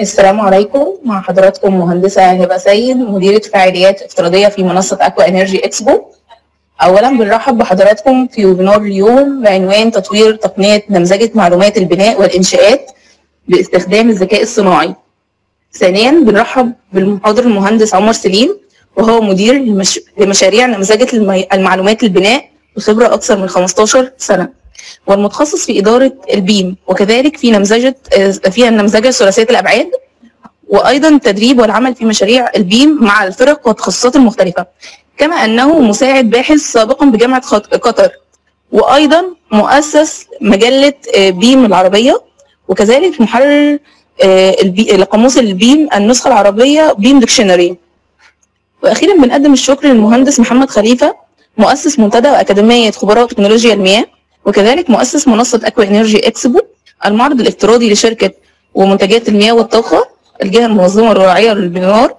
السلام عليكم مع حضراتكم مهندسة هبة سيد مديرة فعاليات افتراضية في منصة أكوا انرجي اكسبو أولا بنرحب بحضراتكم في ويبنار اليوم بعنوان تطوير تقنية نمذجة معلومات البناء والإنشاءات باستخدام الذكاء الصناعي ثانيا بنرحب بالمحاضر المهندس عمر سليم وهو مدير لمشاريع نمذجة المعلومات البناء بخبرة أكثر من 15 سنة والمتخصص في إدارة البيم وكذلك في نمذجة آه، فيها النمذجة ثلاثية الأبعاد وأيضا التدريب والعمل في مشاريع البيم مع الفرق والتخصصات المختلفة كما أنه مساعد باحث سابقا بجامعة قطر وأيضا مؤسس مجلة آه، بيم العربية وكذلك محرر آه، لقاموس البيم النسخة العربية بيم ديكشنري وأخيرا بنقدم الشكر للمهندس محمد خليفة مؤسس منتدى وأكاديمية خبراء تكنولوجيا المياه وكذلك مؤسس منصة أكوا إنرجي إكسبو المعرض الافتراضي لشركة ومنتجات المياه والطاقة الجهة المنظمة الرعاية للبنار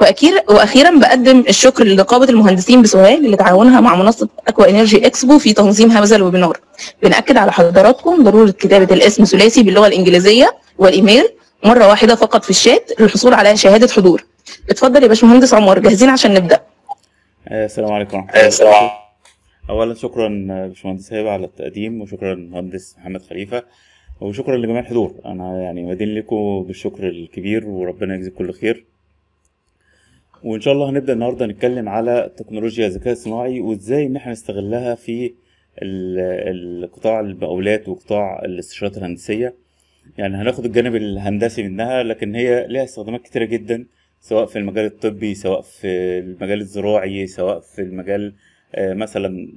وأخيرا وأخيرا بقدم الشكر لنقابة المهندسين اللي لتعاونها مع منصة أكوا إنرجي إكسبو في تنظيم هذا الويبينار بنأكد على حضراتكم ضرورة كتابة الاسم ثلاثي باللغة الإنجليزية والإيميل مرة واحدة فقط في الشات للحصول على شهادة حضور اتفضل يا باشمهندس عمر جاهزين عشان نبدأ آه، السلام عليكم اولا شكرا باشمهندس هبه على التقديم وشكرا مهندس محمد خليفه وشكرا لجميع الحضور انا يعني مدين لكم بالشكر الكبير وربنا يجزيك كل خير وان شاء الله هنبدا النهارده نتكلم على تكنولوجيا الذكاء الصناعي وازاي ان احنا نستغلها في القطاع المقاولات وقطاع الاستشارات الهندسيه يعني هناخد الجانب الهندسي منها لكن هي ليها استخدامات كتيره جدا سواء في المجال الطبي سواء في المجال الزراعي سواء في المجال آه، مثلا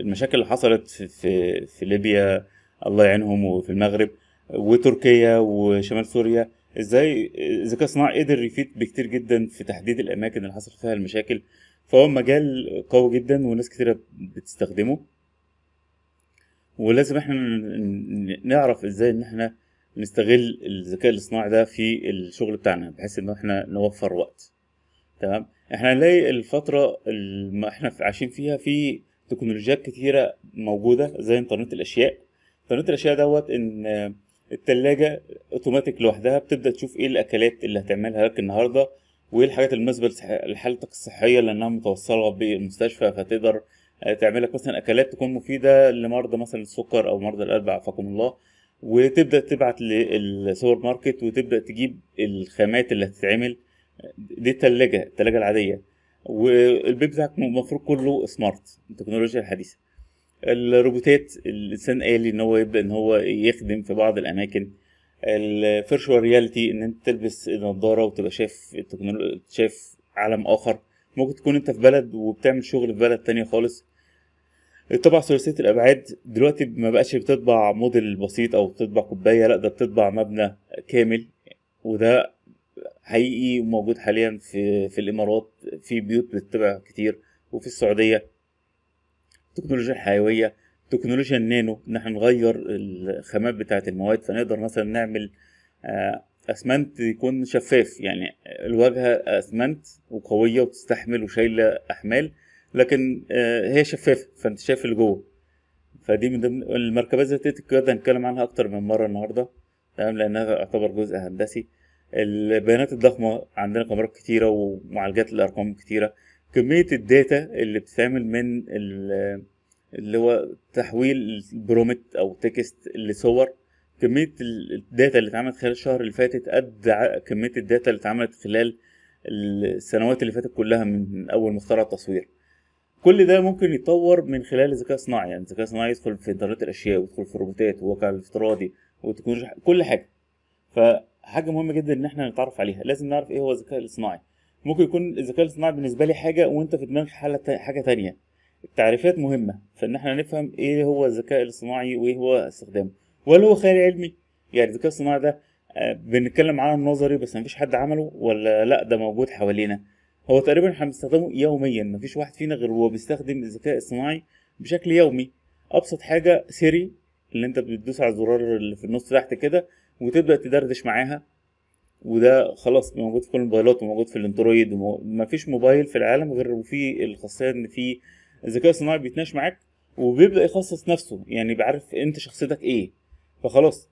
المشاكل اللي حصلت في في ليبيا الله يعينهم وفي المغرب وتركيا وشمال سوريا ازاي الذكاء الصناعي قدر يفيد بكتير جدا في تحديد الاماكن اللي حصل فيها المشاكل فهو مجال قوي جدا وناس كتيره بتستخدمه ولازم احنا نعرف ازاي ان احنا نستغل الذكاء الاصطناعي ده في الشغل بتاعنا بحيث ان احنا نوفر وقت تمام احنا هنلاقي الفترة اللي احنا عايشين فيها في تكنولوجيات كتيرة موجودة زي انترنت الأشياء انترنت الأشياء دوت إن التلاجة اوتوماتيك لوحدها بتبدأ تشوف ايه الأكلات اللي هتعملها لك النهاردة وايه الحاجات المناسبة لحالتك الصحية لأنها متوصلة بالمستشفى فتقدر آه، تعمل لك مثلا أكلات تكون مفيدة لمرضى مثلا السكر أو مرضى القلب عافاكم الله وتبدأ تبعت للسوبر ماركت وتبدأ تجيب الخامات اللي هتتعمل دي التلاجة التلاجة العادية والبيب بتاعك المفروض كله سمارت التكنولوجيا الحديثة الروبوتات الانسان آلي ان هو يبدأ ان هو يخدم في بعض الاماكن الفيرشوال رياليتي ان انت تلبس نظارة وتبقى شايف التكنولوجيا شايف عالم اخر ممكن تكون انت في بلد وبتعمل شغل في بلد تانية خالص الطبعة ثلاثية الأبعاد دلوقتي ما بقاش بتطبع موديل بسيط أو بتطبع كوباية لأ ده بتطبع مبنى كامل وده حقيقي موجود حاليا في في الامارات في بيوت بتتبع كتير وفي السعوديه التكنولوجيا الحيويه تكنولوجيا النانو ان احنا نغير الخامات بتاعه المواد فنقدر مثلا نعمل آه، اسمنت يكون شفاف يعني الواجهه اسمنت وقويه وتستحمل وشايله احمال لكن آه، هي شفافه فانت شايف اللي جوه فدي من ضمن المركبات ذاتيه القياده هنتكلم عنها اكتر من مره النهارده تمام لانها تعتبر جزء هندسي البيانات الضخمه عندنا كاميرات كتيره ومعالجات الارقام كتيره كميه الداتا اللي بتتعمل من اللي هو تحويل البرومت او تكست لصور كميه الداتا اللي اتعملت خلال الشهر اللي فاتت قد كميه الداتا اللي اتعملت خلال السنوات اللي فاتت كلها من اول ما اخترع التصوير كل ده ممكن يتطور من خلال الذكاء الصناعي يعني الذكاء الصناعي يدخل في انترنت الاشياء ويدخل في الروبوتات والواقع الافتراضي والتكنولوجيا كل حاجه ف حاجه مهمه جدا ان احنا نتعرف عليها لازم نعرف ايه هو الذكاء الاصطناعي ممكن يكون الذكاء الاصطناعي بالنسبه لي حاجه وانت في دماغك حاجه تانية التعريفات مهمه فان احنا نفهم ايه هو الذكاء الاصطناعي وايه هو استخدامه وهل هو خيال علمي يعني الذكاء الاصطناعي ده آه، بنتكلم عنه نظري بس مفيش حد عمله ولا لا ده موجود حوالينا هو تقريبا احنا بنستخدمه يوميا مفيش واحد فينا غير هو بيستخدم الذكاء الاصطناعي بشكل يومي ابسط حاجه سيري اللي انت بتدوس على الزرار اللي في النص تحت كده وتبدا تدردش معاها وده خلاص موجود في كل الموبايلات وموجود في الاندرويد ومفيش موبايل في العالم غير وفيه الخاصيه ان في الذكاء الصناعي بيتناقش معاك وبيبدا يخصص نفسه يعني بيعرف انت شخصيتك ايه فخلاص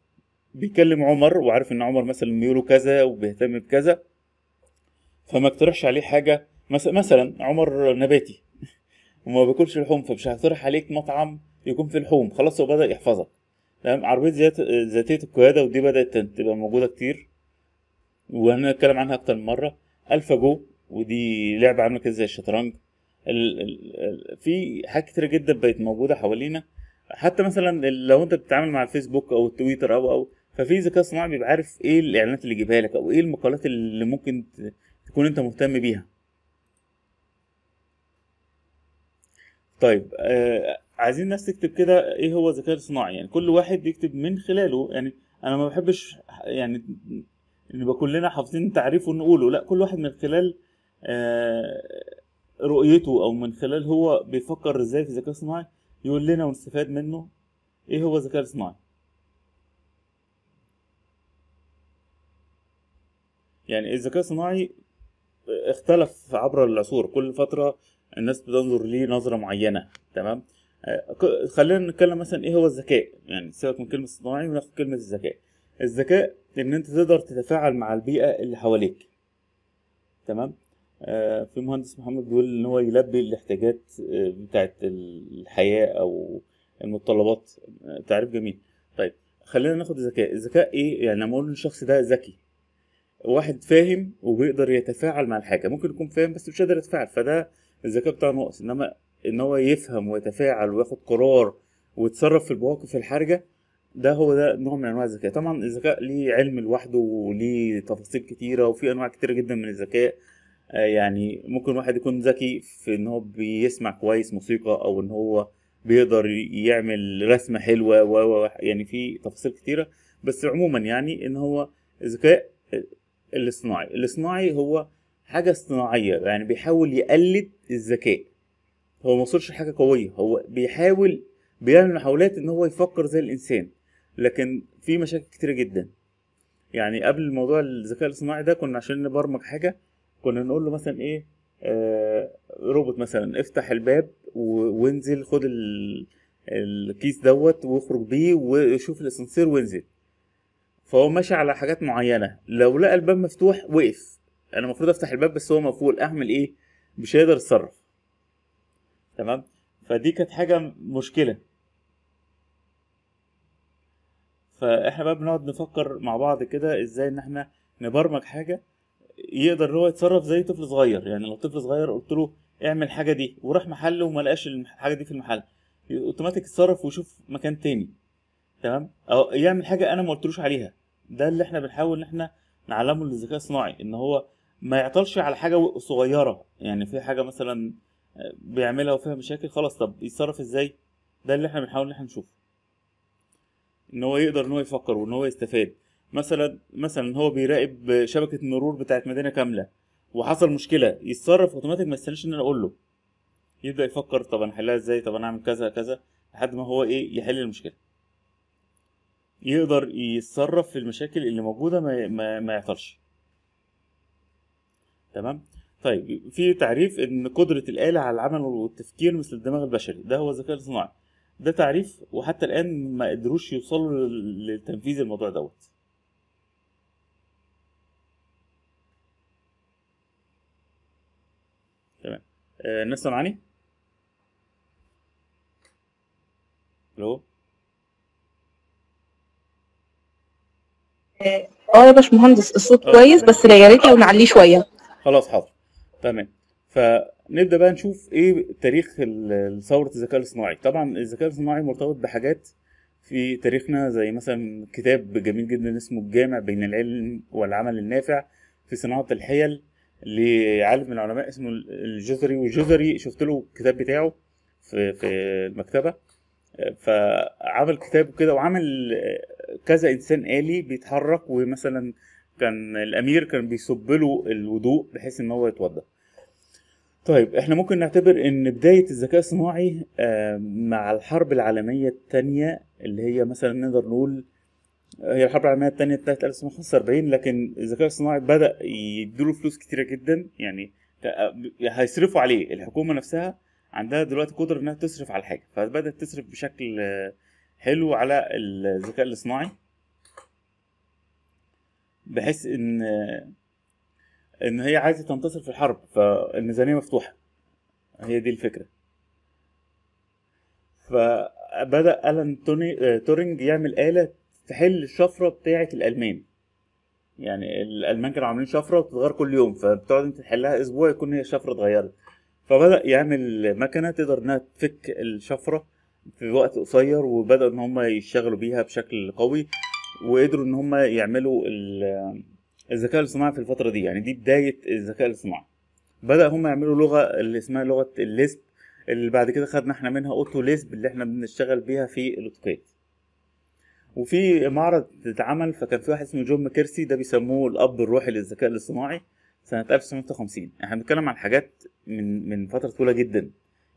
بيكلم عمر وعارف ان عمر مثلا ميوله كذا وبيهتم بكذا فما اقترحش عليه حاجه مثلا مثلا عمر نباتي وما بياكلش لحوم فمش هقترح عليك مطعم يكون في لحوم خلاص هو بدا يحفظك تمام عربية ذاتية القيادة ودي بدأت تبقى موجودة كتير وهنتكلم عنها أكتر من مرة ألفا جو ودي لعبة عاملة كده زي الشطرنج ال... ال... في حاجات كتيرة جدا بقت موجودة حوالينا حتى مثلا لو انت بتتعامل مع الفيسبوك او التويتر او او ففي ذكاء صناعي بيبقى عارف ايه الاعلانات اللي يجيبها لك او ايه المقالات اللي ممكن تكون انت مهتم بيها طيب آه عايزين الناس تكتب كده ايه هو الذكاء الاصطناعي يعني كل واحد يكتب من خلاله يعني انا ما بحبش يعني نبقى كلنا حافظين تعريفه ونقوله لا كل واحد من خلال آه، رؤيته او من خلال هو بيفكر ازاي في الذكاء الصناعي يقول لنا ونستفاد منه ايه هو الذكاء الصناعي يعني الذكاء الصناعي اختلف عبر العصور كل فترة الناس بتنظر ليه نظرة معينة تمام آه، خلينا نتكلم مثلا ايه هو الذكاء يعني سيبك من كلمه اصطناعي وناخد كلمه الذكاء الذكاء ان انت تقدر تتفاعل مع البيئه اللي حواليك تمام آه في مهندس محمد بيقول ان هو يلبي الاحتياجات آه، بتاعه الحياه او المتطلبات آه، تعريف جميل طيب خلينا ناخد الذكاء الذكاء ايه يعني لما اقول الشخص ده ذكي واحد فاهم وبيقدر يتفاعل مع الحاجه ممكن يكون فاهم بس مش قادر يتفاعل فده الذكاء بتاعه ناقص انما ان هو يفهم ويتفاعل وياخد قرار ويتصرف في المواقف الحرجه ده هو ده نوع من انواع الذكاء طبعا الذكاء ليه علم لوحده وليه تفاصيل كتيره وفي انواع كتيره جدا من الذكاء آه، يعني ممكن واحد يكون ذكي في ان هو بيسمع كويس موسيقى او ان هو بيقدر يعمل رسمه حلوه و يعني في تفاصيل كتيره بس عموما يعني ان هو الذكاء آه، الاصطناعي الاصطناعي هو حاجه اصطناعيه يعني بيحاول يقلد الذكاء هو ما وصلش لحاجه قويه هو بيحاول بيعمل محاولات ان هو يفكر زي الانسان لكن في مشاكل كتيره جدا يعني قبل موضوع الذكاء الاصطناعي ده كنا عشان نبرمج حاجه كنا نقول له مثلا ايه آه روبوت مثلا افتح الباب وانزل خد الكيس دوت واخرج بيه وشوف الاسانسير وانزل فهو ماشي على حاجات معينه لو لقى الباب مفتوح وقف انا المفروض افتح الباب بس هو مقفول اعمل ايه مش هيقدر يتصرف تمام فدي كانت حاجه مشكله فاحنا بقى بنقعد نفكر مع بعض كده ازاي ان احنا نبرمج حاجه يقدر هو يتصرف زي طفل صغير يعني لو طفل صغير قلت له اعمل حاجه دي وراح محل وما لقاش الحاجه دي في المحل اوتوماتيك يتصرف ويشوف مكان تاني تمام او يعمل حاجه انا ما قلتلوش عليها ده اللي احنا بنحاول ان احنا نعلمه للذكاء الصناعي ان هو ما يعطلش على حاجه صغيره يعني في حاجه مثلا بيعملها وفيها مشاكل خلاص طب يتصرف ازاي ده اللي احنا بنحاول ان احنا نشوفه ان هو يقدر ان هو يفكر وان هو يستفاد مثلا مثلا هو بيراقب شبكه المرور بتاعت مدينه كامله وحصل مشكله يتصرف اوتوماتيك ما استناش ان انا اقول له يبدا يفكر طب انا احلها ازاي طب انا اعمل كذا كذا لحد ما هو ايه يحل المشكله يقدر يتصرف في المشاكل اللي موجوده ما ما, ما يعطلش تمام طيب في تعريف ان قدرة الآلة على العمل والتفكير مثل الدماغ البشري ده هو الذكاء الاصطناعي ده تعريف وحتى الآن ما قدروش يوصلوا لتنفيذ الموضوع دوت تمام آه الناس سامعاني؟ الو اه, آه يا باشمهندس الصوت آه، كويس بس يا ريت لو نعليه شويه خلاص حاضر تمام فنبدا بقى نشوف ايه تاريخ ثوره الذكاء الاصطناعي طبعا الذكاء الاصطناعي مرتبط بحاجات في تاريخنا زي مثلا كتاب جميل جدا اسمه الجامع بين العلم والعمل النافع في صناعه الحيل لعالم من العلماء اسمه الجزري والجزري شفت له الكتاب بتاعه في في المكتبه فعمل كتاب كده وعمل كذا انسان آلي بيتحرك ومثلا كان الامير كان بيصب له الوضوء بحيث ان هو يتوضا طيب احنا ممكن نعتبر ان بداية الذكاء الصناعي آه، مع الحرب العالمية الثانية اللي هي مثلا نقدر نقول هي الحرب العالمية الثانية بتاعت 1945 لكن الذكاء الصناعي بدأ يديله فلوس كتيرة جدا يعني آه، هيصرفوا عليه الحكومة نفسها عندها دلوقتي قدرة انها تصرف على الحاجة فبدأت تصرف بشكل آه، حلو على الذكاء الصناعي بحيث ان ان هي عايزه تنتصر في الحرب فالميزانيه مفتوحه هي دي الفكره فبدا الان توني تورينج يعمل اله تحل الشفره بتاعه الالمان يعني الالمان كانوا عاملين شفره بتتغير كل يوم فبتقعد انت تحلها اسبوع يكون هي الشفره اتغيرت فبدا يعمل مكنه تقدر انها تفك الشفره في وقت قصير وبداوا ان هم يشتغلوا بيها بشكل قوي وقدروا ان هم يعملوا الذكاء الاصطناعي في الفتره دي يعني دي بدايه الذكاء الاصطناعي بدا هم يعملوا لغه اللي اسمها لغه الليسب اللي بعد كده خدنا احنا منها اوتو ليسب اللي احنا بنشتغل بيها في الاوتوكاد وفي معرض اتعمل فكان في واحد اسمه جون مكيرسي ده بيسموه الاب الروحي للذكاء الاصطناعي سنه 1950 احنا بنتكلم عن حاجات من من فتره طويله جدا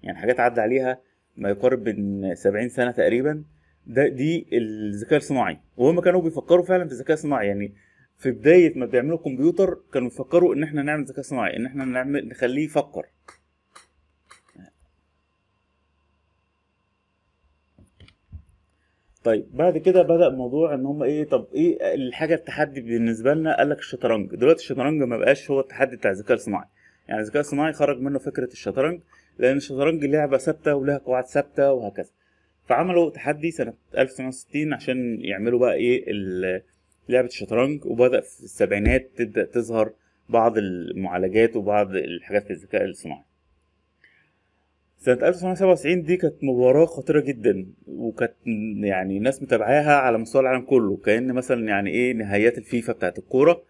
يعني حاجات عدى عليها ما يقارب من 70 سنه تقريبا ده دي الذكاء الصناعي وهم كانوا بيفكروا فعلا في الذكاء الصناعي يعني في بدايه ما بيعملوا الكمبيوتر كانوا بيفكروا ان احنا نعمل ذكاء صناعي ان احنا نعمل نخليه يفكر طيب بعد كده بدا موضوع ان هم ايه طب ايه الحاجه التحدي بالنسبه لنا قال لك الشطرنج دلوقتي الشطرنج ما بقاش هو التحدي بتاع الذكاء الصناعي يعني الذكاء الصناعي خرج منه فكره الشطرنج لان الشطرنج لعبه ثابته ولها قواعد ثابته وهكذا فعملوا تحدي سنة 1960 عشان يعملوا بقى ايه لعبة الشطرنج وبدأ في السبعينات تبدأ تظهر بعض المعالجات وبعض الحاجات في الذكاء الصناعي سنة 1997 دي كانت مباراة خطيرة جدا وكانت يعني ناس متابعاها على مستوى العالم كله كأن مثلا يعني ايه نهايات الفيفا بتاعت الكورة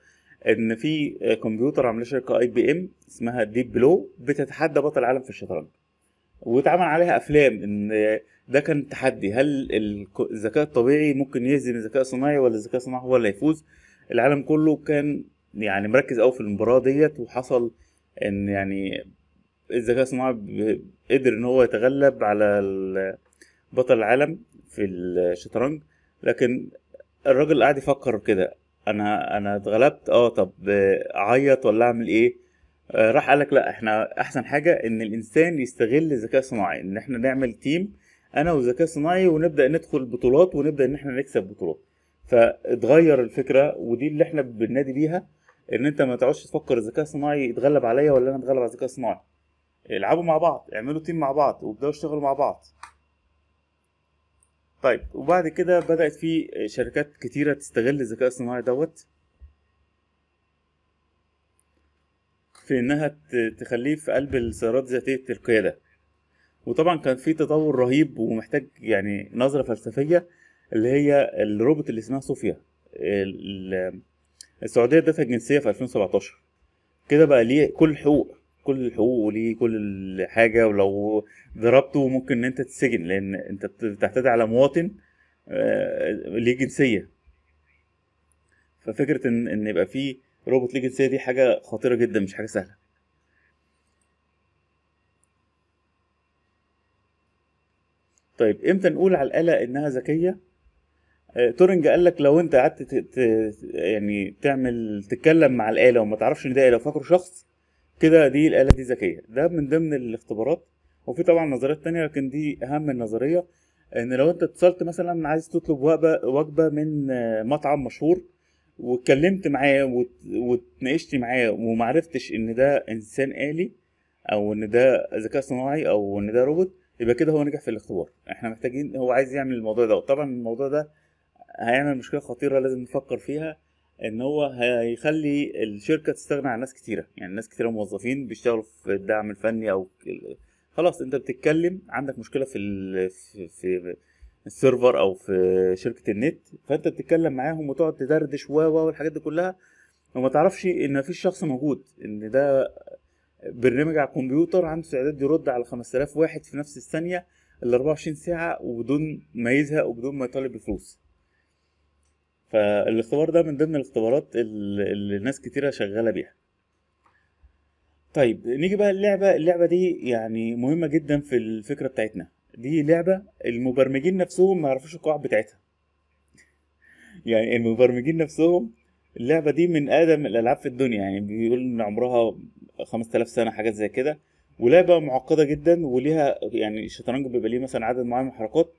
ان في كمبيوتر عامله شركة اي بي ام اسمها ديب بلو بتتحدى بطل العالم في الشطرنج واتعمل عليها افلام ان ده كان تحدي هل الذكاء الطبيعي ممكن يهزم الذكاء الصناعي ولا الذكاء الصناعي هو اللي هيفوز العالم كله كان يعني مركز قوي في المباراه ديت وحصل ان يعني الذكاء الصناعي قدر ان هو يتغلب على بطل العالم في الشطرنج لكن الراجل قاعد يفكر كده انا انا اتغلبت اه طب اعيط ولا اعمل ايه آه، راح قالك لا احنا احسن حاجه ان الانسان يستغل الذكاء الصناعي ان احنا نعمل تيم انا والذكاء الصناعي ونبدا ندخل بطولات ونبدا ان احنا نكسب بطولات فاتغير الفكره ودي اللي احنا بننادي بيها ان انت ما تقعدش تفكر الذكاء الصناعي يتغلب عليا ولا انا اتغلب على الذكاء الصناعي العبوا مع بعض اعملوا تيم مع بعض وابداوا اشتغلوا مع بعض طيب وبعد كده بدات في شركات كتيره تستغل الذكاء الصناعي دوت في انها تخليه في قلب السيارات ذاتيه القياده وطبعا كان في تطور رهيب ومحتاج يعني نظره فلسفيه اللي هي الروبوت اللي اسمها صوفيا السعوديه ادتها الجنسيه في 2017 كده بقى ليه كل الحقوق كل الحقوق وليه كل حاجه ولو ضربته ممكن ان انت تتسجن لان انت بتعتدي على مواطن آه، ليه جنسيه ففكره ان ان يبقى في روبوت ليه جنسيه دي حاجه خطيره جدا مش حاجه سهله طيب امتى نقول على الاله انها ذكيه آه، تورنج قال لك لو انت قعدت يعني تعمل تتكلم مع الاله وما تعرفش ان ده اله وفاكره شخص كده دي الاله دي ذكيه ده من ضمن الاختبارات وفي طبعا نظريات تانية لكن دي اهم النظريه ان لو انت اتصلت مثلا عايز تطلب وجبه من آه، مطعم مشهور واتكلمت معاه واتناقشت معاه ومعرفتش ان ده انسان آلي او ان ده ذكاء صناعي او ان ده روبوت يبقى كده هو نجح في الاختبار احنا محتاجين هو عايز يعمل الموضوع ده طبعا الموضوع ده هيعمل مشكله خطيره لازم نفكر فيها ان هو هيخلي الشركه تستغنى عن ناس كتيره يعني ناس كتيره موظفين بيشتغلوا في الدعم الفني او خلاص انت بتتكلم عندك مشكله في في, السيرفر او في شركه النت فانت بتتكلم معاهم وتقعد تدردش و و والحاجات دي كلها وما تعرفش ان مفيش شخص موجود ان ده برنامج على الكمبيوتر عنده استعداد يرد على 5000 واحد في نفس الثانية ال 24 ساعة وبدون ما يزهق وبدون ما يطالب بفلوس فالاختبار ده من ضمن الاختبارات اللي ناس كتيرة شغالة بيها طيب نيجي بقى اللعبة اللعبة دي يعني مهمة جدا في الفكرة بتاعتنا دي لعبة المبرمجين نفسهم ما يعرفوش القواعد بتاعتها يعني المبرمجين نفسهم اللعبة دي من أقدم الألعاب في الدنيا يعني بيقول إن عمرها 5000 سنه حاجات زي كده ولعبه معقده جدا وليها يعني الشطرنج بيبقى ليه مثلا عدد معين من الحركات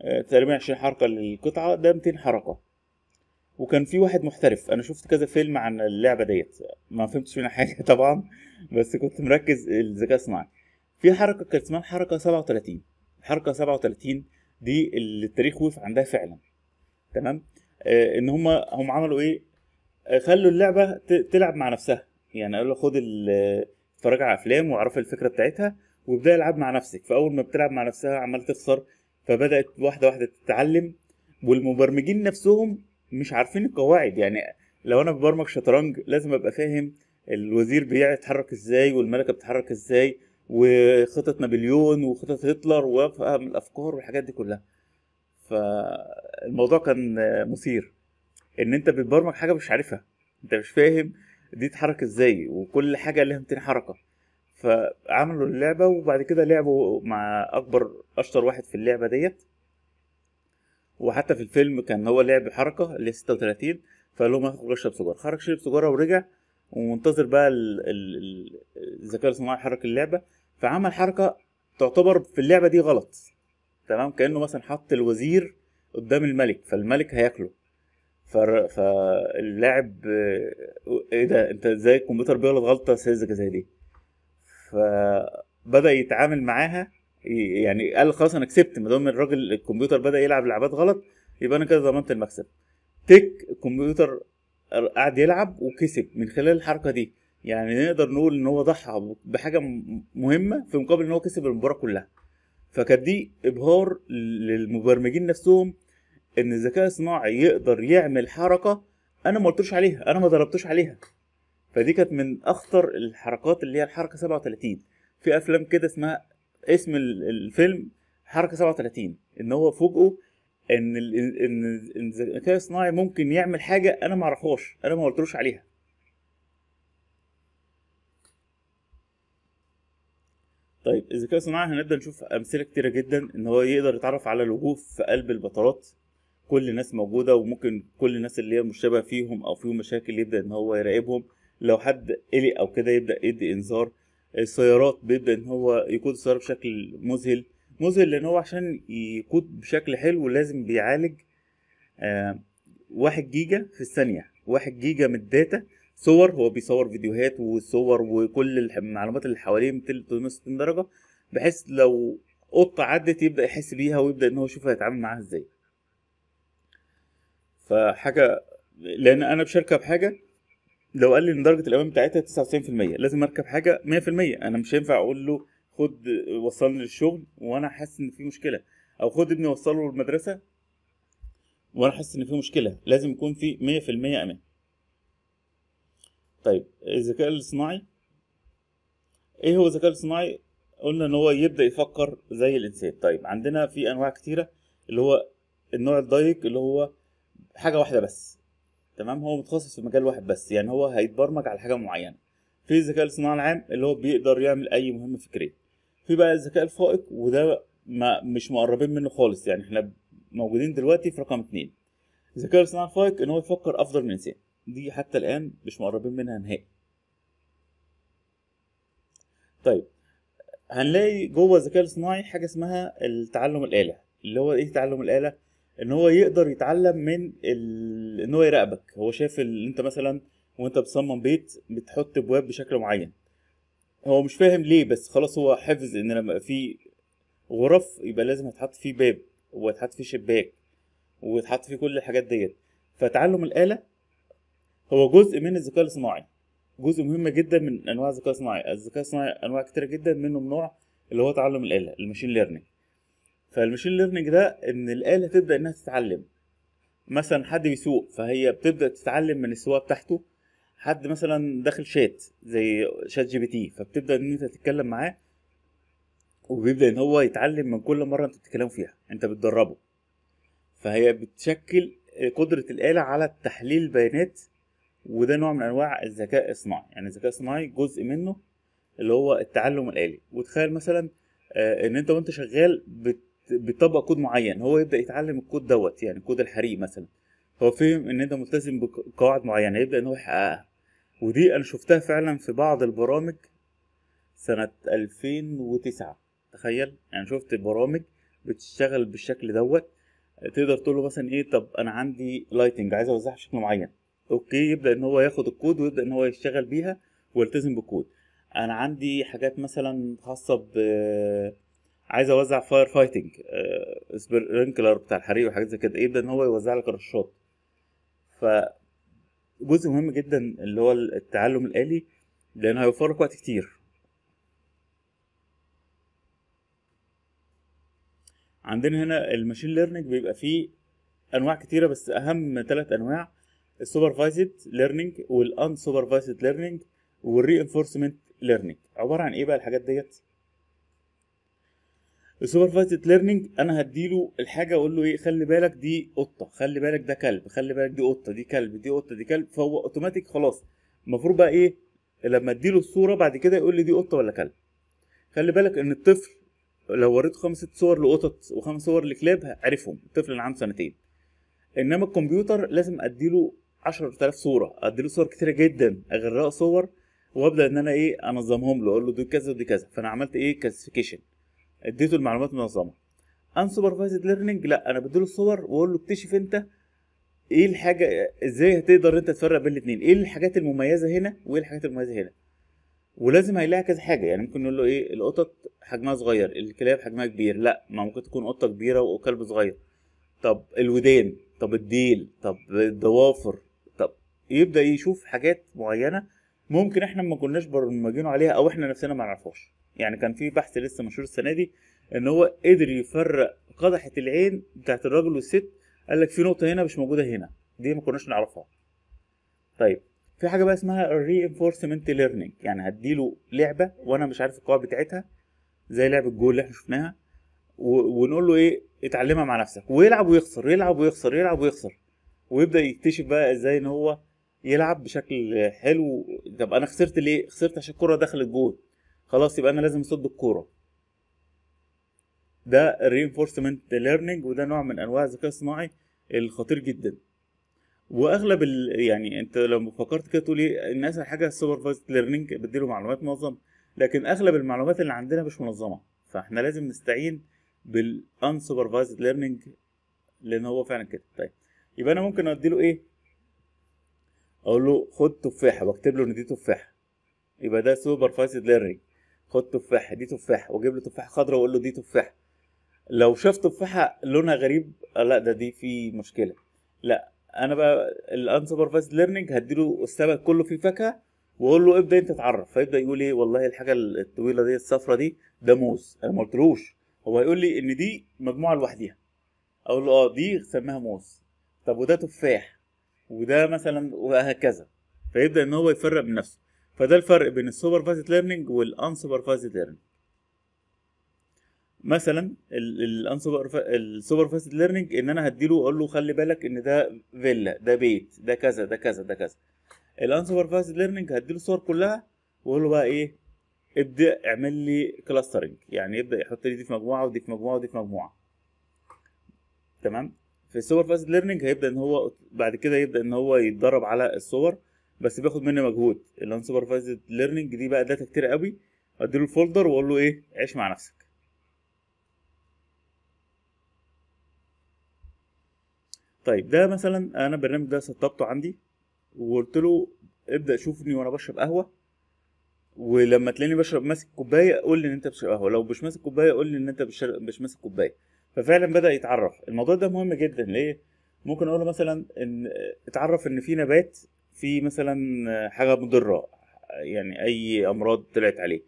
آه، تقريبا 20 حركه للقطعه ده 200 حركه وكان في واحد محترف انا شفت كذا فيلم عن اللعبه ديت ما فهمتش منها حاجه طبعا بس كنت مركز الذكاء الصناعي في حركه كانت اسمها الحركه 37 الحركه 37 دي اللي التاريخ وقف عندها فعلا تمام آه ان هم هم عملوا ايه آه، خلوا اللعبه تلعب مع نفسها يعني قالوا له خد اتفرج على افلام واعرف الفكره بتاعتها وابدا العب مع نفسك فاول ما بتلعب مع نفسها عمال تخسر فبدات واحده واحده تتعلم والمبرمجين نفسهم مش عارفين القواعد يعني لو انا ببرمج شطرنج لازم ابقى فاهم الوزير بيتحرك ازاي والملكه بتتحرك ازاي وخطط نابليون وخطط هتلر وافهم الافكار والحاجات دي كلها فالموضوع كان مثير ان انت بتبرمج حاجه مش عارفها انت مش فاهم دي اتحرك ازاي وكل حاجه ليها 200 حركه فعملوا اللعبه وبعد كده لعبوا مع اكبر اشطر واحد في اللعبه ديت وحتى في الفيلم كان هو لعب حركه اللي 36 فقال لهم اخرج اشرب سجاره خرج شرب سجاره ورجع ومنتظر بقى الذكاء الاصطناعي يحرك اللعبه فعمل حركه تعتبر في اللعبه دي غلط تمام كانه مثلا حط الوزير قدام الملك فالملك هياكله فاللاعب آه، ايه ده انت ازاي الكمبيوتر بيغلط غلطه ساذجه زي دي فبدا يتعامل معاها يعني قال خلاص انا كسبت ما دام الراجل الكمبيوتر بدا يلعب لعبات غلط يبقى انا كده ضمنت المكسب تك الكمبيوتر قعد يلعب وكسب من خلال الحركه دي يعني نقدر نقول ان هو ضحى بحاجه مهمه في مقابل ان هو كسب المباراه كلها فكانت دي ابهار للمبرمجين نفسهم ان الذكاء الصناعي يقدر يعمل حركه انا ما قلتلوش عليها انا ما ضربتوش عليها فدي كانت من اخطر الحركات اللي هي الحركه 37 في افلام كده اسمها اسم الفيلم حركه 37 ان هو فوجئه ان ان الذكاء الصناعي ممكن يعمل حاجه انا ما اعرفهاش انا ما قلتلوش عليها طيب الذكاء الصناعي هنبدا نشوف امثله كتيره جدا ان هو يقدر يتعرف على الوجوه في قلب البطارات كل الناس موجوده وممكن كل الناس اللي هي شبه فيهم او فيهم مشاكل يبدا ان هو يراقبهم لو حد قلق او كده يبدا يدي انذار السيارات بيبدا ان هو يقود السياره بشكل مذهل مذهل لان هو عشان يقود بشكل حلو لازم بيعالج آه واحد جيجا في الثانيه واحد جيجا من الداتا صور هو بيصور فيديوهات وصور وكل المعلومات اللي حواليه من 360 درجه بحيث لو قطه عدت يبدا يحس بيها ويبدا ان هو يشوف هيتعامل معاها ازاي فحاجه لان انا مش هركب حاجه لو قال لي ان درجه الامان بتاعتها 99% لازم اركب حاجه 100% انا مش هينفع اقول له خد وصلني للشغل وانا حاسس ان في مشكله او خد ابني وصله للمدرسه وانا حاسس ان في مشكله لازم يكون في 100% امان طيب الذكاء الاصطناعي ايه هو الذكاء الاصطناعي قلنا ان هو يبدا يفكر زي الانسان طيب عندنا في انواع كتيره اللي هو النوع الضيق اللي هو حاجه واحده بس تمام هو متخصص في مجال واحد بس يعني هو هيتبرمج على حاجه معينه في الذكاء الاصطناعي العام اللي هو بيقدر يعمل اي مهمه فكريه في بقى الذكاء الفائق وده ما مش مقربين منه خالص يعني احنا موجودين دلوقتي في رقم اتنين الذكاء الاصطناعي الفائق ان هو يفكر افضل من الانسان دي حتى الان مش مقربين منها نهائي طيب هنلاقي جوه الذكاء الاصطناعي حاجه اسمها التعلم الاله اللي هو ايه تعلم الاله ان هو يقدر يتعلم من ال... ان هو يراقبك هو شايف ال... انت مثلا وانت بتصمم بيت بتحط ابواب بشكل معين هو مش فاهم ليه بس خلاص هو حفظ ان لما في غرف يبقى لازم يتحط فيه باب ويتحط فيه شباك ويتحط فيه كل الحاجات ديت فتعلم الآلة هو جزء من الذكاء الاصطناعي جزء مهم جدا من انواع الذكاء الصناعي الذكاء الصناعي انواع كتيره جدا منه نوع اللي هو تعلم الآلة الماشين ليرنينج فالماشين ليرنينج ده ان الاله تبدا انها تتعلم مثلا حد بيسوق فهي بتبدا تتعلم من السواقه بتاعته حد مثلا داخل شات زي شات جي بي تي فبتبدا ان انت تتكلم معاه وبيبدا ان هو يتعلم من كل مره انت بتتكلموا فيها انت بتدربه فهي بتشكل قدره الاله على تحليل البيانات وده نوع من انواع الذكاء الصناعي يعني الذكاء الصناعي جزء منه اللي هو التعلم الالي وتخيل مثلا آه، ان انت وانت شغال بت بيطبق كود معين هو يبدا يتعلم الكود دوت يعني كود الحريق مثلا هو فهم ان انت ملتزم بقواعد معينه يبدا ان هو يحققها ودي انا شفتها فعلا في بعض البرامج سنه 2009 تخيل يعني شفت برامج بتشتغل بالشكل دوت تقدر تقول له مثلا ايه طب انا عندي لايتنج عايز اوزعها بشكل معين اوكي يبدا ان هو ياخد الكود ويبدا ان هو يشتغل بيها ويلتزم بالكود انا عندي حاجات مثلا خاصه ب عايز اوزع فاير فايتنج آه سبرينكلر بتاع الحريق وحاجات زي كده يبدا ايه ان هو يوزع لك رشاط ف جزء مهم جدا اللي هو التعلم الآلي لأنه هيوفر لك وقت كتير عندنا هنا الماشين ليرنينج بيبقى فيه أنواع كتيرة بس أهم ثلاث أنواع السوبرفايزد ليرنينج سوبرفايزد ليرنينج والري انفورسمنت ليرنينج عبارة عن إيه بقى الحاجات ديت؟ السوبرفايزد ليرنينج انا هديله الحاجه اقول له ايه خلي بالك دي قطه خلي بالك ده كلب خلي بالك دي قطه دي كلب دي قطه دي كلب فهو اوتوماتيك خلاص المفروض بقى ايه لما اديله الصوره بعد كده يقول لي دي قطه ولا كلب خلي بالك ان الطفل لو وريته خمس ست صور لقطط وخمس صور لكلاب عرفهم الطفل اللي عنده سنتين انما الكمبيوتر لازم اديله 10000 صوره اديله صور كتيره جدا اغرقه صور وابدا ان انا ايه انظمهم له اقول له دول كذا ودي كذا فانا عملت ايه كلاسيفيكيشن اديته المعلومات منظمه سوبرفايزد ليرنينج لا انا بديله الصور واقول له اكتشف انت ايه الحاجه ازاي هتقدر انت تفرق بين الاثنين ايه الحاجات المميزه هنا وايه الحاجات المميزه هنا ولازم هيلاقي كذا حاجه يعني ممكن نقول له ايه القطط حجمها صغير الكلاب حجمها كبير لا ما ممكن تكون قطه كبيره وكلب صغير طب الودان طب الديل طب الضوافر طب يبدا يشوف حاجات معينه ممكن احنا ما كناش برمجينه عليها او احنا نفسنا ما نعرفهاش يعني كان في بحث لسه منشور السنه دي ان هو قدر يفرق قدحه العين بتاعت الراجل والست قال لك في نقطه هنا مش موجوده هنا دي ما كناش نعرفها طيب في حاجه بقى اسمها reinforcement learning يعني هديله لعبه وانا مش عارف القواعد بتاعتها زي لعبه الجول اللي احنا شفناها ونقول له ايه اتعلمها مع نفسك ويلعب ويخسر يلعب ويخسر يلعب ويخسر ويبدا يكتشف بقى ازاي ان هو يلعب بشكل حلو طب انا خسرت ليه خسرت عشان الكره دخلت جول خلاص يبقى انا لازم اصد الكوره ده reinforcement ليرنينج وده نوع من انواع الذكاء الصناعي الخطير جدا واغلب ال... يعني انت لو فكرت كده تقول ايه الناس الحاجه السوبرفايزد ليرنينج بديله معلومات منظم لكن اغلب المعلومات اللي عندنا مش منظمه فاحنا لازم نستعين بالانسوبرفايزد ليرنينج لان هو فعلا كده طيب يبقى انا ممكن اديله ايه اقول له خد تفاحه واكتب له ان دي تفاحه يبقى ده سوبرفايزد ليرنينج خد تفاحه دي تفاحه واجيب له تفاحه خضراء واقول له دي تفاحه لو شاف تفاحه لونها غريب لا ده دي في مشكله لا انا بقى الانسوبرفايزد ليرنينج هديله السبب كله فيه فاكهه واقول له ابدا انت اتعرف فيبدا يقول ايه والله الحاجه الطويله دي الصفرة دي ده موز انا ما قلتلوش هو هيقول لي ان دي مجموعه لوحديها اقول له اه دي سماها موز طب وده تفاح وده مثلا وهكذا فيبدا ان هو يفرق من نفسه فده الفرق بين السوبرفايزد ليرنينج والانسوبرفايزد ليرنينج مثلا السوبرفايزد ليرنينج ان انا هديله اقول له خلي بالك ان ده فيلا ده بيت ده كذا ده كذا ده كذا الانسوبرفايزد ليرنينج هديله الصور كلها واقول له بقى ايه ابدا اعمل لي كلاسترنج يعني يبدا يحط لي دي في مجموعه ودي في مجموعه ودي في مجموعه تمام في السوبرفايزد ليرنينج هيبدا ان هو بعد كده يبدا ان هو يتدرب على الصور بس بياخد مني مجهود الانسوبرفايزد ليرنينج دي بقى داتا كتير قوي اديله الفولدر واقول له ايه عيش مع نفسك طيب ده مثلا انا البرنامج ده سطبته عندي وقلت له ابدا شوفني وانا بشرب قهوه ولما تلاقيني بشرب ماسك كوبايه قول لي ان انت بتشرب قهوه لو مش ماسك كوبايه قول لي ان انت مش ماسك كوبايه ففعلا بدا يتعرف الموضوع ده مهم جدا ليه ممكن اقول له مثلا ان اتعرف ان في نبات في مثلا حاجه مضره يعني اي امراض طلعت عليه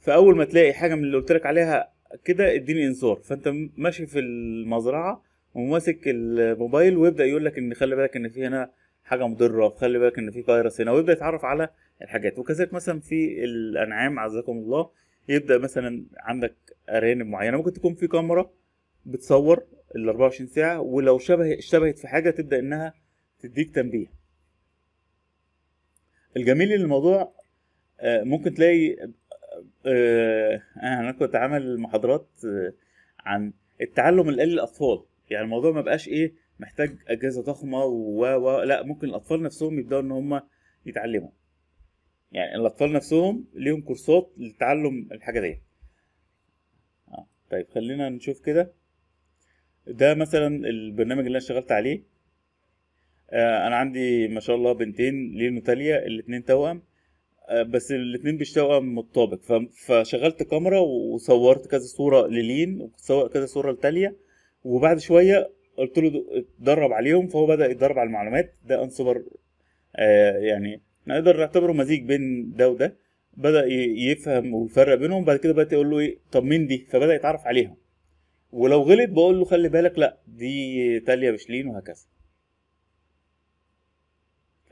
فاول ما تلاقي حاجه من اللي قلت لك عليها كده اديني انذار فانت ماشي في المزرعه وماسك الموبايل ويبدا يقول لك ان خلي بالك ان في هنا حاجه مضره خلي بالك ان في فيروس هنا ويبدا يتعرف على الحاجات وكذلك مثلا في الانعام عزكم الله يبدا مثلا عندك ارانب معينه ممكن تكون في كاميرا بتصور ال 24 ساعه ولو شبه اشتبهت في حاجه تبدا انها تديك تنبيه الجميل ان الموضوع آه، ممكن تلاقي آه، آه، انا كنت عامل محاضرات عن التعلم الآلي للاطفال يعني الموضوع ما بقاش ايه محتاج اجهزه ضخمه و و لا ممكن الاطفال نفسهم يبداوا ان هم يتعلموا يعني الاطفال نفسهم ليهم كورسات لتعلم الحاجه دي طيب خلينا نشوف كده ده مثلا البرنامج اللي انا اشتغلت عليه آه، انا عندي ما شاء الله بنتين لينو تاليا الاثنين توأم آه، بس الاثنين بيشتغلوا متطابق فشغلت كاميرا وصورت كذا صوره للين وصورت كذا صوره لتاليا وبعد شويه قلت له اتدرب عليهم فهو بدا يتدرب على المعلومات ده انسوبر آه، يعني نقدر نعتبره مزيج بين ده وده بدا يفهم ويفرق بينهم بعد كده بدات اقول له ايه طب مين دي فبدا يتعرف عليها ولو غلط بقول له خلي بالك لا دي تاليا مش لين وهكذا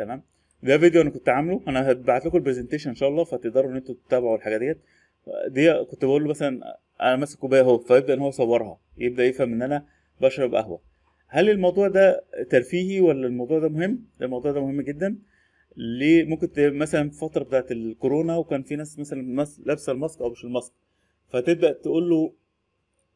تمام ده فيديو انا كنت عامله انا هبعت لكم البرزنتيشن ان شاء الله فتقدروا ان انتوا تتابعوا الحاجه ديت دي كنت بقول له مثلا انا ماسك كوبايه اهو فيبدا ان هو يصورها يبدا يفهم ان انا بشرب قهوه هل الموضوع ده ترفيهي ولا الموضوع ده مهم الموضوع ده مهم جدا ليه ممكن مثلا في الفتره بتاعه الكورونا وكان في ناس مثلا لابسه الماسك او مش الماسك فتبدا تقول له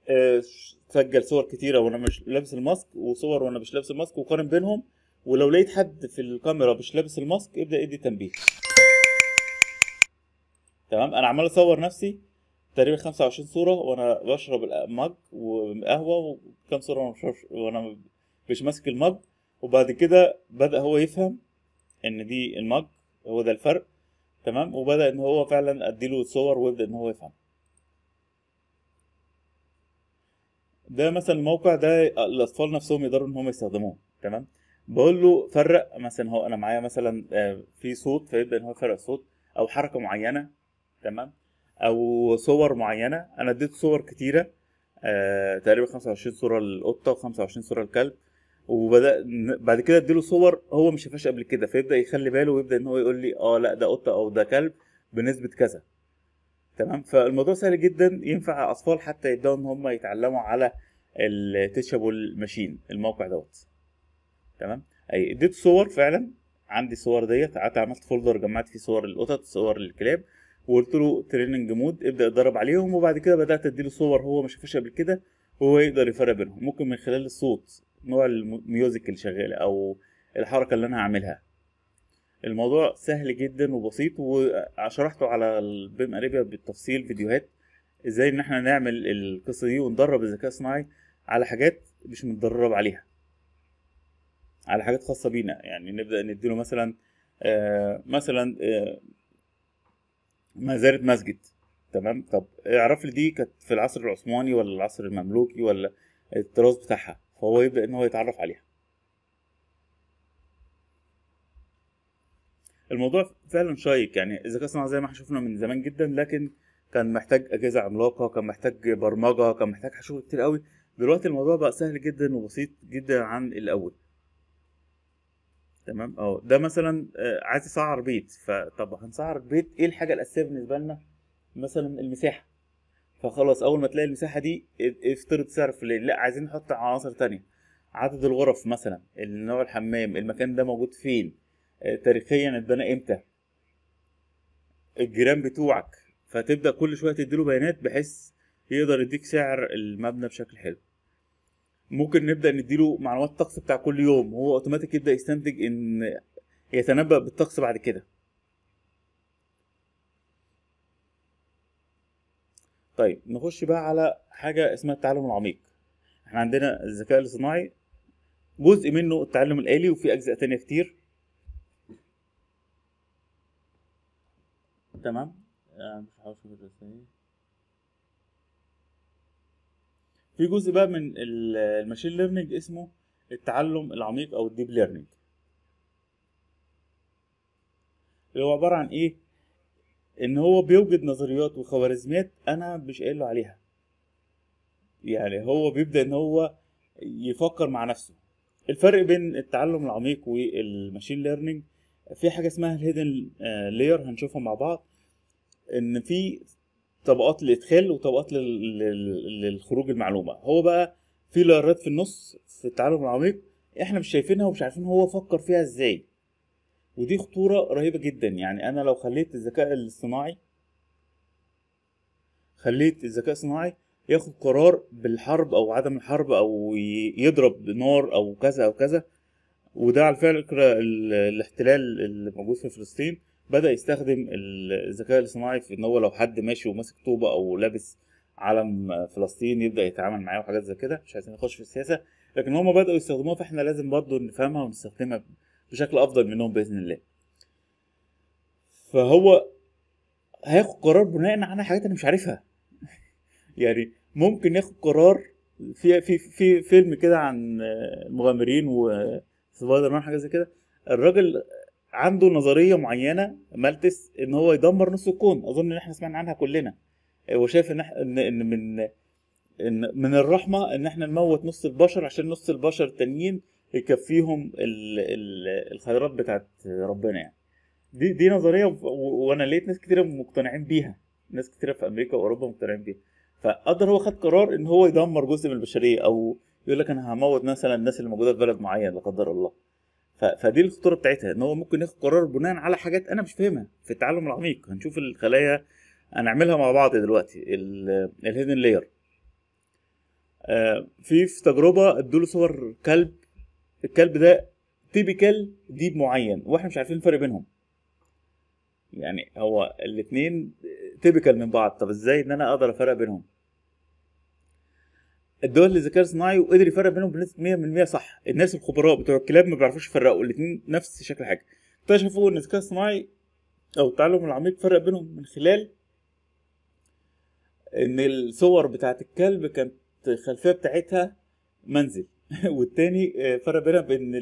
آه، سجل صور كتيره وانا مش لابس الماسك وصور وانا مش لابس الماسك وقارن بينهم ولو لقيت حد في الكاميرا مش لابس الماسك ابدا ادي تنبيه تمام انا عمال اصور نفسي تقريبا 25 صوره وانا بشرب المج وقهوه وكم صوره وانا مش وانا مش ماسك المج وبعد كده بدا هو يفهم ان دي المج هو ده الفرق تمام وبدا ان هو فعلا اديله صور ويبدا ان هو يفهم ده مثلا الموقع ده الاطفال نفسهم يقدروا ان هم يستخدموه تمام بقول له فرق مثلا هو انا معايا مثلا آه، في صوت فيبدا ان هو يفرق صوت او حركه معينه تمام او صور معينه انا اديت صور كتيره آه، تقريبا 25 صوره للقطه و25 صوره للكلب وبدا بعد كده اديله صور هو مش شافهاش قبل كده فيبدا يخلي باله ويبدا ان هو يقول لي اه لا ده قطه او ده كلب بنسبه كذا تمام فالموضوع سهل جدا ينفع اطفال حتى يبداوا ان هم يتعلموا على التيشابل ماشين الموقع دوت تمام اي اديت صور فعلا عندي صور ديت قعدت عملت فولدر جمعت فيه صور القطط صور الكلاب وقلت له تريننج مود ابدا اتدرب عليهم وبعد كده بدات اديله صور هو ما شافهاش قبل كده وهو يقدر يفرق بينهم ممكن من خلال الصوت نوع الميوزك اللي شغاله او الحركه اللي انا هعملها الموضوع سهل جدا وبسيط وشرحته على البيم اريبيا بالتفصيل فيديوهات ازاي ان احنا نعمل القصه دي وندرب الذكاء الصناعي على حاجات مش متدرب عليها على حاجات خاصه بينا يعني نبدا نديله مثلا آه مثلا آه مزارة مسجد تمام طب اعرف لي دي كانت في العصر العثماني ولا العصر المملوكي ولا الطراز بتاعها فهو يبدا ان هو يتعرف عليها الموضوع فعلا شيق يعني الذكاء الصناعي زي ما احنا شفنا من زمان جدا لكن كان محتاج اجهزه عملاقه كان محتاج برمجه كان محتاج حشو كتير قوي دلوقتي الموضوع بقى سهل جدا وبسيط جدا عن الاول تمام اهو ده مثلا آه، عايز يسعر بيت فطب هنسعر بيت ايه الحاجه الاساسيه بالنسبه لنا مثلا المساحه فخلاص اول ما تلاقي المساحه دي افترض سعر فلان لا عايزين نحط عناصر تانية عدد الغرف مثلا نوع الحمام المكان ده موجود فين آه، تاريخيا اتبنى امتى الجيران بتوعك فتبدا كل شويه تديله بيانات بحيث يقدر يديك سعر المبنى بشكل حلو ممكن نبدا نديله معلومات الطقس بتاع كل يوم وهو اوتوماتيك يبدا يستنتج ان يتنبأ بالطقس بعد كده طيب نخش بقى على حاجة اسمها التعلم العميق احنا عندنا الذكاء الاصطناعي جزء منه التعلم الآلي وفي أجزاء تانية كتير تمام آه، مش عارف في جزء بقى من الماشين ليرنينج اسمه التعلم العميق او الديب ليرنينج اللي هو عباره عن ايه ان هو بيوجد نظريات وخوارزميات انا مش قايل له عليها يعني هو بيبدا ان هو يفكر مع نفسه الفرق بين التعلم العميق والماشين ليرنينج في حاجه اسمها الهيدن لير هنشوفها مع بعض ان في طبقات للادخال وطبقات للخروج المعلومه هو بقى في لايرات في النص في التعلم العميق احنا مش شايفينها ومش عارفين هو فكر فيها ازاي ودي خطوره رهيبه جدا يعني انا لو خليت الذكاء الاصطناعي خليت الذكاء الصناعي ياخد قرار بالحرب او عدم الحرب او يضرب نار او كذا او كذا وده على فكره الاحتلال اللي موجود في فلسطين بدا يستخدم الذكاء الاصطناعي في ان هو لو حد ماشي وماسك طوبه او لابس علم فلسطين يبدا يتعامل معاه وحاجات زي كده مش عايزين نخش في السياسه لكن هم بداوا يستخدموها فاحنا لازم برضه نفهمها ونستخدمها بشكل افضل منهم باذن الله فهو هياخد قرار بناء على حاجات انا مش عارفها يعني ممكن ياخد قرار في في في فيلم كده عن المغامرين وسبايدر مان حاجه زي كده الراجل عنده نظريه معينه مالتس ان هو يدمر نص الكون اظن ان احنا سمعنا عنها كلنا آه، وشايف ان ان من ان من الرحمه ان احنا نموت نص البشر عشان نص البشر التانيين يكفيهم الخيرات بتاعت ربنا يعني دي دي نظريه وانا لقيت ناس كتير مقتنعين بيها ناس كتير في امريكا واوروبا مقتنعين بيها فقدر هو خد قرار ان هو يدمر جزء من البشريه او يقول لك انا هموت مثلا الناس اللي موجوده في بلد معين لا قدر الله فدي الخطوره بتاعتها ان هو ممكن ياخد قرار بناء على حاجات انا مش فاهمها في التعلم العميق هنشوف الخلايا هنعملها مع بعض دلوقتي الهيدن آه، لاير في في تجربه ادوا له صور كلب الكلب ده تيبيكال ديب معين واحنا مش عارفين الفرق بينهم يعني هو الاثنين تيبيكال من بعض طب ازاي ان انا اقدر افرق بينهم الدول اللي ذكاء صناعي وقدر يفرق بينهم بنسبه 100% صح الناس الخبراء بتوع الكلاب ما بيعرفوش يفرقوا الاثنين نفس شكل حاجه اكتشفوا ان الذكاء الصناعي او التعلم العميق فرق بينهم من خلال ان الصور بتاعت الكلب كانت الخلفيه بتاعتها منزل والتاني آه، فرق بينها بان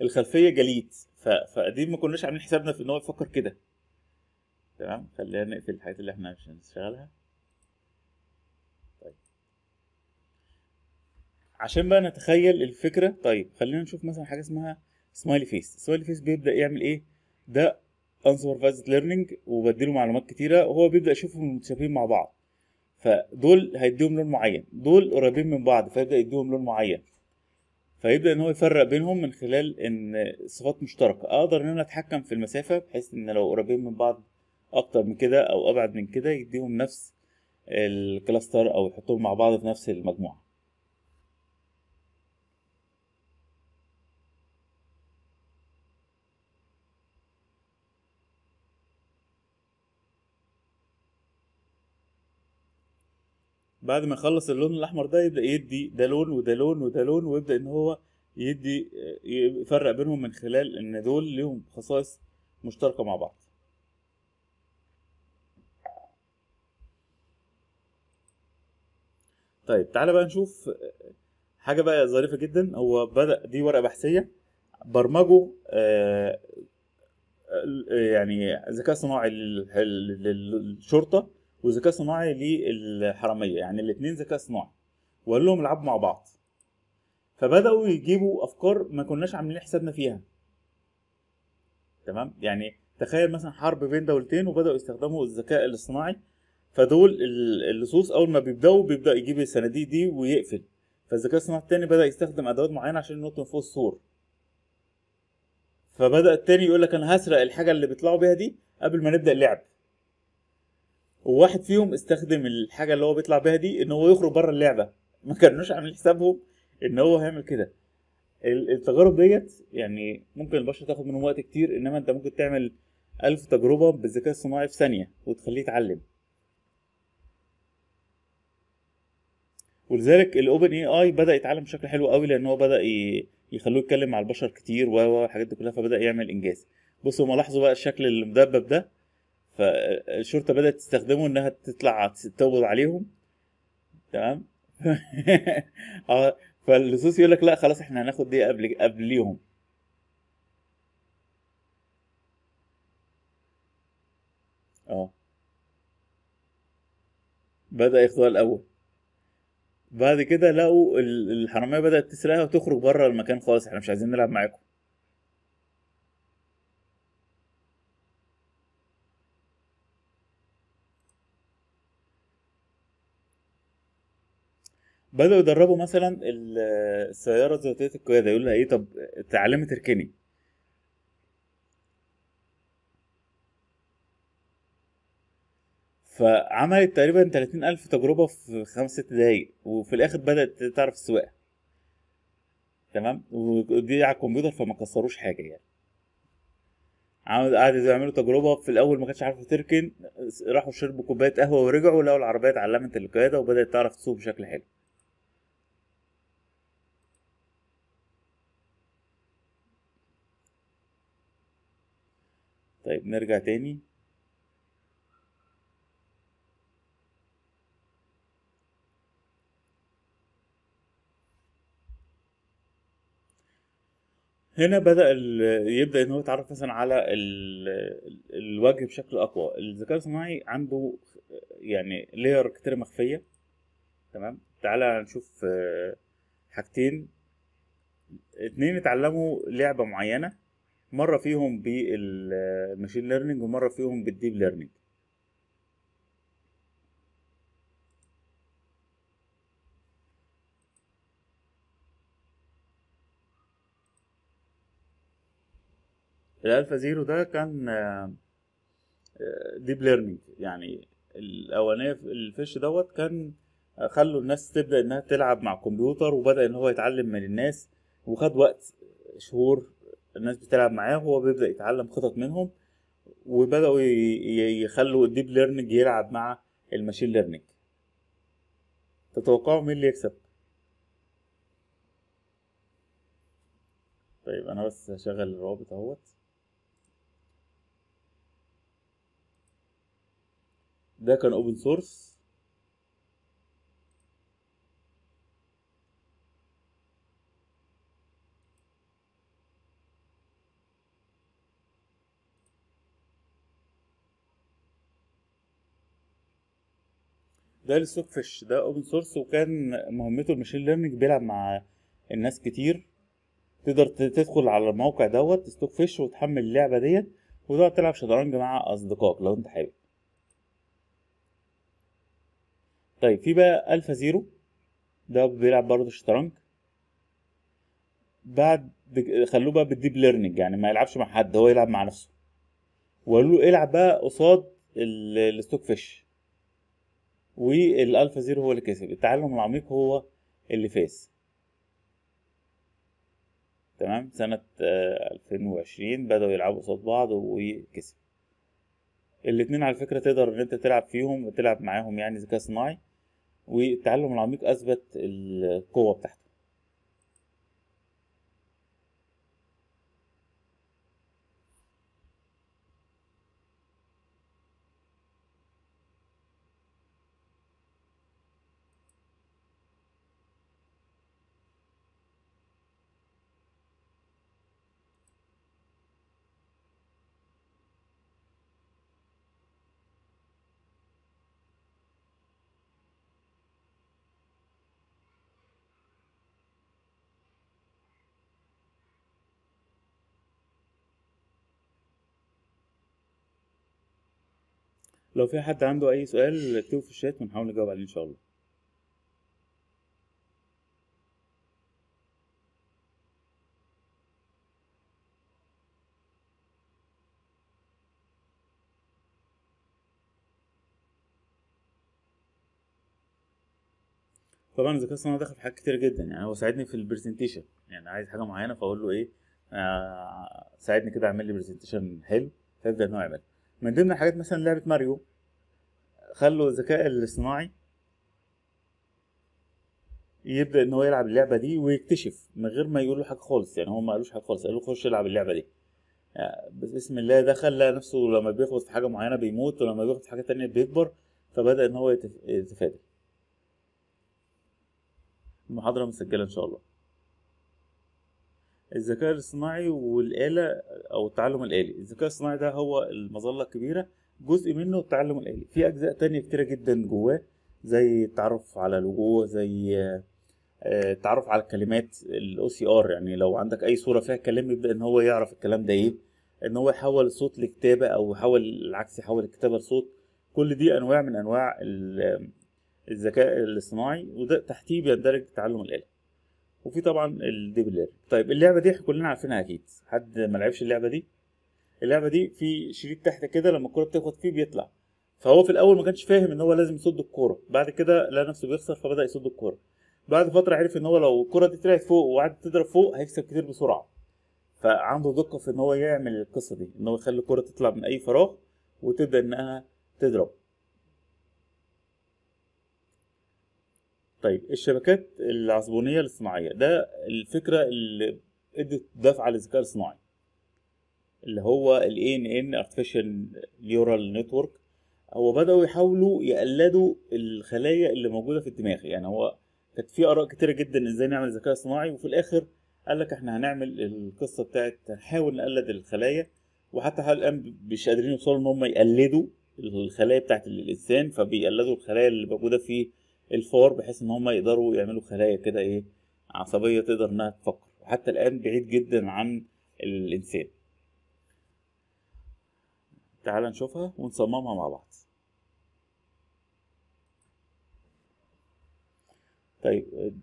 الخلفيه جليد فدي ما كناش عاملين حسابنا في ان هو يفكر كده تمام خلينا نقفل الحاجات اللي احنا مش هنشتغلها عشان بقى نتخيل الفكره طيب خلينا نشوف مثلا حاجه اسمها سمايلي فيس سمايلي فيس بيبدا يعمل ايه ده unsupervised ليرنينج وبديله معلومات كتيره وهو بيبدا يشوفهم متشابهين مع بعض فدول هيديهم لون معين دول قريبين من بعض فيبدا يديهم لون معين فيبدا ان هو يفرق بينهم من خلال ان صفات مشتركه اقدر ان انا اتحكم في المسافه بحيث ان لو قريبين من بعض اكتر من كده او ابعد من كده يديهم نفس الكلاستر او يحطهم مع بعض في نفس المجموعه بعد ما يخلص اللون الاحمر ده يبدا يدي ده لون وده لون وده لون ويبدا ان هو يدي يفرق بينهم من خلال ان دول ليهم خصائص مشتركه مع بعض طيب تعالى بقى نشوف حاجه بقى ظريفه جدا هو بدا دي ورقه بحثيه برمجه آه، آه، يعني ذكاء صناعي للشرطه وذكاء صناعي للحراميه يعني الاثنين ذكاء صناعي وقال لهم العبوا مع بعض فبداوا يجيبوا افكار ما كناش عاملين حسابنا فيها تمام يعني تخيل مثلا حرب بين دولتين وبداوا يستخدموا الذكاء الاصطناعي فدول اللصوص اول ما بيبداوا بيبدا يجيب الصناديق دي ويقفل فالذكاء الصناعي التاني بدا يستخدم ادوات معينه عشان ينط من فوق السور فبدا التاني يقول لك انا هسرق الحاجه اللي بيطلعوا بيها دي قبل ما نبدا اللعب وواحد فيهم استخدم الحاجه اللي هو بيطلع بيها دي ان هو يخرج بره اللعبه ما كانوش عاملين حسابهم ان هو هيعمل كده التجارب ديت يعني ممكن البشر تاخد منهم وقت كتير انما انت ممكن تعمل ألف تجربة بالذكاء الصناعي في ثانية وتخليه يتعلم ولذلك الاوبن اي اي بدا يتعلم بشكل حلو قوي لان هو بدا يخلوه يتكلم مع البشر كتير و الحاجات دي كلها فبدا يعمل انجاز بصوا ملاحظوا لاحظوا بقى الشكل المدبب ده فالشرطه بدات تستخدمه انها تطلع تقبض عليهم تمام آه، فاللصوص يقول لك لا خلاص احنا هناخد دي قبل قبليهم اه بدا ياخدوها الاول بعد كده لقوا الحراميه بدات تسرقها وتخرج بره المكان خالص احنا مش عايزين نلعب معاكم بداوا يدربوا مثلا السياره ذاتيه القياده يقول لها ايه طب اتعلمي تركني فعملت تقريبا 30 ألف تجربة في خمس ست دقايق وفي الآخر بدأت تعرف السواقة تمام ودي على الكمبيوتر فما كسروش حاجة يعني عملوا قعدوا يعملوا تجربة في الأول ما كانتش عارفة تركن راحوا شربوا كوباية قهوة ورجعوا لقوا العربية اتعلمت القيادة وبدأت تعرف تسوق بشكل حلو طيب نرجع تاني هنا بدا يبدا ان هو يتعرف مثلا على الوجه بشكل اقوى الذكاء الصناعي عنده يعني لير كتير مخفيه تمام تعالى نشوف آه، حاجتين اتنين اتعلموا لعبه معينه مره فيهم بالماشين ليرنينج ومره فيهم بالديب ليرنينج الالفا زيرو ده كان ديب آه، ليرنينج يعني الاولانيه الفيش دوت كان خلوا الناس تبدا انها تلعب مع الكمبيوتر وبدا ان هو يتعلم من الناس وخد وقت شهور الناس بتلعب معاه وهو بيبدا يتعلم خطط منهم وبداوا يخلوا الديب ليرنينج يلعب مع الماشين ليرنينج تتوقعوا مين اللي يكسب طيب انا بس هشغل الروابط اهوت ده كان اوبن سورس ده الستوك فيش ده اوبن سورس وكان مهمته المشين ليرنينج بيلعب مع الناس كتير تقدر تدخل على الموقع دوت ستوك فيش وتحمل اللعبه ديت وتقعد تلعب شطرنج مع اصدقائك لو انت حابب طيب في بقى الفا زيرو ده بيلعب برضه شطرنج بعد خلوه بقى بالديب ليرنينج يعني ما يلعبش مع حد هو يلعب مع نفسه وقالوا له العب بقى قصاد الستوك فيش والالفا زيرو هو اللي كسب التعلم العميق هو اللي فاز تمام سنة آه، ألفين وعشرين بدأوا يلعبوا قصاد بعض وكسب الاتنين على فكرة تقدر ان انت تلعب فيهم وتلعب معاهم يعني ذكاء صناعي والتعلم العميق اثبت القوة بتاعته لو في حد عنده اي سؤال اكتبه في الشات ونحاول نجاوب عليه ان شاء الله طبعا الذكاء الصناعي دخل في حاجات كتير جدا يعني هو ساعدني في البرزنتيشن يعني عايز حاجه معينه فاقول له ايه آه ساعدني كده اعمل لي برزنتيشن حلو فيبدا ان هو يعملها من ضمن الحاجات مثلا لعبه ماريو خلوا الذكاء الاصطناعي يبدا ان هو يلعب اللعبه دي ويكتشف من غير ما يقول له حاجه خالص يعني هو ما قالوش حاجه خالص قالوا خش العب اللعبه دي يعني بسم الله دخل لقى نفسه لما بيخبط في حاجه معينه بيموت ولما بيخبط في حاجه تانية بيكبر فبدا ان هو يتفادى المحاضره مسجله ان شاء الله الذكاء الاصطناعي والآلة أو التعلم الآلي الذكاء الاصطناعي ده هو المظلة الكبيرة جزء منه التعلم الآلي في أجزاء تانية كتيرة جدا جواه زي التعرف على الوجوه زي آه، التعرف على الكلمات الاو سي ار يعني لو عندك اي صوره فيها كلام يبدا ان هو يعرف الكلام ده ايه ان هو يحول الصوت لكتابه او يحول العكس يحول الكتابه لصوت كل دي انواع من انواع الذكاء الاصطناعي وده تحتيه بيندرج التعلم الالي وفي طبعا الديب طيب اللعبه دي احنا كلنا عارفينها اكيد حد ما لعبش اللعبه دي اللعبه دي في شريط تحت كده لما الكوره بتاخد فيه بيطلع فهو في الاول ما كانش فاهم ان هو لازم يصد الكوره بعد كده لقى نفسه بيخسر فبدا يصد الكوره بعد فتره عرف ان هو لو الكوره دي طلعت فوق وقعدت تضرب فوق هيكسب كتير بسرعه فعنده دقه في ان هو يعمل القصه دي ان هو يخلي الكوره تطلع من اي فراغ وتبدا انها تضرب طيب الشبكات العصبونيه الاصطناعيه ده الفكره اللي ادت دفعه للذكاء الصناعي اللي هو ال ANN ارتفيشال نيورال نتورك هو بدأوا يحاولوا يقلدوا الخلايا اللي موجودة في الدماغ يعني هو كانت في آراء كتيرة جدا ازاي نعمل ذكاء صناعي وفي الآخر قال لك احنا هنعمل القصة بتاعت هنحاول نقلد الخلايا وحتى الآن مش قادرين يوصلوا إن هم يقلدوا الخلايا بتاعت الإنسان فبيقلدوا الخلايا اللي موجودة في الفار بحيث ان هم يقدروا يعملوا خلايا كده ايه عصبيه تقدر انها تفكر وحتى الان بعيد جدا عن الانسان تعال نشوفها ونصممها مع بعض طيب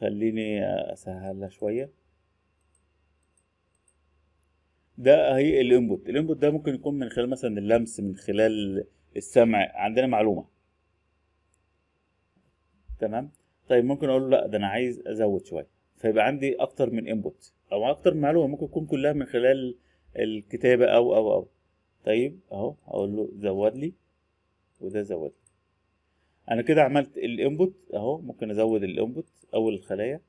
خليني اسهلها شويه ده اهي الانبوت الانبوت ده ممكن يكون من خلال مثلا اللمس من خلال السمع عندنا معلومه تمام طيب ممكن اقول له لا ده انا عايز ازود شويه فيبقى عندي اكتر من انبوت او اكتر من معلومه ممكن تكون كلها من خلال الكتابه او او او طيب اهو اقول له زود لي وده زود لي انا كده عملت الانبوت اهو ممكن ازود الانبوت او الخلايا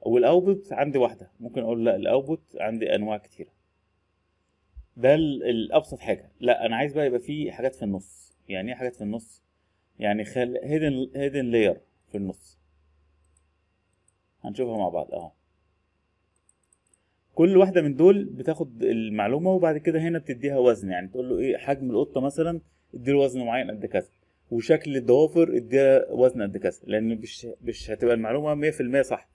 والاوتبوت عندي واحده ممكن اقول لا الاوتبوت عندي انواع كتيره ده الابسط حاجه لا انا عايز بقى يبقى فيه حاجات في النص يعني ايه حاجات في النص يعني خل هيدن هيدن لاير في النص هنشوفها مع بعض اهو كل واحده من دول بتاخد المعلومه وبعد كده هنا بتديها وزن يعني تقول له ايه حجم القطه مثلا اديله وزن معين قد كذا وشكل الضوافر اديها وزن قد كذا لان مش مش هتبقى المعلومه 100% صح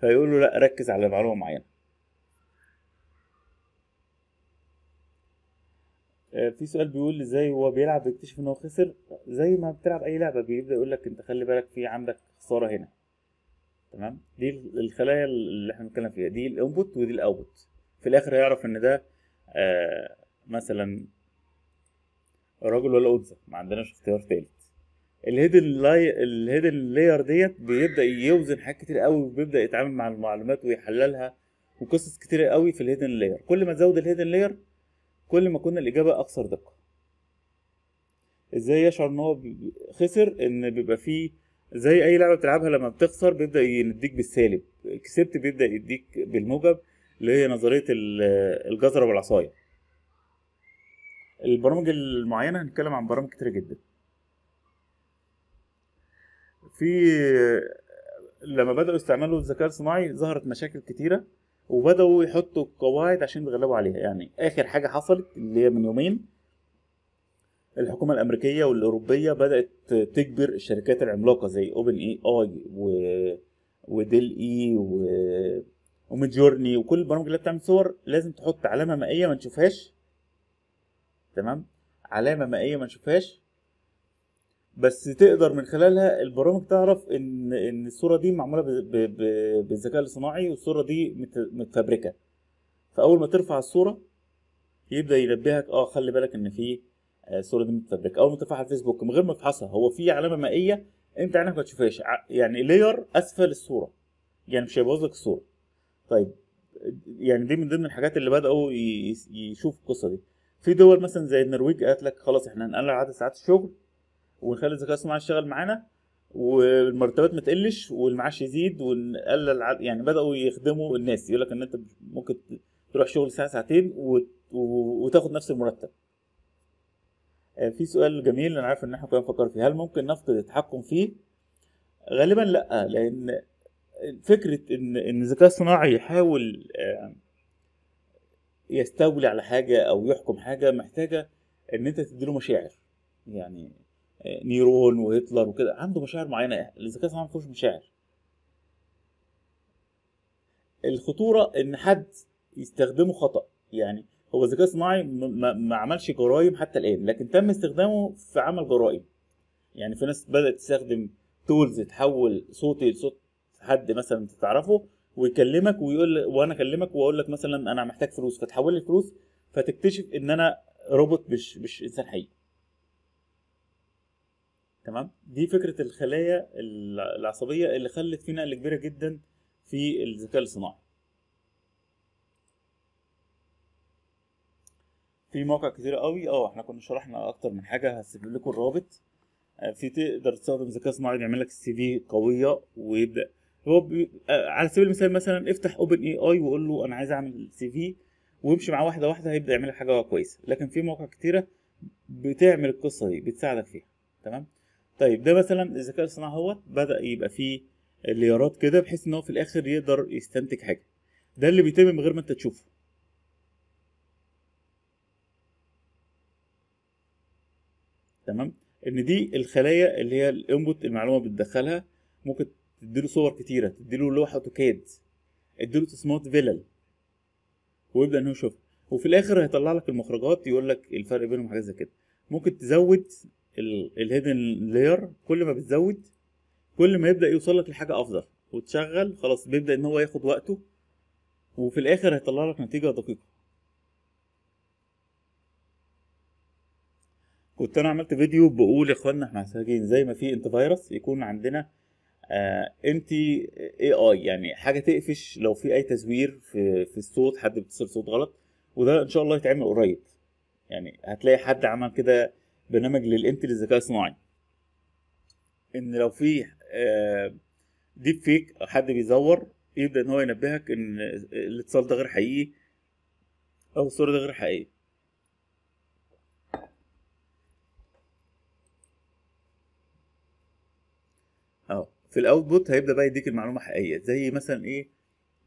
فيقول له لا ركز على معلومه معينه آه، في سؤال بيقول ازاي هو بيلعب بيكتشف ان هو خسر زي ما بتلعب اي لعبه بيبدا يقول لك انت خلي بالك في عندك خساره هنا تمام دي الخلايا اللي احنا بنتكلم فيها دي الانبوت ودي الاوتبوت في الاخر هيعرف ان ده آه مثلا راجل ولا انثى ما عندناش اختيار ثالث الهيدن لاي الهيدن لاير ديت بيبدا يوزن حاجات كتير قوي وبيبدا يتعامل مع المعلومات ويحللها وقصص كتير قوي في الهيدن لاير كل ما تزود الهيدن لاير كل ما كنا الإجابة أكثر دقة إزاي يشعر إن هو خسر إن بيبقى فيه زي أي لعبة بتلعبها لما بتخسر بيبدأ يديك بالسالب كسبت بيبدأ يديك بالموجب اللي هي نظرية الجزرة والعصاية البرامج المعينة هنتكلم عن برامج كتيرة جدا في لما بدأوا يستعملوا الذكاء الصناعي ظهرت مشاكل كتيرة وبداوا يحطوا قواعد عشان يتغلبوا عليها يعني اخر حاجه حصلت اللي هي من يومين الحكومه الامريكيه والاوروبيه بدات تجبر الشركات العملاقه زي اوبن اي اي و وديل اي و وميدجورني وكل البرامج اللي بتعمل صور لازم تحط علامه مائيه ما نشوفهاش تمام علامه مائيه ما نشوفهاش بس تقدر من خلالها البرامج تعرف ان ان الصوره دي معموله بالذكاء الصناعي والصوره دي متفبركه فاول ما ترفع الصوره يبدا ينبهك اه خلي بالك ان في آه، الصوره دي متفبركه اول ما ترفعها على الفيسبوك من غير ما تفحصها هو في علامه مائيه انت عينك ما تشوفهاش يعني لير اسفل الصوره يعني مش هيبوظ لك الصوره طيب يعني دي من ضمن الحاجات اللي بداوا يشوفوا القصه دي في دول مثلا زي النرويج قالت لك خلاص احنا هنقلل عدد ساعات الشغل ونخلي الذكاء الصناعي يشتغل معانا والمرتبات ما تقلش والمعاش يزيد ونقلل يعني بداوا يخدموا الناس يقول لك ان انت ممكن تروح شغل ساعه ساعتين وتاخد نفس المرتب آه، في سؤال جميل انا عارف ان احنا كنا بنفكر فيه هل ممكن نفقد التحكم فيه غالبا لا لان فكره ان ان الذكاء الصناعي يحاول آه، يستولي على حاجه او يحكم حاجه محتاجه ان انت تديله مشاعر يعني نيرون وهتلر وكده عنده مشاعر معينه الذكاء الصناعي ما فيهوش مشاعر الخطوره ان حد يستخدمه خطا يعني هو الذكاء الصناعي ما عملش جرائم حتى الان لكن تم استخدامه في عمل جرائم يعني في ناس بدات تستخدم تولز تحول صوتي لصوت حد مثلا انت تعرفه ويكلمك ويقول وانا اكلمك واقول لك مثلا انا محتاج فلوس فتحول لي فلوس فتكتشف ان انا روبوت مش مش انسان حقيقي تمام دي فكره الخلايا العصبيه اللي خلت في نقله كبيره جدا في الذكاء الصناعي في مواقع كتيره قوي اه احنا كنا شرحنا اكتر من حاجه هسيب لكم الرابط آه، في تقدر تستخدم ذكاء صناعي يعمل لك السي في قويه ويبدا هو بي... آه، على سبيل المثال مثلا افتح اوبن اي اي وقول له انا عايز اعمل سي في وامشي معاه واحده واحده هيبدا يعمل لك حاجه كويسه لكن في مواقع كتيره بتعمل القصه دي بتساعدك فيها تمام طيب ده مثلا الذكاء الصناعي هو بدا يبقى فيه ليارات كده بحيث ان هو في الاخر يقدر يستنتج حاجه ده اللي بيتم من غير ما انت تشوفه تمام ان دي الخلايا اللي هي الانبوت المعلومه بتدخلها ممكن تديله صور كتيره تديله لوحه اوتوكاد تديله تصميمات فيلل ويبدا ان هو يشوفها وفي الاخر هيطلع لك المخرجات يقول لك الفرق بينهم حاجة زي كده ممكن تزود الهيدن لاير كل ما بتزود كل ما يبدا يوصل لك لحاجه افضل وتشغل خلاص بيبدا ان هو ياخد وقته وفي الاخر هيطلع لك نتيجه دقيقه كنت انا عملت فيديو بقول يا اخوانا احنا محتاجين زي ما في انت فيروس يكون عندنا انتي اي اي يعني حاجه تقفش لو في اي تزوير في في الصوت حد بيتصل صوت غلط وده ان شاء الله يتعمل قريب يعني هتلاقي حد عمل كده برنامج للانتل الذكاء الصناعي ان لو في ديب آه، فيك حد بيزور يبدا ان هو ينبهك ان الاتصال ده غير حقيقي او الصوره ده غير حقيقيه اهو في الاوتبوت هيبدا بقى يديك المعلومه حقيقيه زي مثلا ايه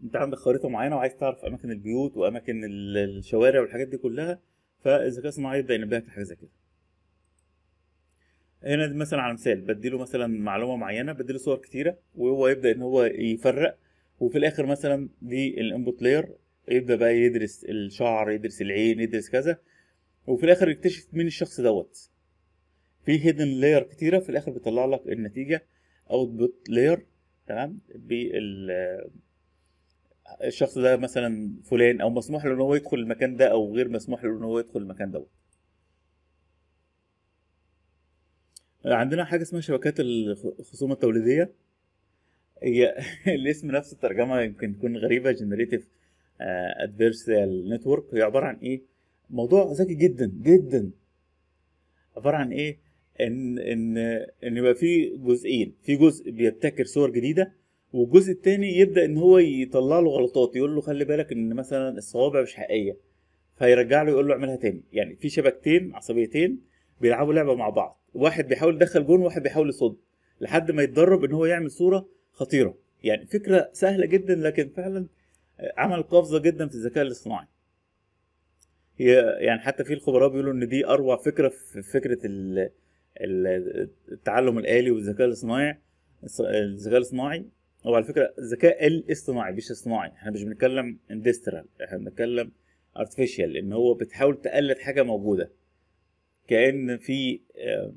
انت عندك خريطه معينه وعايز تعرف اماكن البيوت واماكن الشوارع والحاجات دي كلها فالذكاء الصناعي يبدا ينبهك لحاجه زي كده هنا مثلا على مثال بديله مثلا معلومه معينه بديله صور كتيره وهو يبدا ان هو يفرق وفي الاخر مثلا دي الانبوت لاير يبدا بقى يدرس الشعر يدرس العين يدرس كذا وفي الاخر يكتشف مين الشخص دوت في هيدن لاير كتيره في الاخر بيطلع لك النتيجه اوتبوت لاير تمام بال الشخص ده مثلا فلان او مسموح له ان هو يدخل المكان ده او غير مسموح له ان هو يدخل المكان دوت عندنا حاجه اسمها شبكات الخصومة التوليديه هي الاسم نفسه الترجمه يمكن تكون غريبه جنريتيف ادفيرسيال نتورك هي عباره عن ايه موضوع ذكي جدا جدا عباره عن ايه ان ان ان يبقى في جزئين في جزء بيبتكر صور جديده والجزء التاني يبدا ان هو يطلع له غلطات يقول له خلي بالك ان مثلا الصوابع مش حقيقيه فيرجع له يقول له اعملها تاني يعني في شبكتين عصبيتين بيلعبوا لعبه مع بعض واحد بيحاول يدخل جون وواحد بيحاول يصد لحد ما يتدرب ان هو يعمل صوره خطيره يعني فكره سهله جدا لكن فعلا آه، عمل قفزه جدا في الذكاء الاصطناعي هي يعني حتى في الخبراء بيقولوا ان دي اروع فكره في فكره التعلم الالي والذكاء الاصطناعي الذكاء الاصطناعي هو على فكره الذكاء الاصطناعي مش اصطناعي احنا مش بنتكلم اندستريال احنا بنتكلم ارتفيشال ان هو بتحاول تقلد حاجه موجوده كان في آه،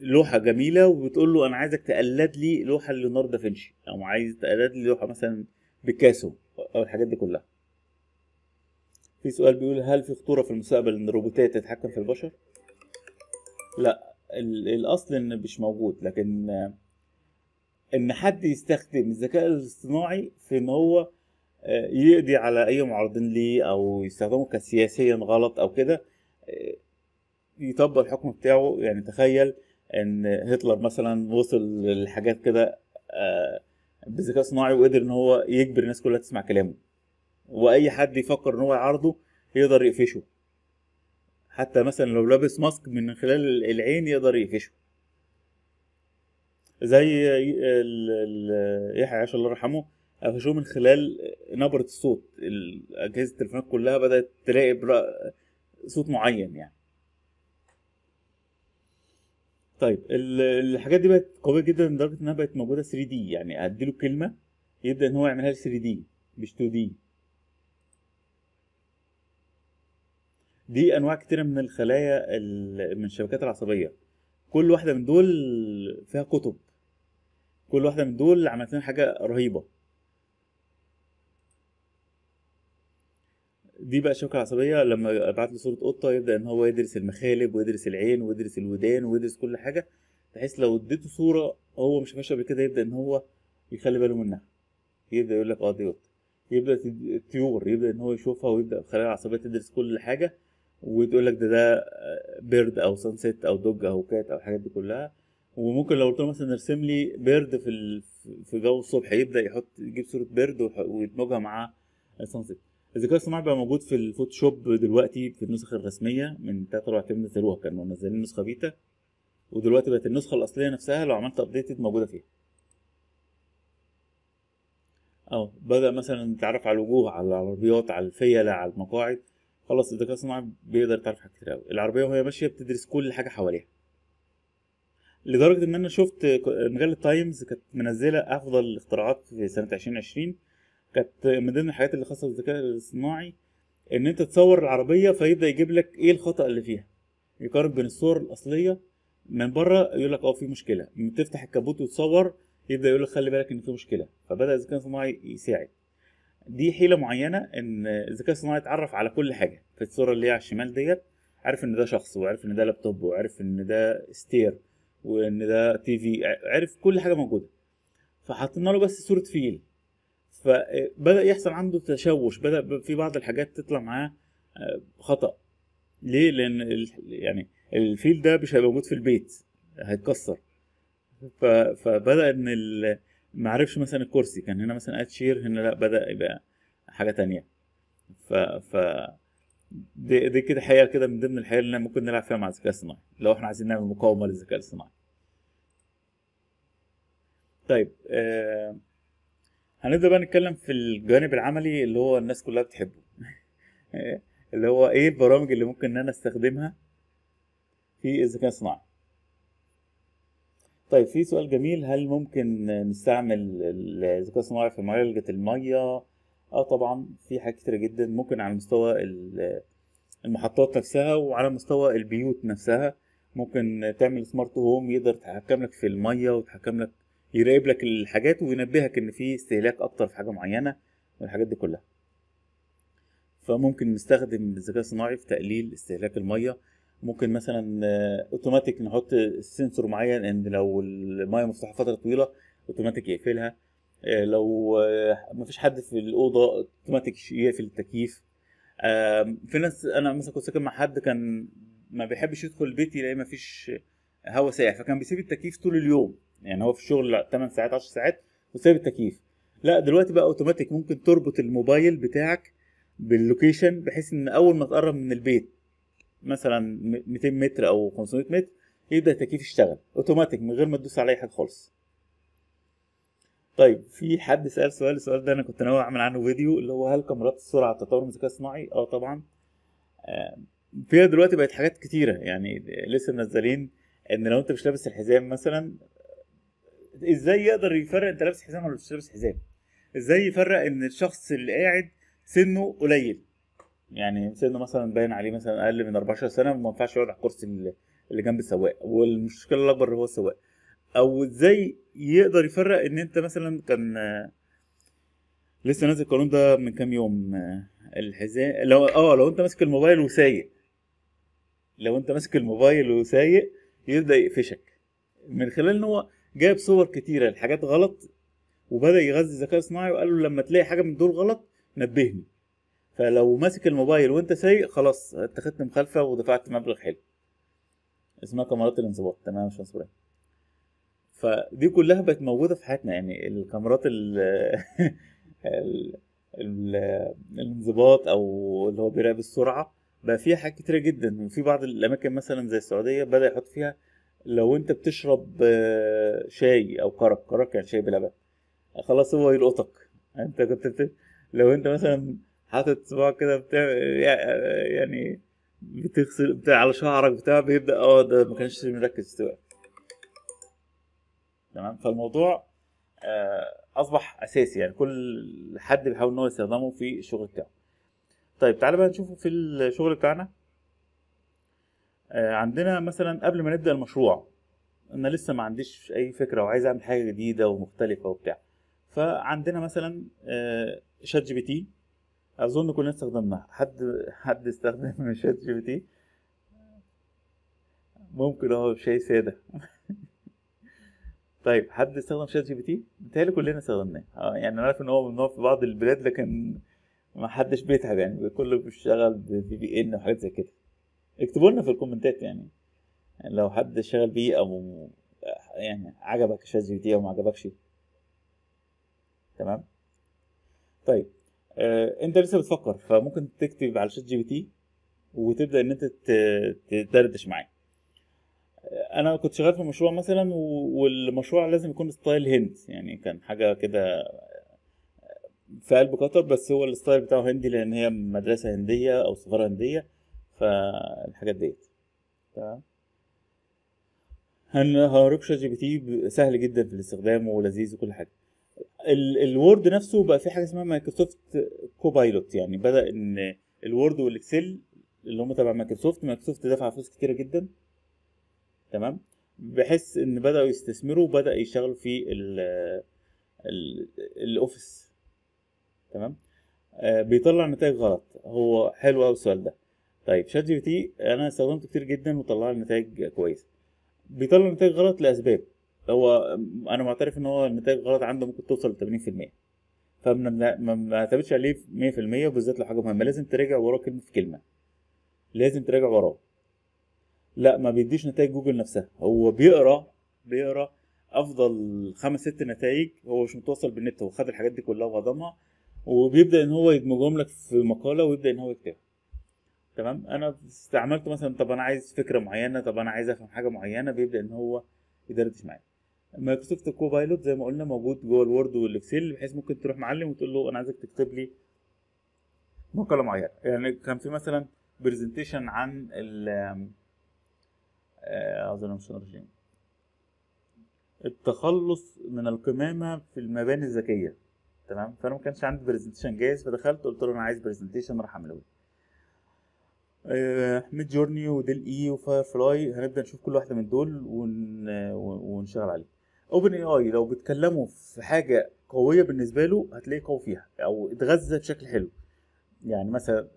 لوحه جميله وبتقول له انا عايزك تقلد لي لوحه ليوناردو دافنشي او عايز تقلد لي لوحه مثلا بيكاسو او الحاجات دي كلها في سؤال بيقول هل في خطوره في المستقبل ان الروبوتات تتحكم في البشر لا الاصل ان مش موجود لكن ان حد يستخدم الذكاء الاصطناعي في ان هو آه، يقضي على اي معارضين ليه او يستخدمه كسياسيا غلط او كده آه، يطبق الحكم بتاعه يعني تخيل ان هتلر مثلا وصل لحاجات كده آه، بذكاء صناعي وقدر ان هو يجبر الناس كلها تسمع كلامه واي حد يفكر ان هو يعارضه يقدر يقفشه حتى مثلا لو لابس ماسك من خلال العين يقدر يقفشه زي يحيى عاش الله يرحمه قفشوه من خلال نبرة الصوت أجهزة التليفونات كلها بدأت تراقب صوت معين يعني طيب الحاجات دي بقت قويه جدا لدرجه انها بقت موجوده 3 دي يعني اديله كلمه يبدا ان هو يعملها لي 3 دي مش 2 دي دي انواع كتيره من الخلايا من الشبكات العصبيه كل واحده من دول فيها كتب كل واحده من دول عملت لنا حاجه رهيبه دي بقى الشبكه العصبيه لما ابعت له صوره قطه يبدا ان هو يدرس المخالب ويدرس العين ويدرس الودان ويدرس كل حاجه بحيث لو اديته صوره هو مش شافهاش قبل كده يبدا ان هو يخلي باله منها يبدا يقول لك اه دي قطه يبدا الطيور يبدا ان هو يشوفها ويبدا الخلايا العصبيه تدرس كل حاجه وتقول لك ده ده بيرد او سانسيت او دوج او كات او الحاجات دي كلها وممكن لو قلت له مثلا ارسم لي بيرد في في جو الصبح يبدا يحط يجيب صوره بيرد ويدمجها مع سانسيت الذكاء الصناعي بقى موجود في الفوتوشوب دلوقتي في النسخ الرسميه من تلات أربع ايام نزلوها كانوا منزلين نسخه بيتا ودلوقتي بقت النسخه الاصليه نفسها لو عملت ابديتد موجوده فيها اه بدا مثلا يتعرف على الوجوه على العربيات على الفيله على المقاعد خلاص الذكاء الصناعي بيقدر يتعرف حاجات كتير أوي العربيه وهي ماشيه بتدرس كل حاجه حواليها لدرجه ان انا شفت مجله تايمز كانت منزله افضل الاختراعات في سنه 2020 كانت من ضمن الحاجات اللي خاصه بالذكاء الاصطناعي ان انت تصور العربيه فيبدا يجيب لك ايه الخطا اللي فيها يقارن بين الصور الاصليه من بره يقول لك اه في مشكله لما تفتح الكابوت وتصور يبدا يقول لك خلي بالك ان في مشكله فبدا الذكاء الاصطناعي يساعد دي حيله معينه ان الذكاء الاصطناعي اتعرف على كل حاجه في الصوره اللي هي على الشمال ديت عارف ان ده شخص وعارف ان ده لابتوب وعارف ان ده ستير وان ده تي في عارف كل حاجه موجوده فحطينا له بس صوره فيل فبدا يحصل عنده تشوش بدا في بعض الحاجات تطلع معاه آه، خطا ليه لان يعني الفيل ده مش هيبقى موجود في البيت هيتكسر فبدا ان ما عرفش مثلا الكرسي كان هنا مثلا اتشير هنا لا بدا يبقى حاجه تانية ف ف دي, دي كده حقيقه كده من ضمن الحياة اللي ممكن نلعب فيها مع الذكاء الصناعي لو احنا عايزين نعمل مقاومه للذكاء الصناعي طيب آه هنبدا بقى نتكلم في الجانب العملي اللي هو الناس كلها بتحبه اللي هو ايه البرامج اللي ممكن ان انا استخدمها في الذكاء الصناعي طيب في سؤال جميل هل ممكن نستعمل الذكاء الصناعي في معالجة المية؟ اه طبعا في حاجات كتيرة جدا ممكن على مستوى المحطات نفسها وعلى مستوى البيوت نفسها ممكن تعمل سمارت هوم يقدر يتحكم لك في المية ويتحكم لك يراقب لك الحاجات وينبهك ان في استهلاك اكتر في حاجه معينه والحاجات دي كلها فممكن نستخدم الذكاء الصناعي في تقليل استهلاك الميه ممكن مثلا آه، اوتوماتيك نحط سنسور معين ان لو الميه مفتوحه فتره طويله اوتوماتيك يقفلها آه، لو آه، مفيش حد في الاوضه اوتوماتيك يقفل التكييف في ناس انا مثلا كنت ساكن مع حد كان ما بيحبش يدخل البيت يلاقي مفيش هواء ساقع فكان بيسيب التكييف طول اليوم يعني هو في الشغل 8 ساعات 10 ساعات وسايب التكييف لا دلوقتي بقى اوتوماتيك ممكن تربط الموبايل بتاعك باللوكيشن بحيث ان اول ما تقرب من البيت مثلا 200 متر او 500 متر يبدا التكييف يشتغل اوتوماتيك من غير ما تدوس على اي حاجه خالص طيب في حد سال سؤال السؤال ده انا كنت ناوي اعمل عنه فيديو اللي هو هل كاميرات السرعه تطور من الذكاء الصناعي اه طبعا آه، فيها دلوقتي بقت حاجات كتيره يعني لسه منزلين ان لو انت مش لابس الحزام مثلا ازاي يقدر يفرق انت لابس حزام ولا مش لابس حزام ازاي يفرق ان الشخص اللي قاعد سنه قليل يعني سنه مثلا باين عليه مثلا اقل من 14 سنه وما ينفعش يقعد على الكرسي اللي جنب السواق والمشكله الاكبر هو السواق او ازاي يقدر يفرق ان انت مثلا كان لسه نازل القانون ده من كام يوم الحزام لو اه لو انت ماسك الموبايل وسايق لو انت ماسك الموبايل وسايق يبدا يقفشك من خلال ان هو جايب صور كتيره لحاجات غلط وبدا يغذي الذكاء الصناعي وقال له لما تلاقي حاجه من دول غلط نبهني فلو ماسك الموبايل وانت سايق خلاص اتخذت مخالفه ودفعت مبلغ حلو اسمها كاميرات الانضباط تمام مش عنصريه فدي كلها بقت موجوده في حياتنا يعني الكاميرات ال الانضباط او اللي هو بيراقب السرعه بقى فيها حاجات كتيره جدا وفي بعض الاماكن مثلا زي السعوديه بدا يحط فيها لو انت بتشرب آه، شاي او كرك كرك يعني شاي بلبن خلاص هو يلقطك يعني انت كنت بت... لو انت مثلا حاطط صباعك كده بتاع يعني بتغسل بتاع على شعرك بتاع بيبدا اه ده ما كانش مركز دلوقتي تمام فالموضوع آه، اصبح اساسي يعني كل حد بيحاول ان هو يستخدمه في الشغل بتاعه طيب تعالى بقى نشوفه في الشغل بتاعنا آه، عندنا مثلا قبل ما نبدا المشروع انا لسه ما عنديش اي فكره وعايز اعمل حاجه جديده ومختلفه وبتاع فعندنا مثلا شات جي بي تي اظن كلنا استخدمناه حد حد استخدم شات جي بي تي ممكن اهو شيء ساده طيب حد استخدم شات جي بي تي بيتهيألي كلنا استخدمناه آه، يعني انا عارف ان هو ممنوع في بعض البلاد لكن ما حدش بيتعب يعني كله بيشتغل بفي بي ان وحاجات زي كده اكتبوا لنا في الكومنتات يعني, يعني لو حد شغال بيه او يعني عجبك شات جي بي تي او ما عجبكش تمام طيب آه، انت لسه بتفكر فممكن تكتب على شات جي بي تي وتبدا ان انت تدردش معاه آه، انا كنت شغال في مشروع مثلا والمشروع لازم يكون ستايل هند يعني كان حاجه كده آه، في قلب قطر بس هو الستايل بتاعه هندي لان هي مدرسه هنديه او سفاره هنديه فالحاجات ديت تمام هنهارب شات جي بي تي سهل جدا في الاستخدام ولذيذ وكل حاجه الوورد نفسه بقى في حاجه اسمها مايكروسوفت كوبايلوت يعني بدا ان الوورد والاكسل اللي هم تبع مايكروسوفت مايكروسوفت دفع فلوس كتيره جدا تمام بحيث ان بداوا يستثمروا وبدا يشتغلوا في ال الاوفيس تمام آه بيطلع نتائج غلط هو حلو قوي السؤال ده طيب شات جي بي تي انا استخدمته كتير جدا وطلع لي نتائج كويسه بيطلع نتائج غلط لاسباب هو انا معترف ان هو النتائج غلط عنده ممكن توصل ل 80% فما اعتمدش عليه 100% وبالذات لو حاجه مهمه لازم تراجع وراه كلمه في كلمه لازم تراجع وراه لا ما بيديش نتائج جوجل نفسها هو بيقرا بيقرا افضل خمس ست نتائج هو مش متوصل بالنت هو خد الحاجات دي كلها وهضمها وبيبدا ان هو يدمجهم لك في مقاله ويبدا ان هو يكتبها تمام انا استعملته مثلا طب انا عايز فكره معينه طب انا عايز افهم حاجه معينه بيبدا ان هو يدردش معايا مايكروسوفت كوبايلوت زي ما قلنا موجود جوه الوورد والاكسل بحيث ممكن تروح معلم وتقول له انا عايزك تكتب لي مقاله معينه يعني كان في مثلا برزنتيشن عن ال اظن آه، مش التخلص من القمامه في المباني الذكيه تمام فانا ما كانش عندي برزنتيشن جاهز فدخلت قلت له انا عايز برزنتيشن راح اعمله لي آه، ميد جورني وديل اي وفاير فلاي هنبدا نشوف كل واحده من دول ون... ونشتغل عليه اوبن اي اي لو بتكلموا في حاجه قويه بالنسبه له هتلاقيه قوي فيها او اتغذى بشكل حلو يعني مثلا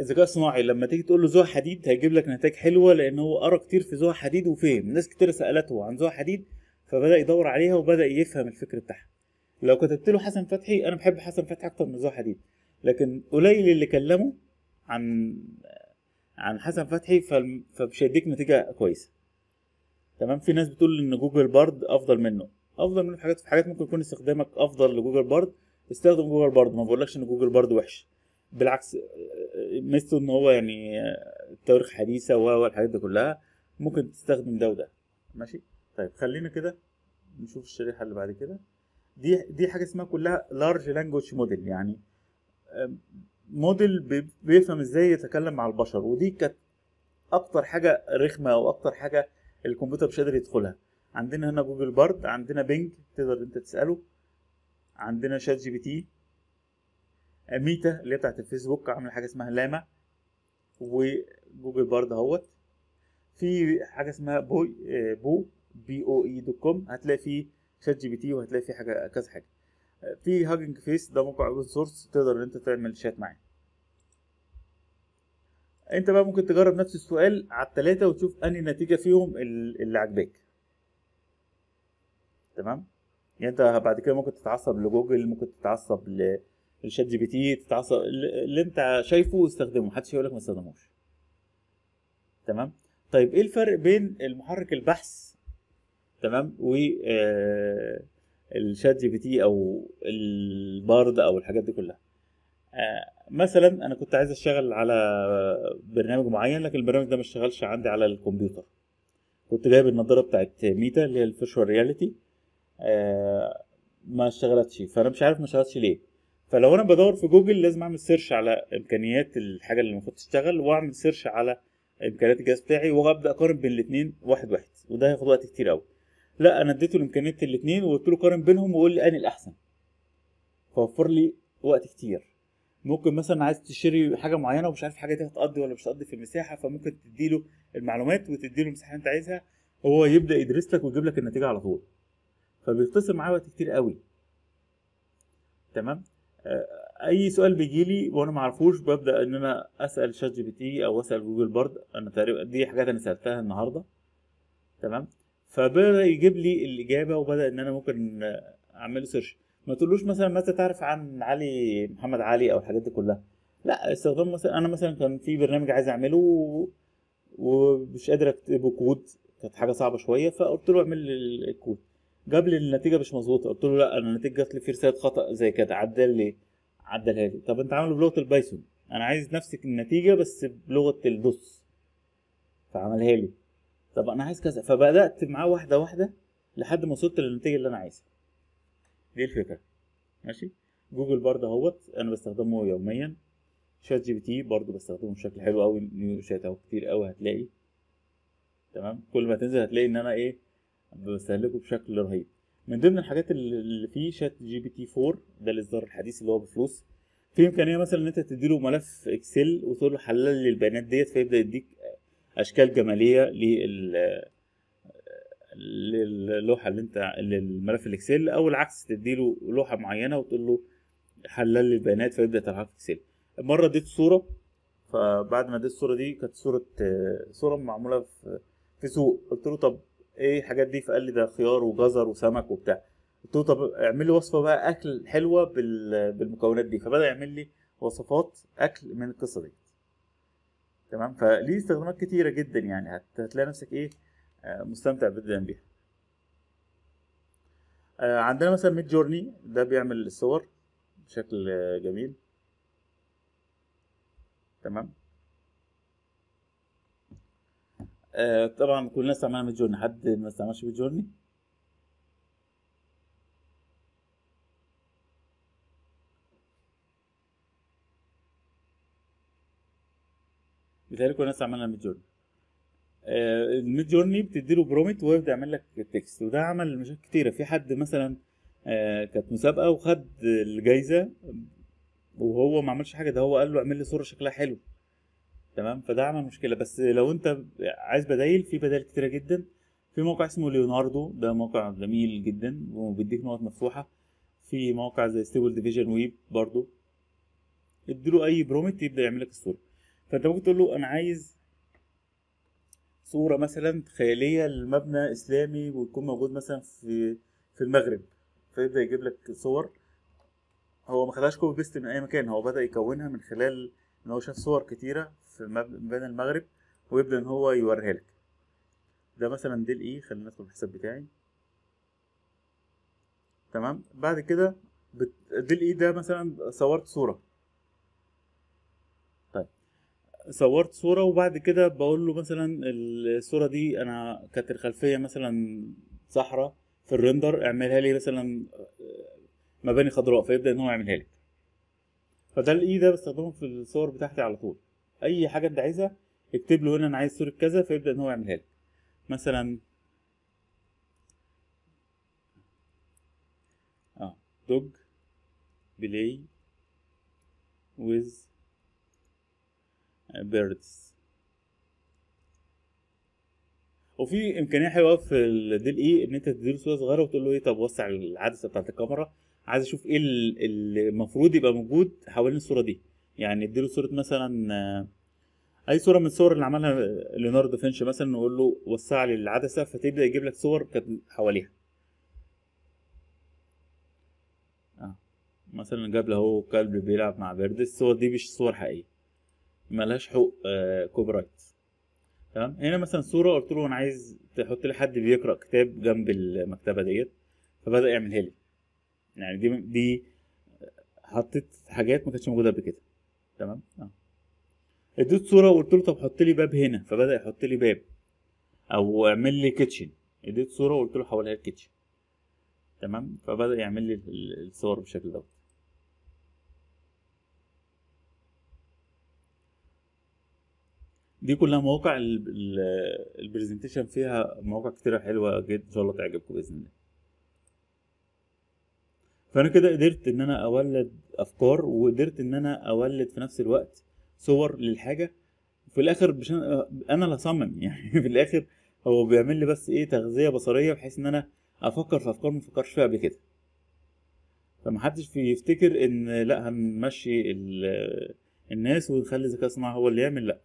الذكاء الصناعي لما تيجي تقول له زوع حديد هيجيب لك نتائج حلوه لان هو قرا كتير في زوع حديد وفهم ناس كتير سالته عن زوع حديد فبدا يدور عليها وبدا يفهم الفكر بتاعها لو كتبت له حسن فتحي انا بحب حسن فتحي اكتر من زوع حديد لكن قليل اللي كلمه عن عن حسن فتحي فمش هيديك نتيجه كويسه تمام في ناس بتقول ان جوجل بارد افضل منه افضل منه في حاجات في حاجات ممكن يكون استخدامك افضل لجوجل بارد استخدم جوجل بارد ما بقولكش ان جوجل بارد وحش بالعكس آه، آه، ميزته ان هو يعني آه، التواريخ حديثه والحاجات دي كلها ممكن تستخدم ده وده ماشي طيب خلينا كده نشوف الشريحه اللي بعد كده دي دي حاجه اسمها كلها لارج لانجوج موديل يعني موديل بيفهم ازاي يتكلم مع البشر ودي كانت اكتر حاجه رخمه او اكتر حاجه الكمبيوتر مش قادر يدخلها عندنا هنا جوجل بارد عندنا بينج تقدر انت تساله عندنا شات جي بي تي ميتا اللي هي بتاعت الفيسبوك عامله حاجه اسمها لاما وجوجل بارد اهوت في حاجه اسمها بوي آه، بو بي او اي دوت كوم هتلاقي فيه شات جي بي تي وهتلاقي فيه حاجه كذا حاجه في هاجنج فيس ده موقع اوبن سورس تقدر ان انت تعمل شات معاه انت بقى ممكن تجرب نفس السؤال على الثلاثه وتشوف انهي نتيجه فيهم اللي عجباك تمام يعني انت بعد كده ممكن تتعصب لجوجل ممكن تتعصب للشات جي بي تي تتعصب اللي انت شايفه استخدمه محدش هيقول لك ما استخدموش تمام طيب ايه الفرق بين المحرك البحث تمام و آه الشات جي بي تي او البارد او الحاجات دي كلها آه، مثلا انا كنت عايز اشتغل على برنامج معين لكن البرنامج ده ما اشتغلش عندي على الكمبيوتر كنت جايب النضاره بتاعت ميتا اللي هي الفيرشوال رياليتي آه، ما اشتغلتش فانا مش عارف ما اشتغلتش ليه فلو انا بدور في جوجل لازم اعمل سيرش على امكانيات الحاجه اللي المفروض تشتغل واعمل سيرش على امكانيات الجهاز بتاعي وابدا اقارن بين الاثنين واحد واحد وده هياخد وقت كتير قوي لا انا اديته الامكانيات الاثنين وقلت له قارن بينهم وقول لي اني الاحسن فوفر لي وقت كتير ممكن مثلا عايز تشتري حاجه معينه ومش عارف الحاجه دي هتقضي ولا مش هتقضي في المساحه فممكن تديله المعلومات وتديله المساحه اللي انت عايزها وهو يبدا يدرس لك ويجيب لك النتيجه على طول فبيختصر معايا وقت كتير قوي تمام آه، اي سؤال بيجي لي وانا ما اعرفوش ببدا ان انا اسال شات جي بي تي او اسال جوجل بارد انا تقريبا دي حاجات انا سالتها النهارده تمام فبدا يجيب لي الاجابه وبدا ان انا ممكن اعمل سيرش ما تقولوش مثلا ماذا تعرف عن علي محمد علي او الحاجات دي كلها لا استخدام مثلا انا مثلا كان في برنامج عايز اعمله و... ومش قادر اكتبه كود كانت حاجه صعبه شويه فقلت له اعمل لي الكود جاب لي النتيجه مش مظبوطه قلت له لا انا النتيجه جات لي في رساله خطا زي كده عدل لي عدلها لي طب انت عامله بلغه البايثون انا عايز نفس النتيجه بس بلغه الدوس فعملها لي طب انا عايز كذا فبدات معاه واحده واحده لحد ما وصلت للنتيجه اللي انا عايزها دي الفكره ماشي جوجل برضه اهوت انا بستخدمه يوميا شات جي بي تي برضه بستخدمه بشكل حلو قوي نيو شات اهو كتير قوي هتلاقي تمام كل ما تنزل هتلاقي ان انا ايه بستهلكه بشكل رهيب من ضمن الحاجات اللي فيه شات جي بي تي 4 ده الاصدار الحديث اللي هو بفلوس في امكانيه مثلا ان انت تديله ملف اكسل وتقول له حلل لي البيانات ديت فيبدا يديك اشكال جماليه لل للوحه اللي انت للملف الاكسل او العكس تديله لوحه معينه وتقول له حلل لي البيانات فيبدا يطلع في اكسل مره اديت صوره فبعد ما اديت الصوره دي كانت صوره صوره معموله في في سوق قلت له طب ايه الحاجات دي فقال لي ده خيار وجزر وسمك وبتاع قلت له طب اعمل لي وصفه بقى اكل حلوه بالمكونات دي فبدا يعمل لي وصفات اكل من القصه دي تمام فليه استخدامات كتيره جدا يعني هتلاقي نفسك ايه آه، مستمتع جدا بيها آه، عندنا مثلا ميد جورني ده بيعمل الصور بشكل جميل تمام آه، طبعا كلنا استعملنا ميد جورني حد ما استعملش ميد جورني لكم الناس عملنا ميد جورني آه، الميد جورني بتديله برومت ويبدا يعمل لك التكست وده عمل مشاكل كتيره في حد مثلا آه، كانت مسابقه وخد الجايزه وهو ما عملش حاجه ده هو قال له اعمل لي صوره شكلها حلو تمام فده عمل مشكله بس لو انت عايز بدايل في بدايل كتيره جدا في موقع اسمه ليوناردو ده موقع جميل جدا وبيديك نقط مفتوحه في موقع زي ستيبل ديفيجن ويب برضو اديله اي برومت يبدا يعمل لك الصوره فانت ممكن تقول له انا عايز صوره مثلا خياليه لمبنى اسلامي ويكون موجود مثلا في في المغرب فيبدا يجيب لك صور هو ما خدهاش كوبي بيست من اي مكان هو بدا يكونها من خلال ان هو شاف صور كتيره في مبنى المغرب ويبدا ان هو يوريها لك ده مثلا ديل ايه e. خلينا ندخل الحساب بتاعي تمام بعد كده بت... ديل ايه e ده مثلا صورت صوره صورت صوره وبعد كده بقول له مثلا الصوره دي انا كانت الخلفيه مثلا صحراء في الريندر اعملها لي مثلا آه، مباني خضراء فيبدا ان هو يعملها لك فده الاي ده بستخدمه في الصور بتاعتي على طول اي حاجه انت عايزها اكتب له هنا انا عايز صوره كذا فيبدا ان هو يعملها لك مثلا اه دوج بلاي ويز بيردز وفي امكانيه حلوه في الديل اي ان انت تديله صوره صغيره وتقول له ايه طب وسع العدسه بتاعت الكاميرا عايز اشوف ايه اللي المفروض يبقى موجود حوالين الصوره دي يعني اديله صوره مثلا آه، اي صوره من الصور اللي عملها ليوناردو فينش مثلا نقول له وسع لي العدسه فتبدا يجيب لك صور كانت حواليها آه، مثلا جاب له هو كلب بيلعب مع بيرد الصور دي مش صور حقيقيه ملهاش حقوق كوبرايت آه، تمام هنا مثلا صوره قلت له انا عايز تحط لي حد بيقرا كتاب جنب المكتبه ديت فبدا يعملها لي يعني دي دي حطيت حاجات ما كانتش موجوده قبل كده تمام اه اديت صوره وقلت له طب حط لي باب هنا فبدا يحط لي باب او اعمل لي كيتشن اديت صوره وقلت له حولها لي كيتشن تمام فبدا يعمل لي الصور بالشكل دوت دي كلها مواقع البرزنتيشن فيها مواقع كتيرة حلوة جدا ان شاء الله تعجبكم باذن الله فانا كده قدرت ان انا اولد افكار وقدرت ان انا اولد في نفس الوقت صور للحاجه في الاخر بشان انا اللي هصمم يعني في الاخر هو بيعمل لي بس ايه تغذيه بصريه بحيث ان انا افكر في افكار ما فكرش فيها قبل كده فمحدش يفتكر ان لا هنمشي الناس ونخلي الذكاء الصناعي هو اللي يعمل لا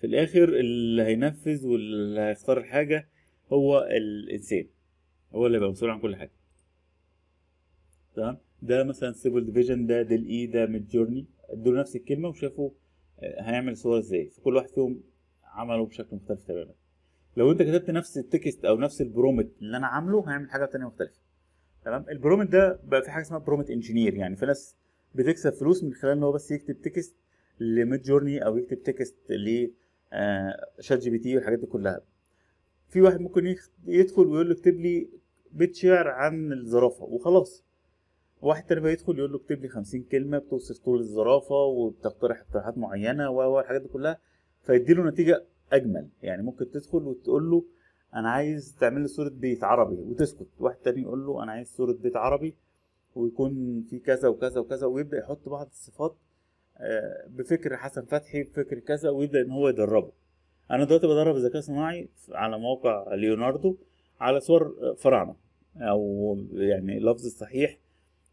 في الاخر اللي هينفذ واللي هيختار الحاجه هو الانسان هو اللي هيبقى مسؤول عن كل حاجه تمام ده مثلا سيبل ديفيجن ده ديل اي ده ميد جورني ادوا نفس الكلمه وشافوا آه، هيعمل صورة ازاي فكل واحد فيهم عمله بشكل مختلف تماما لو انت كتبت نفس التكست او نفس البرومت اللي انا عامله هيعمل حاجه تانية مختلفه تمام البرومت ده بقى في حاجه اسمها برومت انجينير يعني في ناس بتكسب فلوس من خلال ان هو بس يكتب تكست لميد جورني او يكتب تكست ل آه، شات جي بي تي والحاجات دي كلها في واحد ممكن يدخل ويقول له اكتب لي بيت شعر عن الزرافه وخلاص واحد تاني بقى يدخل يقول له اكتب لي 50 كلمه بتوصف طول الزرافه وبتقترح اقتراحات معينه و الحاجات دي كلها فيدي له نتيجه اجمل يعني ممكن تدخل وتقول له انا عايز تعمل لي صوره بيت عربي وتسكت واحد تاني يقول له انا عايز صوره بيت عربي ويكون في كذا وكذا وكذا ويبدا يحط بعض الصفات آه، بفكر حسن فتحي بفكر كذا ويبدا ان هو يدربه انا دلوقتي بدرب الذكاء الصناعي على موقع ليوناردو على صور فراعنه او يعني لفظ الصحيح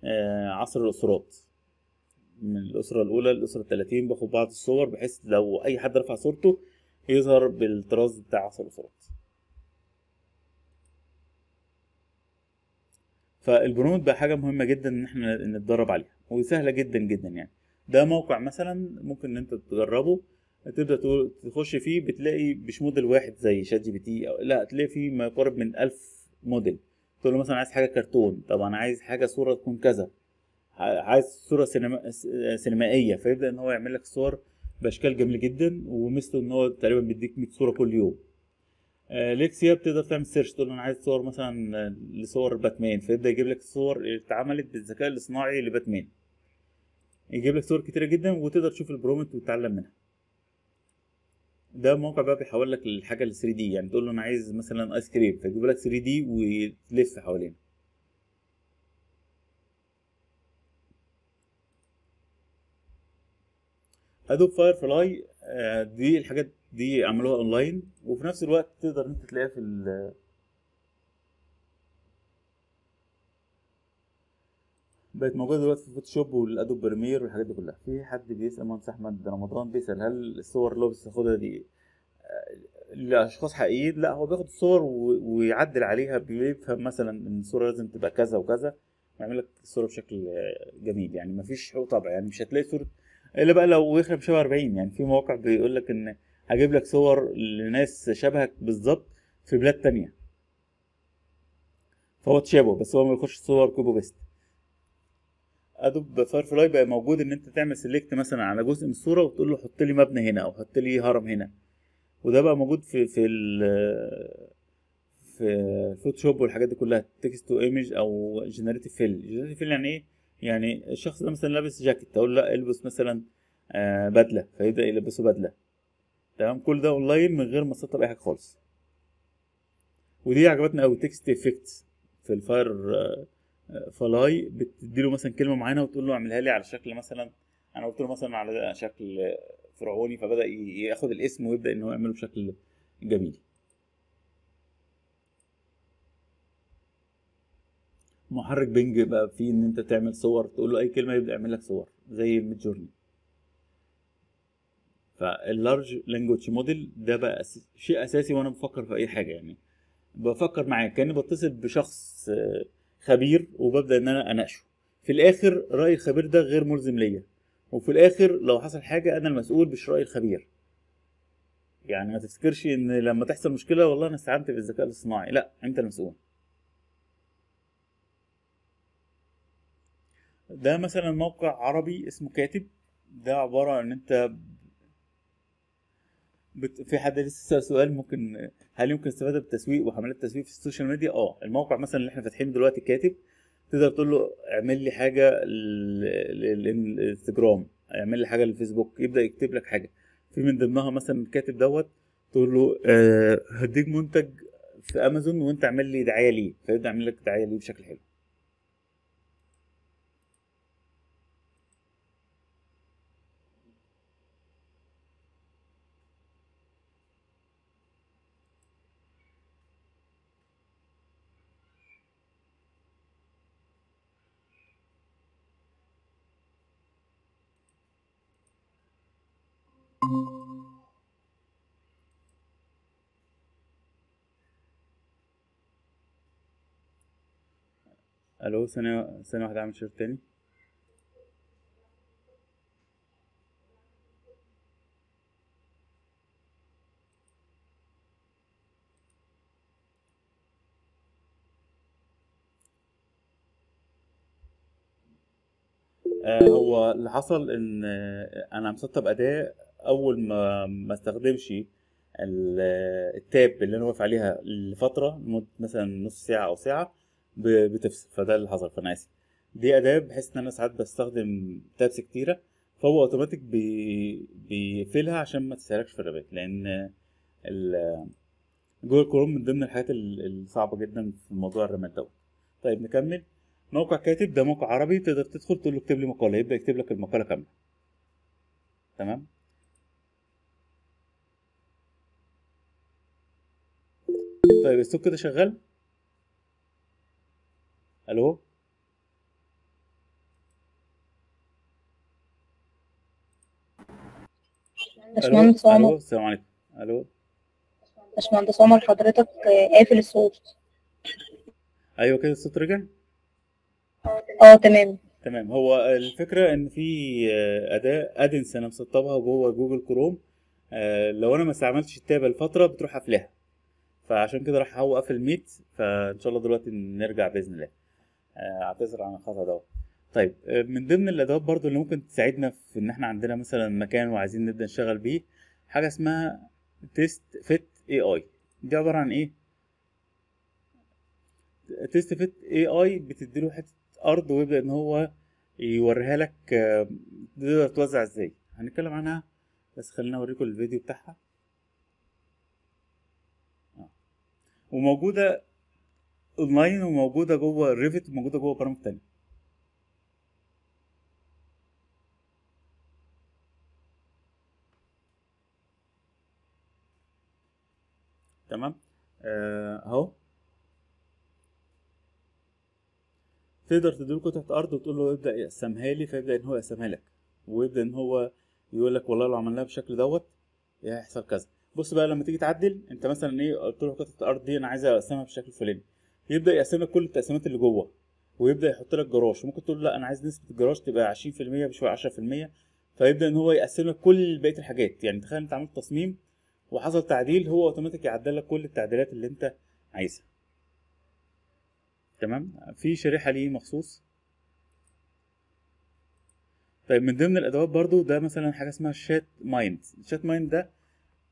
آه، عصر الاسرات من الاسره الاولى للاسره 30 باخد بعض الصور بحيث لو اي حد رفع صورته يظهر بالطراز بتاع عصر الاسرات فالبرومت بقى حاجه مهمه جدا ان احنا نتدرب عليها وسهله جدا جدا يعني ده موقع مثلا ممكن ان انت تجربه تبدا تخش فيه بتلاقي مش موديل واحد زي شات جي بي تي أو لا تلاقي فيه ما يقارب من ألف موديل تقول له مثلا عايز حاجه كرتون طب انا عايز حاجه صوره تكون كذا عايز صوره سينما... سينمائيه فيبدا ان هو يعمل لك صور باشكال جميله جدا ومثله ان هو تقريبا بيديك 100 صوره كل يوم آه، ليكسيا بتقدر تعمل سيرش تقول انا عايز صور مثلا لصور باتمان فيبدا يجيب لك الصور اللي اتعملت بالذكاء الاصطناعي لباتمان يجيب لك صور كتيره جدا وتقدر تشوف البرومت وتتعلم منها ده موقع بقى بيحول لك الحاجه ل 3 d يعني تقول له انا عايز مثلا ايس كريم فيجيب لك 3 d ويلف حوالين ادوب فاير فلاي دي الحاجات دي عملوها اونلاين وفي نفس الوقت تقدر انت تلاقيها في بقت موجوده دلوقتي في الفوتوشوب والادوب بريمير والحاجات دي كلها في حد بيسال مهندس احمد رمضان بيسال هل الصور اللي هو بياخدها دي آه، لاشخاص حقيقيين لا هو بياخد الصور ويعدل عليها بيفهم مثلا ان الصوره لازم تبقى كذا وكذا ويعمل لك الصوره بشكل آه، جميل يعني مفيش حقوق طبع يعني مش هتلاقي صوره الا بقى لو يخرب شبه 40 يعني في مواقع بيقول لك ان هجيب لك صور لناس شبهك بالظبط في بلاد تانية فهو تشابه بس هو ما بيخش صور كوبي بيست ادوب فاير فلاي بقى موجود ان انت تعمل سيلكت مثلا على جزء من الصوره وتقول له حط لي مبنى هنا او حط لي هرم هنا وده بقى موجود في في في الفوتوشوب والحاجات دي كلها تكست تو ايمج او جنريتيف فيل جنريتيف فيل يعني ايه يعني الشخص ده مثلا لابس جاكيت تقول لا البس مثلا آه بدله فيبدا يلبسه بدله تمام كل ده اونلاين من غير ما تسطب اي حاجه خالص ودي عجبتنا قوي تكست افكتس في الفاير فلاي بتديله مثلا كلمه معينه وتقول له اعملها لي على شكل مثلا انا قلت له مثلا على شكل فرعوني فبدا ياخد الاسم ويبدا ان هو يعمله بشكل جميل محرك بنج بقى فيه ان انت تعمل صور تقول له اي كلمه يبدا يعمل لك صور زي ميد جورني فاللارج لانجوج موديل ده بقى شيء اساسي وانا بفكر في اي حاجه يعني بفكر معاك كاني بتصل بشخص خبير وببدا ان انا اناقشه في الاخر راي الخبير ده غير ملزم ليا وفي الاخر لو حصل حاجه انا المسؤول مش راي الخبير يعني ما تفتكرش ان لما تحصل مشكله والله انا استعنت بالذكاء الاصطناعي لا انت المسؤول ده مثلا موقع عربي اسمه كاتب ده عباره ان انت بت... في حد لسه سأل سؤال ممكن هل يمكن استفاده بالتسويق وحملات التسويق في السوشيال ميديا؟ اه الموقع مثلا اللي احنا فاتحينه دلوقتي كاتب تقدر تقول له اعمل لي حاجه للانستجرام اعمل لي حاجه للفيسبوك يبدا يكتب لك حاجه في من ضمنها مثلا الكاتب دوت تقول له آه هديك منتج في امازون وانت اعمل لي دعايه ليه فيبدا يعمل لك دعايه ليه بشكل حلو الو ثانية سنة واحدة اعمل تشوف تاني آه، هو اللي حصل ان آه، انا سطب اداه اول ما ما استخدمش آه، التاب اللي انا واقف عليها لفتره مثلا نص ساعه او ساعه بتفصل فده اللي حصل فانا اسف دي اداه بحيث ان انا ساعات بستخدم تابس كتيره فهو اوتوماتيك بي... بيقفلها عشان ما تسهلكش في الرباط لان ال... جوجل كروم من ضمن الحاجات الصعبه جدا في موضوع الرمات دوت طيب نكمل موقع كاتب ده موقع عربي تقدر تدخل تقول له اكتب لي مقاله يبدا يكتب لك المقاله كامله تمام طيب السوق كده شغال الو باشمهندس عمر الو السلام عليكم الو باشمهندس عمر حضرتك قافل الصوت ايوه كده الصوت رجع اه تمام تمام هو الفكره ان في آه، اداه ادنس انا مسطبها جوه جوجل كروم آه، لو انا ما استعملتش التاب لفتره بتروح قافلاها فعشان كده راح هو قافل ميت فان شاء الله دلوقتي نرجع باذن الله آه، اعتذر عن الخطا ده طيب آه، من ضمن الادوات برضو اللي ممكن تساعدنا في ان احنا عندنا مثلا مكان وعايزين نبدا نشتغل بيه حاجه اسمها تيست فيت اي اي دي عباره عن ايه تيست فيت اي اي بتديله حته ارض ويبدا ان هو يوريها لك آه، تقدر توزع ازاي هنتكلم عنها بس خلينا اوريكم الفيديو بتاعها وموجوده اونلاين وموجوده جوه الريفت وموجوده جوه برامج تانية تمام آه، اهو تقدر تديله قطعه ارض وتقول له ابدا يقسمها لي فيبدا ان هو يقسمها لك ويبدا ان هو يقول لك والله لو عملناها بالشكل دوت هيحصل كذا بص بقى لما تيجي تعدل انت مثلا ايه قلت له قطعه الارض دي انا عايز اقسمها بالشكل الفلاني يبدا يقسم لك كل التقسيمات اللي جوه ويبدا يحط لك جراج ممكن تقول لا انا عايز نسبه الجراج تبقى 20% مش 10% فيبدا ان هو يقسم لك كل بقيه الحاجات يعني تخيل انت عملت تصميم وحصل تعديل هو اوتوماتيك يعدل لك كل التعديلات اللي انت عايزها تمام في شريحه ليه مخصوص طيب من ضمن الادوات برضو ده مثلا حاجه اسمها شات مايند الشات مايند ده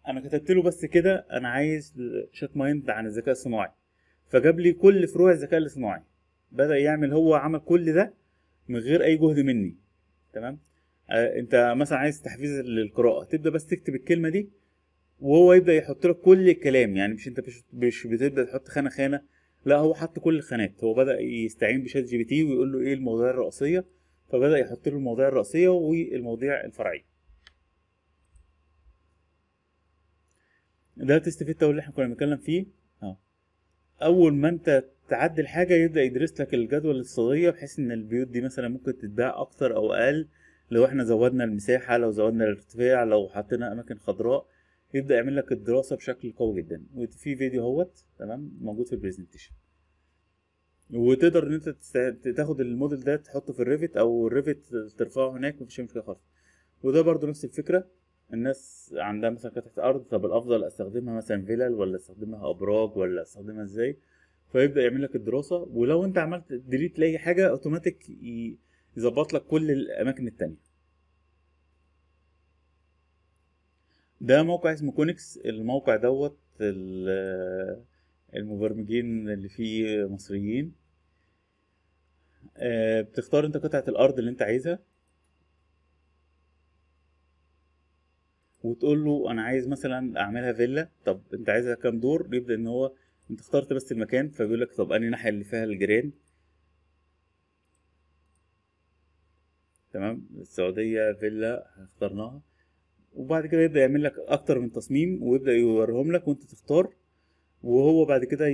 انا كتبت له بس كده انا عايز شات مايند عن الذكاء الصناعي فجاب لي كل فروع الذكاء الاصطناعي بدا يعمل هو عمل كل ده من غير اي جهد مني تمام آه انت مثلا عايز تحفيز للقراءه تبدا بس تكتب الكلمه دي وهو يبدا يحط لك كل الكلام يعني مش انت مش بتبدا تحط خانه خانه لا هو حط كل الخانات هو بدا يستعين بشات جي بي تي ويقول له ايه المواضيع الرئيسيه فبدا يحط له المواضيع الرئيسيه والمواضيع الفرعيه ده تيست فيتا اللي احنا كنا بنتكلم فيه اول ما انت تعدل حاجه يبدا يدرس لك الجدول الاقتصاديه بحيث ان البيوت دي مثلا ممكن تتباع اكتر او اقل لو احنا زودنا المساحه لو زودنا الارتفاع لو حطينا اماكن خضراء يبدا يعمل لك الدراسه بشكل قوي جدا وفي فيديو اهوت تمام موجود في البرزنتيشن وتقدر ان انت تاخد الموديل ده تحطه في الريفت او الريفت ترفعه هناك مفيش مشكله خالص وده برضو نفس الفكره الناس عندها مثلا قطعه ارض طب الافضل استخدمها مثلا فيلل ولا استخدمها ابراج ولا استخدمها ازاي فيبدا يعمل لك الدراسه ولو انت عملت ديليت لاي حاجه اوتوماتيك يظبط لك كل الاماكن التانيه ده موقع اسمه كونكس الموقع دوت المبرمجين اللي فيه مصريين آه، بتختار انت قطعة الارض اللي انت عايزها وتقول له انا عايز مثلا اعملها فيلا طب انت عايزها كام دور يبدا ان هو انت اخترت بس المكان فبيقول لك طب انهي ناحيه اللي فيها الجيران تمام السعوديه فيلا اخترناها وبعد كده يبدا يعمل لك اكتر من تصميم ويبدا يوريهم لك وانت تختار وهو بعد كده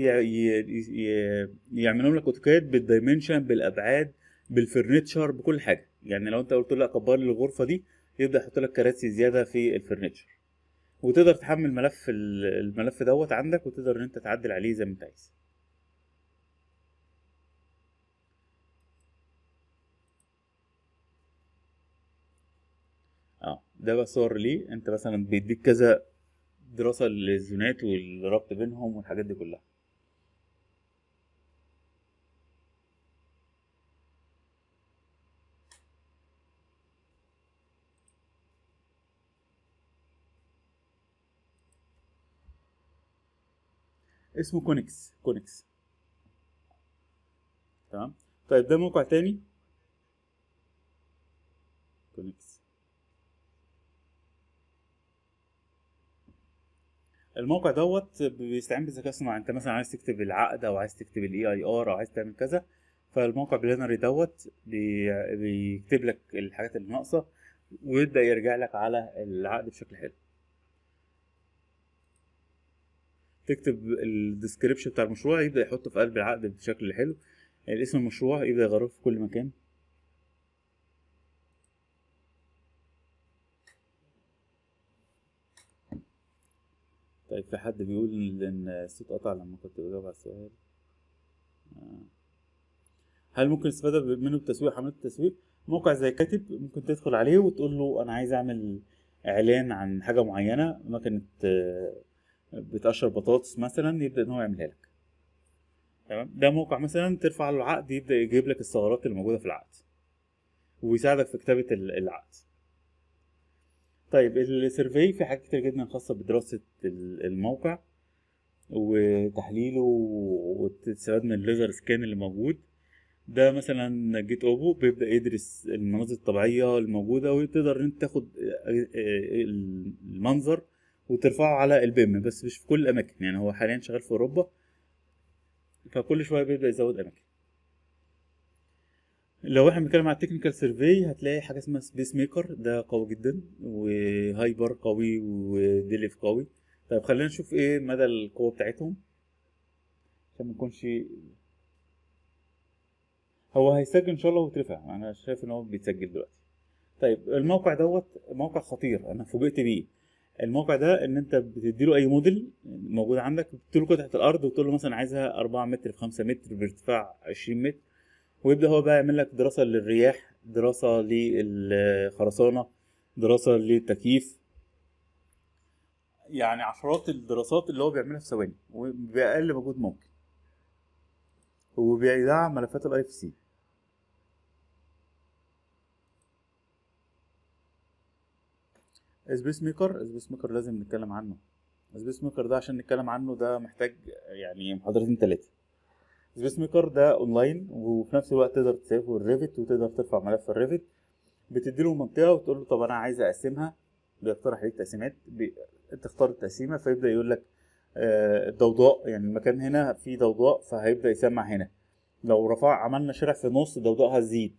يعملهم لك اوتوكاد بالدايمنشن بالابعاد بالفرنتشر بكل حاجه يعني لو انت قلت له كبر لي الغرفه دي يبدا يحط لك كراسي زياده في الفرنتشر وتقدر تحمل ملف الملف دوت عندك وتقدر ان انت تعدل عليه زي ما انت عايز اه ده بقى صور ليه انت مثلا بيديك كذا دراسه للزونات والربط بينهم والحاجات دي كلها اسمه كونكس كونكس تمام طيب ده موقع تاني كونكس الموقع دوت بيستعين بالذكاء الصناعي انت مثلا عايز تكتب العقد او عايز تكتب الاي اي ار او عايز تعمل كذا فالموقع بلينري دوت بيكتب لك الحاجات اللي ناقصه ويبدا يرجع لك على العقد بشكل حلو تكتب الديسكريبشن بتاع المشروع يبدا يحطه في قلب العقد بشكل حلو يعني الاسم المشروع يبدا يغيره في كل مكان طيب في حد بيقول ان الصوت قطع لما كنت بجاوب على السؤال آه. هل ممكن استفاد منه بتسويق حملات التسويق موقع زي كاتب ممكن تدخل عليه وتقول له انا عايز اعمل اعلان عن حاجه معينه مكنه بتقشر بطاطس مثلا يبدا ان هو يعملها لك تمام ده موقع مثلا ترفع له العقد يبدا يجيب لك الثغرات اللي موجوده في العقد ويساعدك في كتابه العقد طيب السيرفي في حاجات كتير جدا خاصه بدراسه الموقع وتحليله وتستفاد من الليزر سكان اللي موجود ده مثلا جيت اوبو بيبدا يدرس المناظر الطبيعيه الموجوده وتقدر ان انت تاخد آه، آه، المنظر وترفعه على البيم بس مش في كل الاماكن يعني هو حاليا شغال في اوروبا فكل شويه بيبدا يزود اماكن لو احنا بنتكلم على التكنيكال سيرفي هتلاقي حاجه اسمها سبيس ميكر ده قوي جدا وهايبر قوي وديليف قوي طيب خلينا نشوف ايه مدى القوه بتاعتهم عشان ما نكونش هو هيسجل ان شاء الله ويترفع انا شايف ان هو بيتسجل دلوقتي طيب الموقع دوت موقع خطير انا فوجئت بيه الموقع ده ان انت بتدي له اي موديل موجود عندك بتقول له تحت الارض وتقول له مثلا عايزها 4 متر في 5 متر بارتفاع 20 متر ويبدا هو بقى يعمل لك دراسه للرياح دراسه للخرسانه دراسه للتكييف يعني عشرات الدراسات اللي هو بيعملها في ثواني وباقل مجهود ممكن وبيدعم ملفات الاي اف سي سبيس ميكر سبيس ميكر لازم نتكلم عنه سبيس ميكر ده عشان نتكلم عنه ده محتاج يعني محاضرتين ثلاثه سبيس ميكر ده اونلاين وفي نفس الوقت تقدر تسافر الريفت وتقدر ترفع ملف الريفت بتديله منطقه وتقول له طب انا عايز اقسمها بيقترح عليك تقسيمات بي... تختار التقسيمه فيبدا يقول لك آه الضوضاء يعني المكان هنا فيه ضوضاء فهيبدا يسمع هنا لو رفع عملنا شارع في النص الضوضاء هتزيد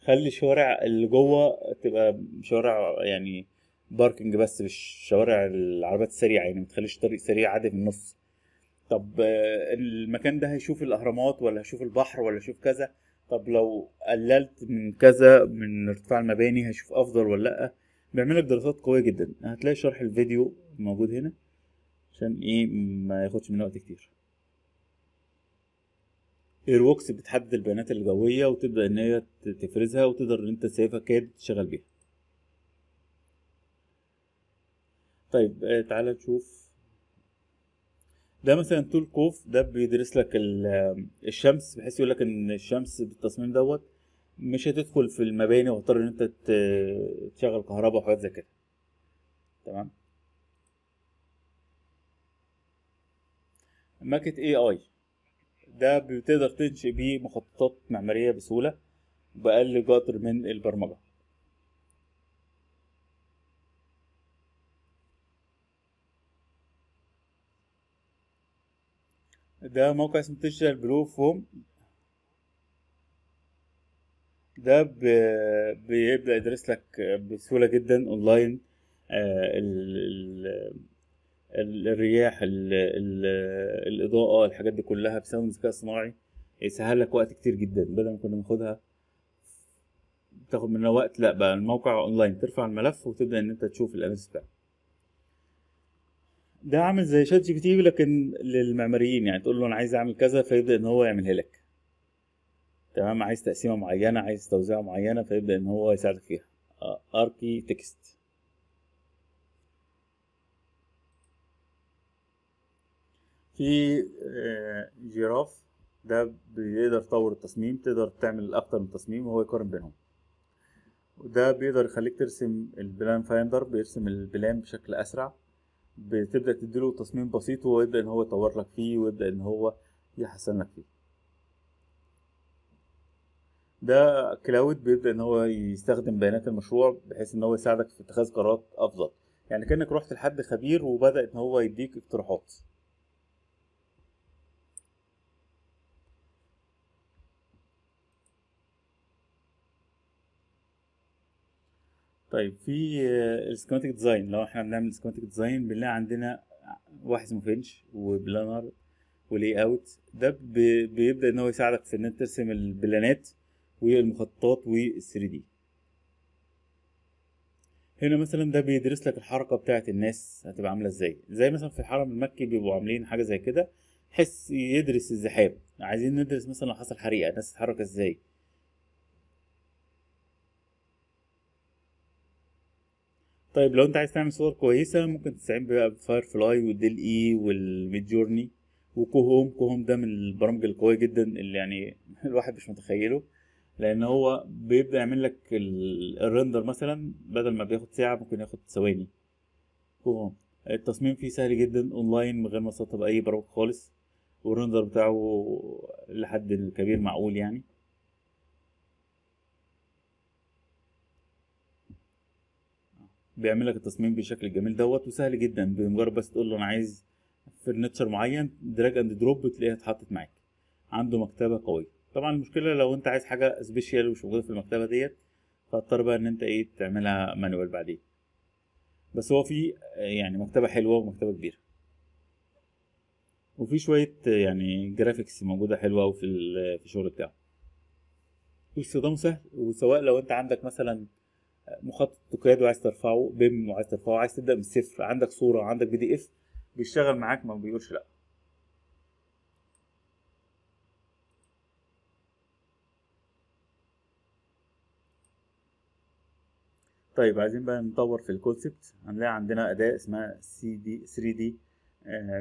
خلي الشوارع اللي جوه تبقى شوارع يعني باركنج بس في الشوارع العربيات السريعه يعني ما تخليش طريق سريع عادي في النص طب آه، المكان ده هيشوف الاهرامات ولا هيشوف البحر ولا هيشوف كذا طب لو قللت من كذا من ارتفاع المباني هشوف افضل ولا لا بيعمل لك دراسات قويه جدا هتلاقي شرح الفيديو موجود هنا عشان ايه ما ياخدش من وقت كتير ايروكس بتحدد البيانات الجويه وتبدا ان هي تفرزها وتقدر ان انت سيفها كاد تشغل بيها طيب آه، تعال نشوف ده مثلا تول كوف ده بيدرس لك آه، الشمس بحيث يقول لك ان الشمس بالتصميم دوت مش هتدخل في المباني وهتضطر ان انت آه، تشغل كهرباء وحاجات زي كده تمام ماكت اي اي ده بتقدر تنشئ بيه مخططات معماريه بسهوله باقل قدر من البرمجه ده موقع اسمه تشتغل بلو فوم ده بيبدأ يدرس لك بسهولة جدا اونلاين آه، الرياح الاضاءة الحاجات دي كلها بسبب الذكاء الصناعي يسهل لك وقت كتير جدا بدل ما كنا بناخدها تاخد منها وقت لا بقى الموقع اونلاين ترفع الملف وتبدأ ان انت تشوف الانستا بتاعك ده عامل زي شات جي بي تي لكن للمعماريين يعني تقول له انا عايز اعمل كذا فيبدا ان هو يعملها لك تمام عايز تقسيمه معينه عايز توزيعه معينه فيبدا ان هو يساعدك فيها آه، اركي تكست في آه، جيراف ده بيقدر يطور التصميم تقدر تعمل اكتر من تصميم وهو يقارن بينهم وده بيقدر يخليك ترسم البلان فايندر بيرسم البلان بشكل اسرع بتبدا تديله تصميم بسيط وهو يبدا ان هو يطور لك فيه ويبدا ان هو يحسن لك فيه ده كلاود بيبدا ان هو يستخدم بيانات المشروع بحيث ان هو يساعدك في اتخاذ قرارات افضل يعني كانك رحت لحد خبير وبدا ان هو يديك اقتراحات طيب في آه، السكيماتيك ديزاين لو احنا بنعمل سكيماتيك ديزاين بنلاقي عندنا واحد اسمه فينش وبلانر ولي اوت ده بيبدا ان هو يساعدك في ان انت ترسم البلانات والمخططات وال 3 دي هنا مثلا ده بيدرس لك الحركه بتاعه الناس هتبقى عامله ازاي زي مثلا في الحرم المكي بيبقوا عاملين حاجه زي كده حس يدرس الزحام عايزين ندرس مثلا لو حصل حريقه الناس تتحرك ازاي طيب لو انت عايز تعمل صور كويسه ممكن تستعين بقى بفاير فلاي والديل اي والميد جورني وكوهوم كوهوم ده من البرامج القويه جدا اللي يعني الواحد مش متخيله لان هو بيبدا يعمل لك الرندر مثلا بدل ما بياخد ساعه ممكن ياخد ثواني كوهوم التصميم فيه سهل جدا اونلاين من غير ما تسطب اي برامج خالص والرندر بتاعه لحد الكبير معقول يعني بيعمل لك التصميم بالشكل الجميل دوت وسهل جدا بمجرد بس تقول له انا عايز فرنتشر معين دراج اند دروب تلاقيها اتحطت معاك عنده مكتبه قويه طبعا المشكله لو انت عايز حاجه سبيشال مش موجوده في المكتبه ديت فاضطر بقى ان انت ايه تعملها مانوال بعدين بس هو في يعني مكتبه حلوه ومكتبه كبيره وفي شويه يعني جرافيكس موجوده حلوه وفي في الشغل بتاعه واستخدامه سهل وسواء لو انت عندك مثلا مخطط تكاد وعايز ترفعه بيم وعايز ترفعه عايز تبدا من الصفر عندك صوره عندك بي دي اف بيشتغل معاك ما بيقولش لا طيب عايزين بقى نطور في الكونسبت هنلاقي عندنا اداه اسمها سي دي 3 دي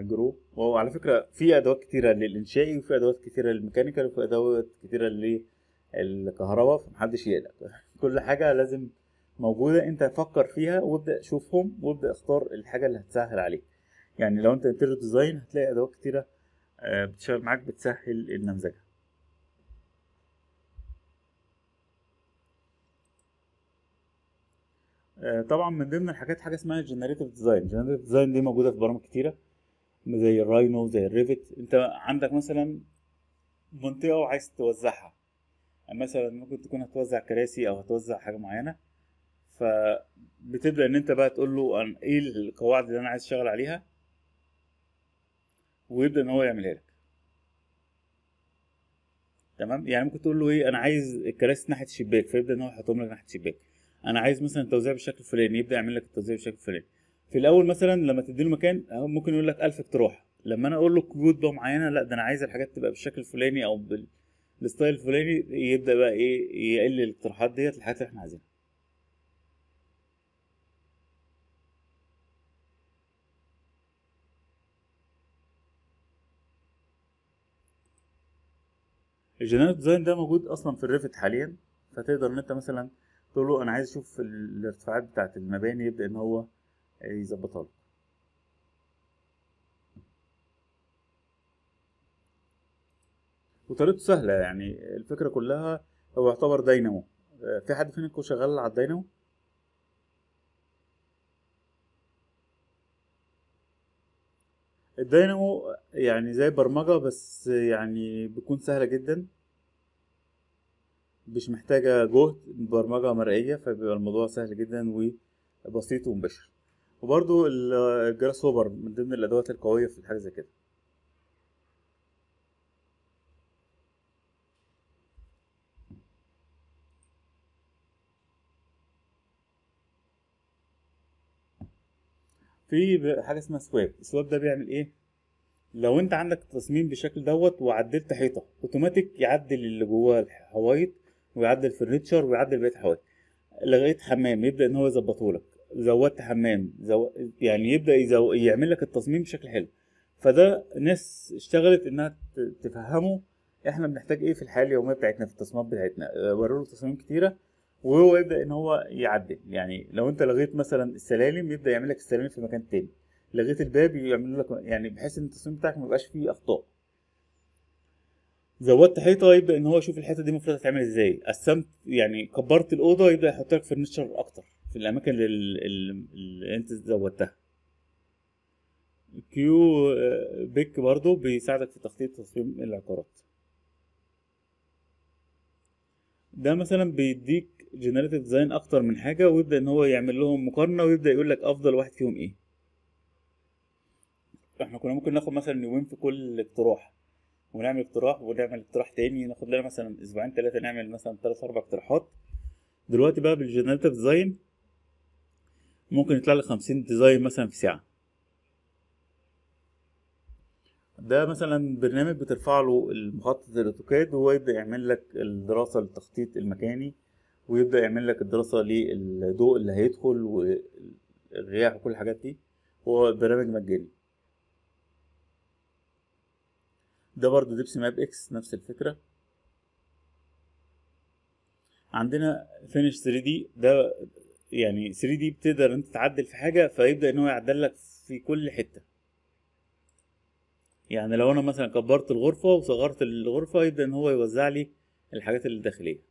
جرو وهو على فكره في ادوات كتيره للانشائي وفي ادوات كتيره للميكانيكال وفي ادوات كتيره للكهرباء فمحدش يقلق كل حاجه لازم موجوده انت فكر فيها وابدا شوفهم وابدا اختار الحاجه اللي هتسهل عليك يعني لو انت انتريو ديزاين هتلاقي ادوات كتيره آه، بتشتغل معاك بتسهل النمذجه آه، طبعا من ضمن الحاجات حاجه اسمها جنريتيف ديزاين جنريتيف ديزاين دي موجوده في برامج كتيره زي الراينو زي الريفت انت عندك مثلا منطقه وعايز توزعها يعني مثلا ممكن تكون هتوزع كراسي او هتوزع حاجه معينه فبتبدا ان انت بقى تقول له أن ايه القواعد اللي انا عايز اشتغل عليها ويبدا ان هو يعملها لك تمام يعني ممكن تقول له ايه انا عايز الكراسي ناحيه الشباك فيبدا ان هو يحطهم لك ناحيه الشباك انا عايز مثلا التوزيع بالشكل الفلاني يبدا يعمل لك التوزيع بالشكل الفلاني في الاول مثلا لما تديله مكان ممكن يقول لك 1000 اقتراح لما انا اقول له كود بقى معينه لا ده انا عايز الحاجات تبقى بالشكل الفلاني او بالستايل الفلاني يبدا بقى ايه يقل الاقتراحات ديت للحاجات اللي احنا عايزينها الجينيريك ديزاين ده موجود اصلا في الريفت حاليا فتقدر ان انت مثلا تقول له انا عايز اشوف الارتفاعات بتاعت المباني يبدا ان هو يظبطها لك وطريقته سهله يعني الفكره كلها هو يعتبر داينامو آه، في حد فينكم شغال على الداينامو الدينامو يعني زي برمجة بس يعني بتكون سهلة جدا مش محتاجة جهد برمجة مرئية فبيبقى الموضوع سهل جدا وبسيط ومباشر وبرضو الجراس هوبر من ضمن الأدوات القوية في الحاجة زي كده في حاجه اسمها سواب السواب ده بيعمل ايه لو انت عندك تصميم بالشكل دوت وعدلت حيطه اوتوماتيك يعدل اللي جواه الحوايط ويعدل فرنتشر ويعدل بقيه الحوايط لغايه حمام يبدا ان هو يظبطه لك زودت حمام زو... يعني يبدا يزو... يعمل لك التصميم بشكل حلو فده ناس اشتغلت انها تفهمه احنا بنحتاج ايه في الحياه اليوميه بتاعتنا في التصميمات بتاعتنا آه، وروا له تصاميم كتيره وهو يبدا ان هو يعدل يعني لو انت لغيت مثلا السلالم يبدا يعمل لك السلالم في مكان تاني لغيت الباب يعمل لك يعني بحيث ان التصميم بتاعك ما يبقاش فيه اخطاء زودت حيطه يبدا ان هو يشوف الحيطه دي المفروض هتتعمل ازاي قسمت يعني كبرت الاوضه يبدا يحط لك فرنتشر اكتر في الاماكن اللي انت زودتها كيو بيك برضو بيساعدك في تخطيط تصميم العقارات ده مثلا بيديك جنريتيف ديزاين اكتر من حاجه ويبدا ان هو يعمل لهم مقارنه ويبدا يقول لك افضل واحد فيهم ايه احنا كنا ممكن ناخد مثلا يومين في كل اقتراح ونعمل اقتراح ونعمل اقتراح تاني ناخد لنا مثلا اسبوعين ثلاثه نعمل مثلا ثلاث اربع اقتراحات دلوقتي بقى بالجنريتيف ديزاين ممكن يطلع لك 50 ديزاين مثلا في ساعه ده مثلا برنامج بترفع له المخطط الاوتوكاد وهو يبدا يعمل لك الدراسه للتخطيط المكاني ويبدا يعمل لك الدراسه للضوء اللي هيدخل والرياح وكل الحاجات دي هو برنامج مجاني ده برضو ديبسي ماب اكس نفس الفكره عندنا فينش 3 دي ده يعني 3 دي بتقدر انت تعدل في حاجه فيبدا ان هو يعدل لك في كل حته يعني لو انا مثلا كبرت الغرفه وصغرت الغرفه يبدا ان هو يوزع لي الحاجات اللي داخليه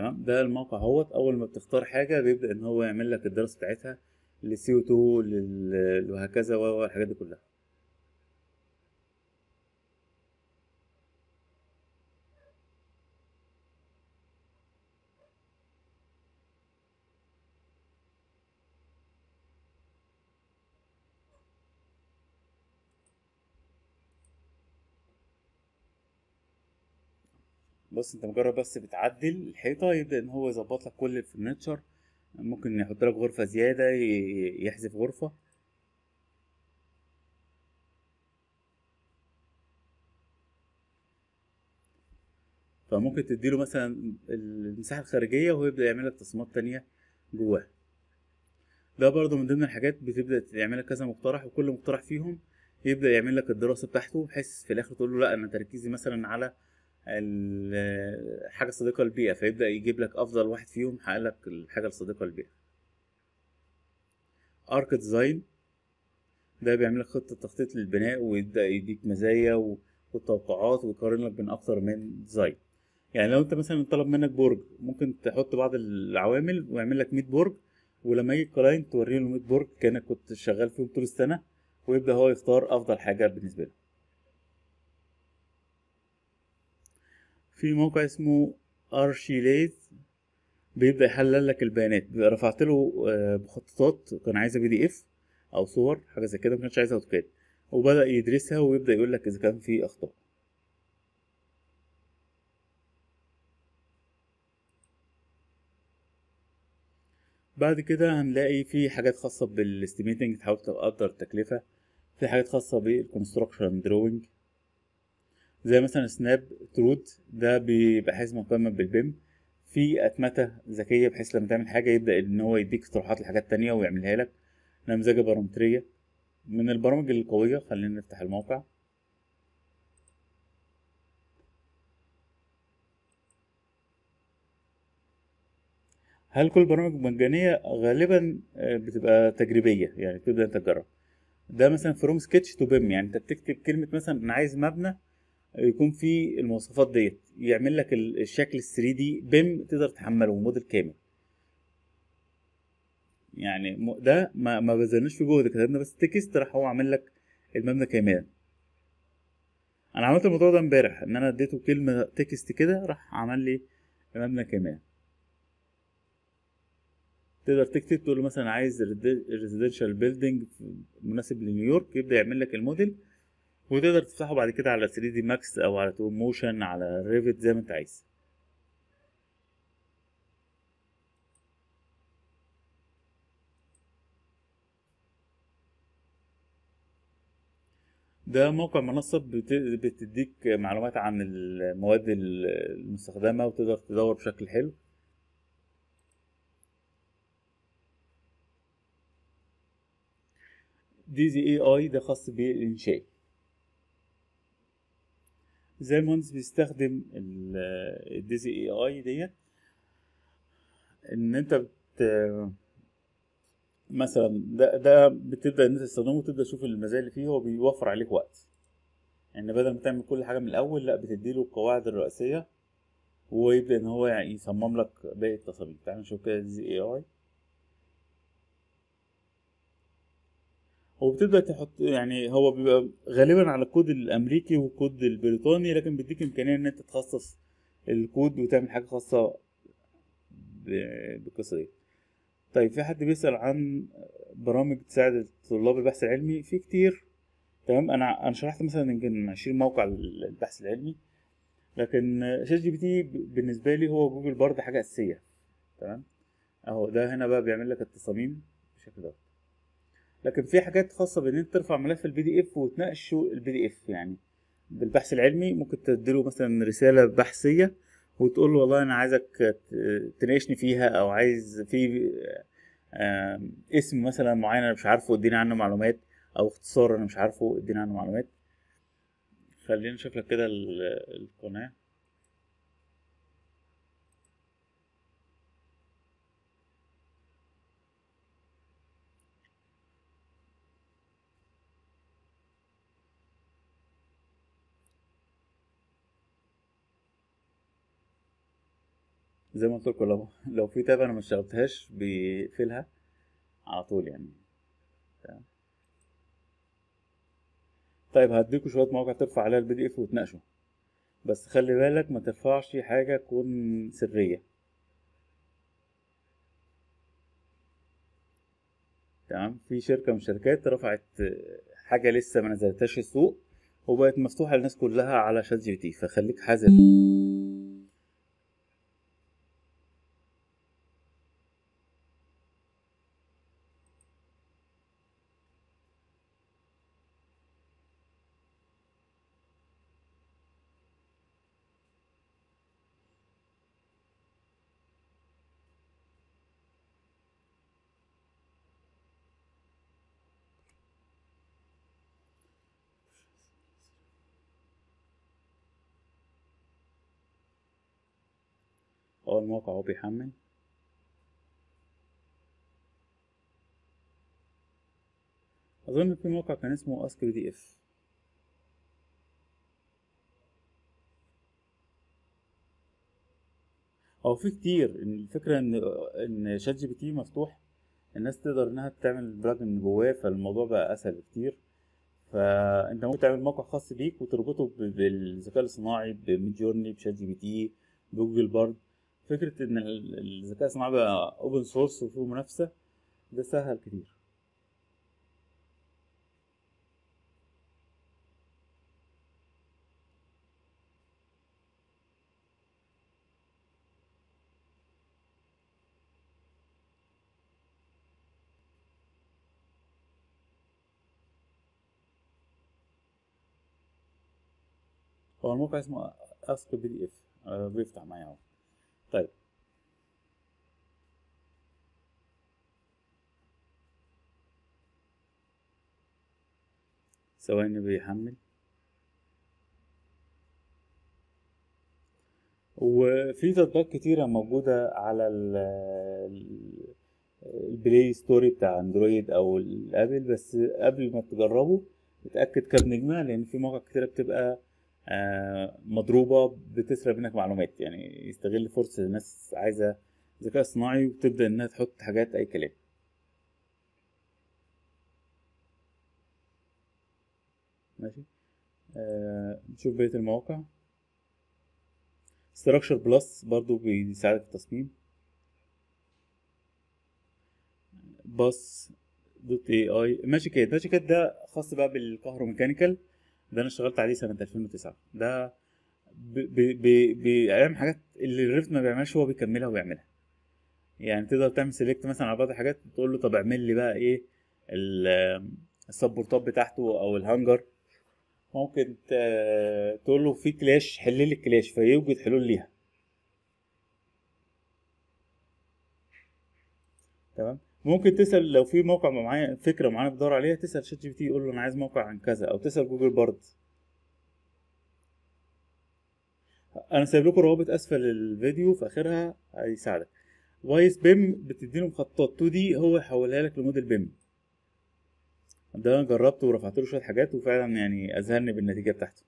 تمام ده الموقع اهوت اول ما بتختار حاجه بيبدا ان هو يعمل لك الدراسه بتاعتها للسي او 2 وهكذا والحاجات دي كلها بس انت مجرد بس بتعدل الحيطه يبدا ان هو يظبط لك كل الفرنتشر ممكن يحط لك غرفه زياده يحذف غرفه فممكن تديله مثلا المساحه الخارجيه وهو يبدا يعمل لك تصميمات تانية جواه ده برضه من ضمن الحاجات بتبدا يعمل لك كذا مقترح وكل مقترح فيهم يبدا يعمل لك الدراسه بتاعته بحيث في الاخر تقول له لا انا تركيزي مثلا على حاجه صديقه للبيئه فيبدا يجيب لك افضل واحد فيهم حقق لك الحاجه الصديقه للبيئه ارك ديزاين ده بيعمل لك خطه تخطيط للبناء ويبدا يديك مزايا والتوقعات ويقارن لك بين اكتر من ديزاين يعني لو انت مثلا طلب منك برج ممكن تحط بعض العوامل ويعمل لك 100 برج ولما يجي الكلاينت توريه له 100 برج كانك كنت شغال فيهم طول السنه ويبدا هو يختار افضل حاجه بالنسبه له في موقع اسمه ارشيليز بيبدا يحلل لك البيانات رفعت له مخططات آه، كان عايزها بي دي اف او صور حاجه زي كده ما كانش عايزها اوتوكاد وبدا يدرسها ويبدا يقول لك اذا كان في اخطاء بعد كده هنلاقي في حاجات خاصه بالاستيميتنج تحاول تقدر التكلفه في حاجات خاصه بالكونستراكشن دروينج زي مثلا سناب ترود ده بيبقى حاسس مهتم بالبيم في اتمته ذكيه بحيث لما تعمل حاجه يبدا ان هو يديك اقتراحات لحاجات تانية ويعملها لك نمذجه بارامتريه من البرامج القويه خلينا نفتح الموقع هل كل برامج مجانية غالبا آه، بتبقى تجريبية يعني تبدأ انت تجرب ده مثلا فروم سكتش تو بيم يعني انت بتكتب كلمة مثلا انا عايز مبنى يكون في المواصفات ديت يعمل لك الشكل ال 3 دي بيم تقدر تحمله موديل كامل يعني ده ما, ما بذلناش في جهد كتبنا بس تكست راح هو عامل لك المبنى كاملا انا عملت الموضوع ده امبارح ان انا اديته كلمه تكست كده راح عمل لي المبنى كاملا تقدر تكتب تقول له مثلا عايز ريزيدنشال بيلدينج مناسب لنيويورك يبدا يعمل لك الموديل وتقدر تفتحه بعد كده على 3 دي ماكس او على توب موشن على ريفت زي ما انت عايز ده موقع منصة بتديك معلومات عن المواد المستخدمة وتقدر تدور بشكل حلو دي زي اي اي ده خاص بالانشاء المهندس بيستخدم الديزي اي اي ديت ان انت بت مثلا ده ده بتبدا ان انت تستخدمه وتبدا تشوف المزايا اللي فيه هو بيوفر عليك وقت يعني بدل ما تعمل كل حاجه من الاول لا بتديله القواعد الرئيسيه ويبدا ان هو يعني يصمم لك باقي التصاميم تعال نشوف كده ديزي اي اي وبتبدا تحط يعني هو بيبقى غالبا على الكود الامريكي والكود البريطاني لكن بيديك امكانيه ان انت تخصص الكود وتعمل حاجه خاصه بالقصه دي طيب في حد بيسال عن برامج تساعد طلاب البحث العلمي في كتير تمام انا انا شرحت مثلا يمكن 20 موقع للبحث العلمي لكن شات جي بي تي بالنسبه لي هو جوجل برضه حاجه اساسيه تمام اهو ده هنا بقى بيعمل لك التصاميم بالشكل ده لكن في حاجات خاصه بان انت ترفع ملف البي دي اف وتناقشه البي دي اف يعني بالبحث العلمي ممكن تديله مثلا رساله بحثيه وتقول له والله انا عايزك تناقشني فيها او عايز في آه، اسم مثلا معين انا مش عارفه اديني عنه معلومات او اختصار انا مش عارفه اديني عنه معلومات خلينا نشوف لك كده القناه زي ما قلت لكم لو لو في تاب انا ما اشتغلتهاش بيقفلها على طول يعني طيب هديكوا شويه مواقع ترفع عليها البي دي اف وتناقشوا بس خلي بالك ما ترفعش حاجه تكون سريه تمام في شركه من الشركات رفعت حاجه لسه ما نزلتهاش السوق وبقت مفتوحه للناس كلها على شات جي بي تي فخليك حذر اول موقع هو بيحمل اظن في موقع كان اسمه اسك بي دي اف او في كتير الفكره ان ان شات جي بي تي مفتوح الناس تقدر انها تعمل بلاج من جواه فالموضوع بقى اسهل بكتير فانت ممكن تعمل موقع خاص بيك وتربطه بالذكاء الاصطناعي بميد جورني بشات جي بي تي بجوجل بارد فكره ان الذكاء الصناعي بقى اوبن سورس وفيه منافسه ده سهل كتير هو الموقع اسمه اسك بي دي اف بيفتح معايا اهو طيب ثواني بيحمل وفي تطبيقات كتيرة موجودة على البلاي ستوري بتاع اندرويد او الابل بس قبل ما تجربه اتأكد كاب نجمة لان في مواقع كتيرة بتبقى آه، مضروبه بتسرق منك معلومات يعني يستغل فرصه الناس عايزه ذكاء اصطناعي وتبدا انها تحط حاجات اي كلام ماشي آه، نشوف بقيه المواقع ستراكشر بلس برضو بيساعدك في التصميم بس دوت اي اي ماشي كات ماشي كات ده خاص بقى بالكهروميكانيكال ده انا اشتغلت عليه سنه 2009 ده بيعمل حاجات اللي الريفت ما بيعملش هو بيكملها ويعملها يعني تقدر تعمل سيلكت مثلا على بعض الحاجات تقول له طب اعمل لي بقى ايه السبورتات بتاعته او الهانجر ممكن تقول له في كلاش حل لي الكلاش فيوجد حلول ليها تمام ممكن تسال لو في موقع معين فكره معينه بتدور عليها تسال شات جي بي تي يقول له انا عايز موقع عن كذا او تسال جوجل بارد انا سايب لكم روابط اسفل الفيديو في اخرها هيساعدك وايس بيم بتديله مخططات 2 دي هو يحولها لك لموديل بيم ده انا جربته ورفعت له شويه حاجات وفعلا يعني اذهلني بالنتيجه بتاعته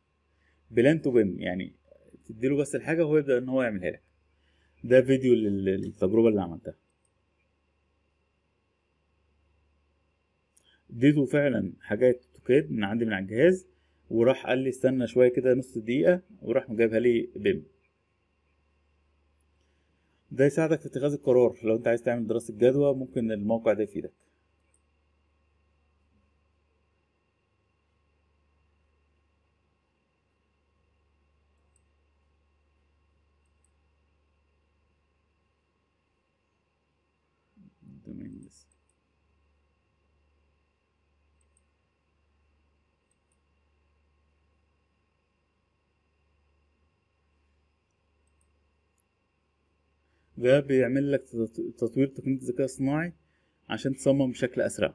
بلان تو بيم يعني تديله بس الحاجه وهو يبدا ان هو يعملها لك ده فيديو للتجربه اللي عملتها اديته فعلا حاجات توكاد من عندي من على الجهاز وراح قال لي استنى شويه كده نص دقيقه وراح جايبها لي بيم ده يساعدك في اتخاذ القرار لو انت عايز تعمل دراسه جدوى ممكن الموقع ده يفيدك ده بيعمل لك تطوير تقنيه الذكاء الصناعي عشان تصمم بشكل اسرع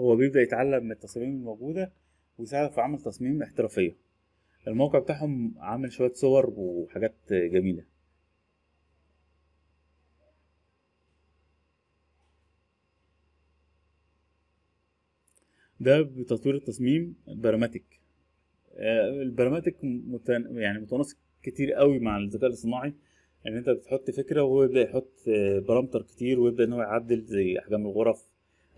هو بيبدا يتعلم من التصاميم الموجوده ويساعدك في عمل تصميم احترافيه الموقع بتاعهم عامل شويه صور وحاجات جميله ده بتطوير التصميم البراماتيك آه، البراماتيك متن... يعني متناسق كتير قوي مع الذكاء الصناعي يعني انت بتحط فكره وهو يبدا يحط بارامتر آه، كتير ويبدا ان هو يعدل زي احجام الغرف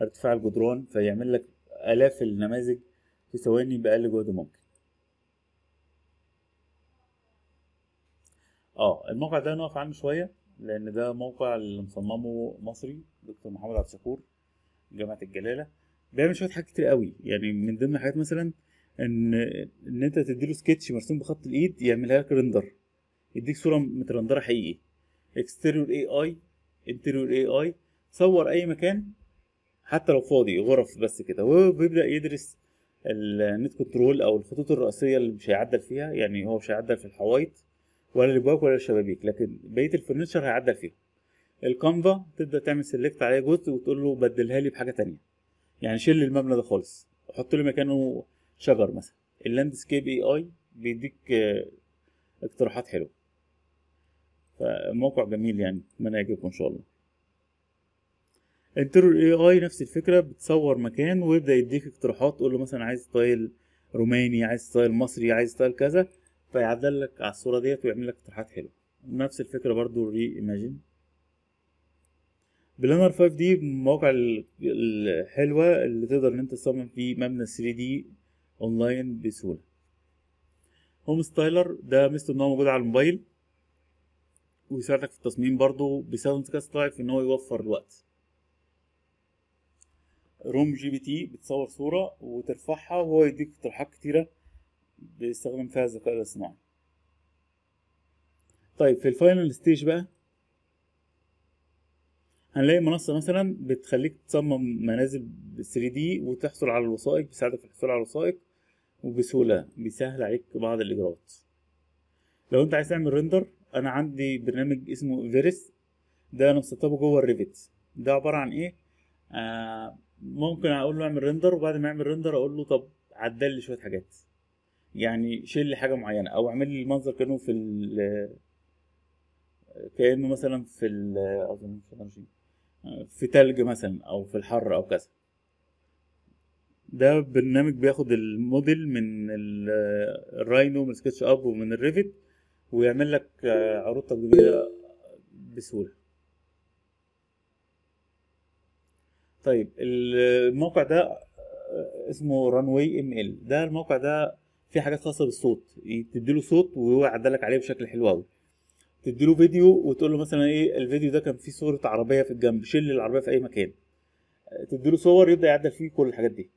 ارتفاع الجدران فيعمل لك الاف النماذج في ثواني باقل جهد ممكن اه الموقع ده نقف عنه شويه لان ده موقع اللي مصممه مصري دكتور محمد عبد الشكور جامعه الجلاله بيعمل شويه حاجات كتير قوي يعني من ضمن الحاجات مثلا ان ان انت تديله سكتش مرسوم بخط الايد يعملها لك ريندر يديك صوره مترندره حقيقي اكستيريور اي اي انتيريور اي اي صور اي مكان حتى لو فاضي غرف بس كده وبيبدا يدرس النت كنترول او الخطوط الرئيسيه اللي مش هيعدل فيها يعني هو مش هيعدل في الحوايط ولا الابواب ولا الشبابيك لكن بقيه الفرنتشر هيعدل فيها الكانفا تبدا تعمل سيلكت عليه جزء وتقول له بدلها لي بحاجه تانية يعني شيل المبنى ده خالص وحط لي مكانه شجر مثلا اللاندسكيب اي اي بيديك آه، اقتراحات حلوه فموقع جميل يعني اتمنى يعجبكم ان شاء الله انترور اي اي نفس الفكره بتصور مكان ويبدا يديك اقتراحات تقول له مثلا عايز ستايل روماني عايز ستايل مصري عايز ستايل كذا فيعدل لك على الصوره ديت ويعمل لك اقتراحات حلوه نفس الفكره برضو ري ايماجين بلانر 5 دي من المواقع الحلوه اللي تقدر ان انت تصمم فيه مبنى 3 دي اونلاين بسهوله هوم ستايلر ده ميزته ان هو موجود على الموبايل ويساعدك في التصميم برضه بساوند كاست لايف ان هو يوفر الوقت روم جي بي تي بتصور صورة وترفعها وهو يديك اقتراحات كتيرة بيستخدم فيها الذكاء الاصطناعي طيب في الفاينل ستيج بقى هنلاقي منصة مثلا بتخليك تصمم منازل 3 دي وتحصل على الوثائق بيساعدك في الحصول على الوثائق وبسهولة بيسهل عليك بعض الإجراءات لو أنت عايز تعمل ريندر انا عندي برنامج اسمه فيرس ده انا مسطبه جوه الريفت ده عباره عن ايه آه ممكن اقول له اعمل ريندر وبعد ما اعمل ريندر اقول له طب عدل لي شويه حاجات يعني شيل لي حاجه معينه او اعمل لي المنظر كانه في ال كانه مثلا في ال في تلج مثلا او في الحر او كذا ده برنامج بياخد الموديل من الراينو من سكتش اب ومن الريفت ويعمل لك آه، عروض تقديميه بسهوله طيب الموقع ده آه، اسمه رانوي ام ال ده الموقع ده فيه حاجات خاصه بالصوت يعني تديله صوت وهو يعدلك عليه بشكل حلو قوي تديله فيديو وتقول له مثلا ايه الفيديو ده كان فيه صوره عربيه في الجنب شيل العربيه في اي مكان آه، تديله صور يبدا يعدل فيه كل الحاجات دي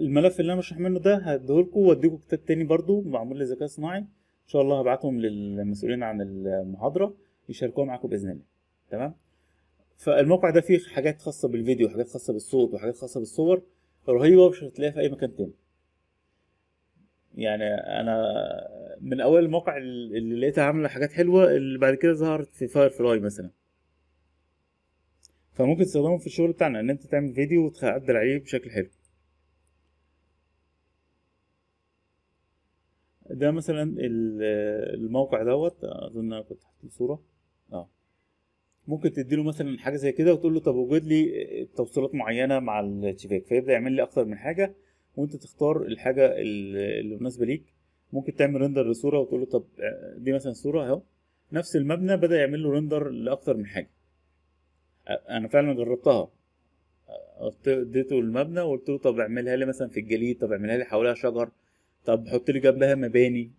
الملف اللي انا بشرح منه ده هديهولكوا واديكوا كتاب تاني برضو معمول لذكاء صناعي ان شاء الله هبعتهم للمسؤولين عن المحاضره يشاركوها معاكم باذن الله تمام فالموقع ده فيه حاجات خاصه بالفيديو وحاجات خاصه بالصوت وحاجات خاصه بالصور رهيبه مش هتلاقيها في اي مكان تاني يعني انا من اول الموقع اللي لقيتها عامله حاجات حلوه اللي بعد كده ظهرت في فاير فلاي مثلا فممكن تستخدمه في الشغل بتاعنا ان انت تعمل فيديو وتعدل عليه بشكل حلو ده مثلا الموقع دوت اظن انا كنت حاطط صوره اه ممكن تديله مثلا حاجه زي كده وتقول له طب وجد لي توصيلات معينه مع الشباك فيبدا يعمل لي اكتر من حاجه وانت تختار الحاجه اللي مناسبه ليك ممكن تعمل ريندر لصوره وتقول له طب آه، دي مثلا صوره اهو نفس المبنى بدا يعمل له ريندر لاكتر من حاجه انا فعلا جربتها اديته المبنى وقلت له طب اعملها لي مثلا في الجليد طب اعملها لي حواليها شجر طب حط لي جنبها مباني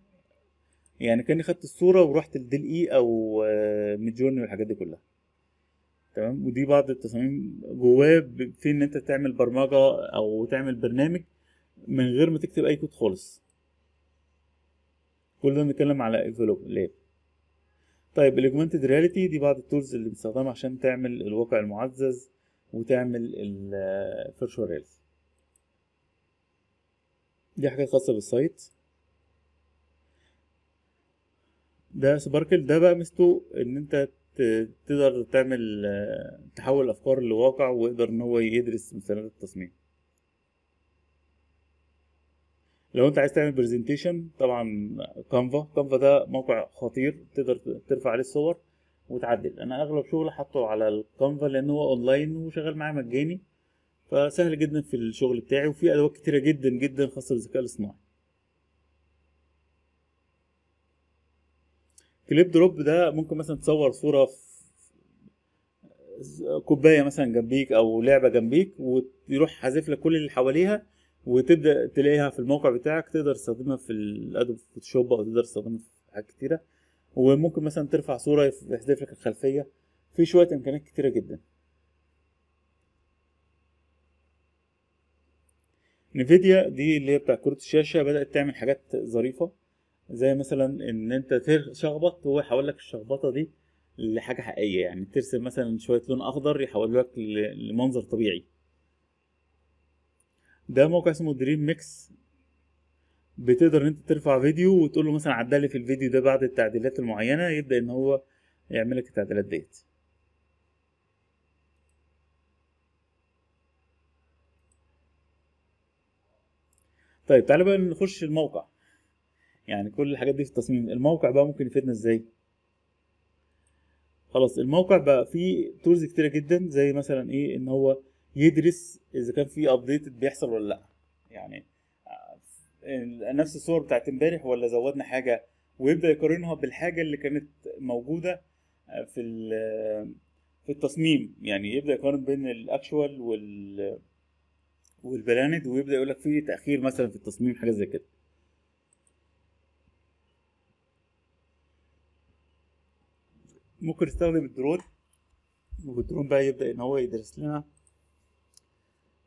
يعني كاني خدت الصوره ورحت لديل اي او آه، ميدجورني والحاجات دي كلها تمام ودي بعض التصاميم جواه في ان انت تعمل برمجه او تعمل برنامج من غير ما تكتب اي كود خالص كل ده بنتكلم على انفلوب ليه طيب الاجمنتد رياليتي دي بعض التولز اللي بنستخدمها عشان تعمل الواقع المعزز وتعمل الفيرتشوال رياليتي آه، دي حاجات خاصة بالسايت ده سباركل ده بقى ميزته ان انت تقدر تعمل تحول الافكار لواقع ويقدر ان هو يدرس مستندات التصميم لو انت عايز تعمل برزنتيشن طبعا كانفا كانفا ده موقع خطير تقدر ترفع عليه الصور وتعدل انا اغلب شغلي حاطه على الكانفا لان هو اونلاين وشغال معاه مجاني فسهل جدا في الشغل بتاعي وفي ادوات كتيره جدا جدا خاصه بالذكاء الاصطناعي كليب دروب ده ممكن مثلا تصور صوره في كوبايه مثلا جنبيك او لعبه جنبيك ويروح حذف لك كل اللي حواليها وتبدا تلاقيها في الموقع بتاعك تقدر تستخدمها في الادوب فوتوشوب او تقدر تستخدمها في حاجات كتيره وممكن مثلا ترفع صوره يحذف لك الخلفيه في شويه امكانيات كتيره جدا نفيديا دي اللي هي بتاع كروت الشاشه بدات تعمل حاجات ظريفه زي مثلا ان انت تشخبط هو يحول لك الشخبطه دي لحاجه حقيقيه يعني ترسم مثلا شويه لون اخضر يحول لك لمنظر طبيعي ده موقع اسمه دريم ميكس بتقدر ان انت ترفع فيديو وتقول له مثلا عدل في الفيديو ده بعد التعديلات المعينه يبدا ان هو يعمل لك التعديلات ديت طيب تعالى بقى نخش الموقع يعني كل الحاجات دي في التصميم الموقع بقى ممكن يفيدنا ازاي خلاص الموقع بقى فيه تولز كتيره جدا زي مثلا ايه ان هو يدرس اذا كان في ابديت بيحصل ولا لا يعني آه، نفس الصور بتاعت امبارح ولا زودنا حاجه ويبدا يقارنها بالحاجه اللي كانت موجوده آه، في في التصميم يعني يبدا يقارن بين الاكشوال وال والبلاند ويبدا يقول لك في تاخير مثلا في التصميم حاجه زي كده ممكن نستخدم الدرون والدرون بقى يبدا ان هو يدرس لنا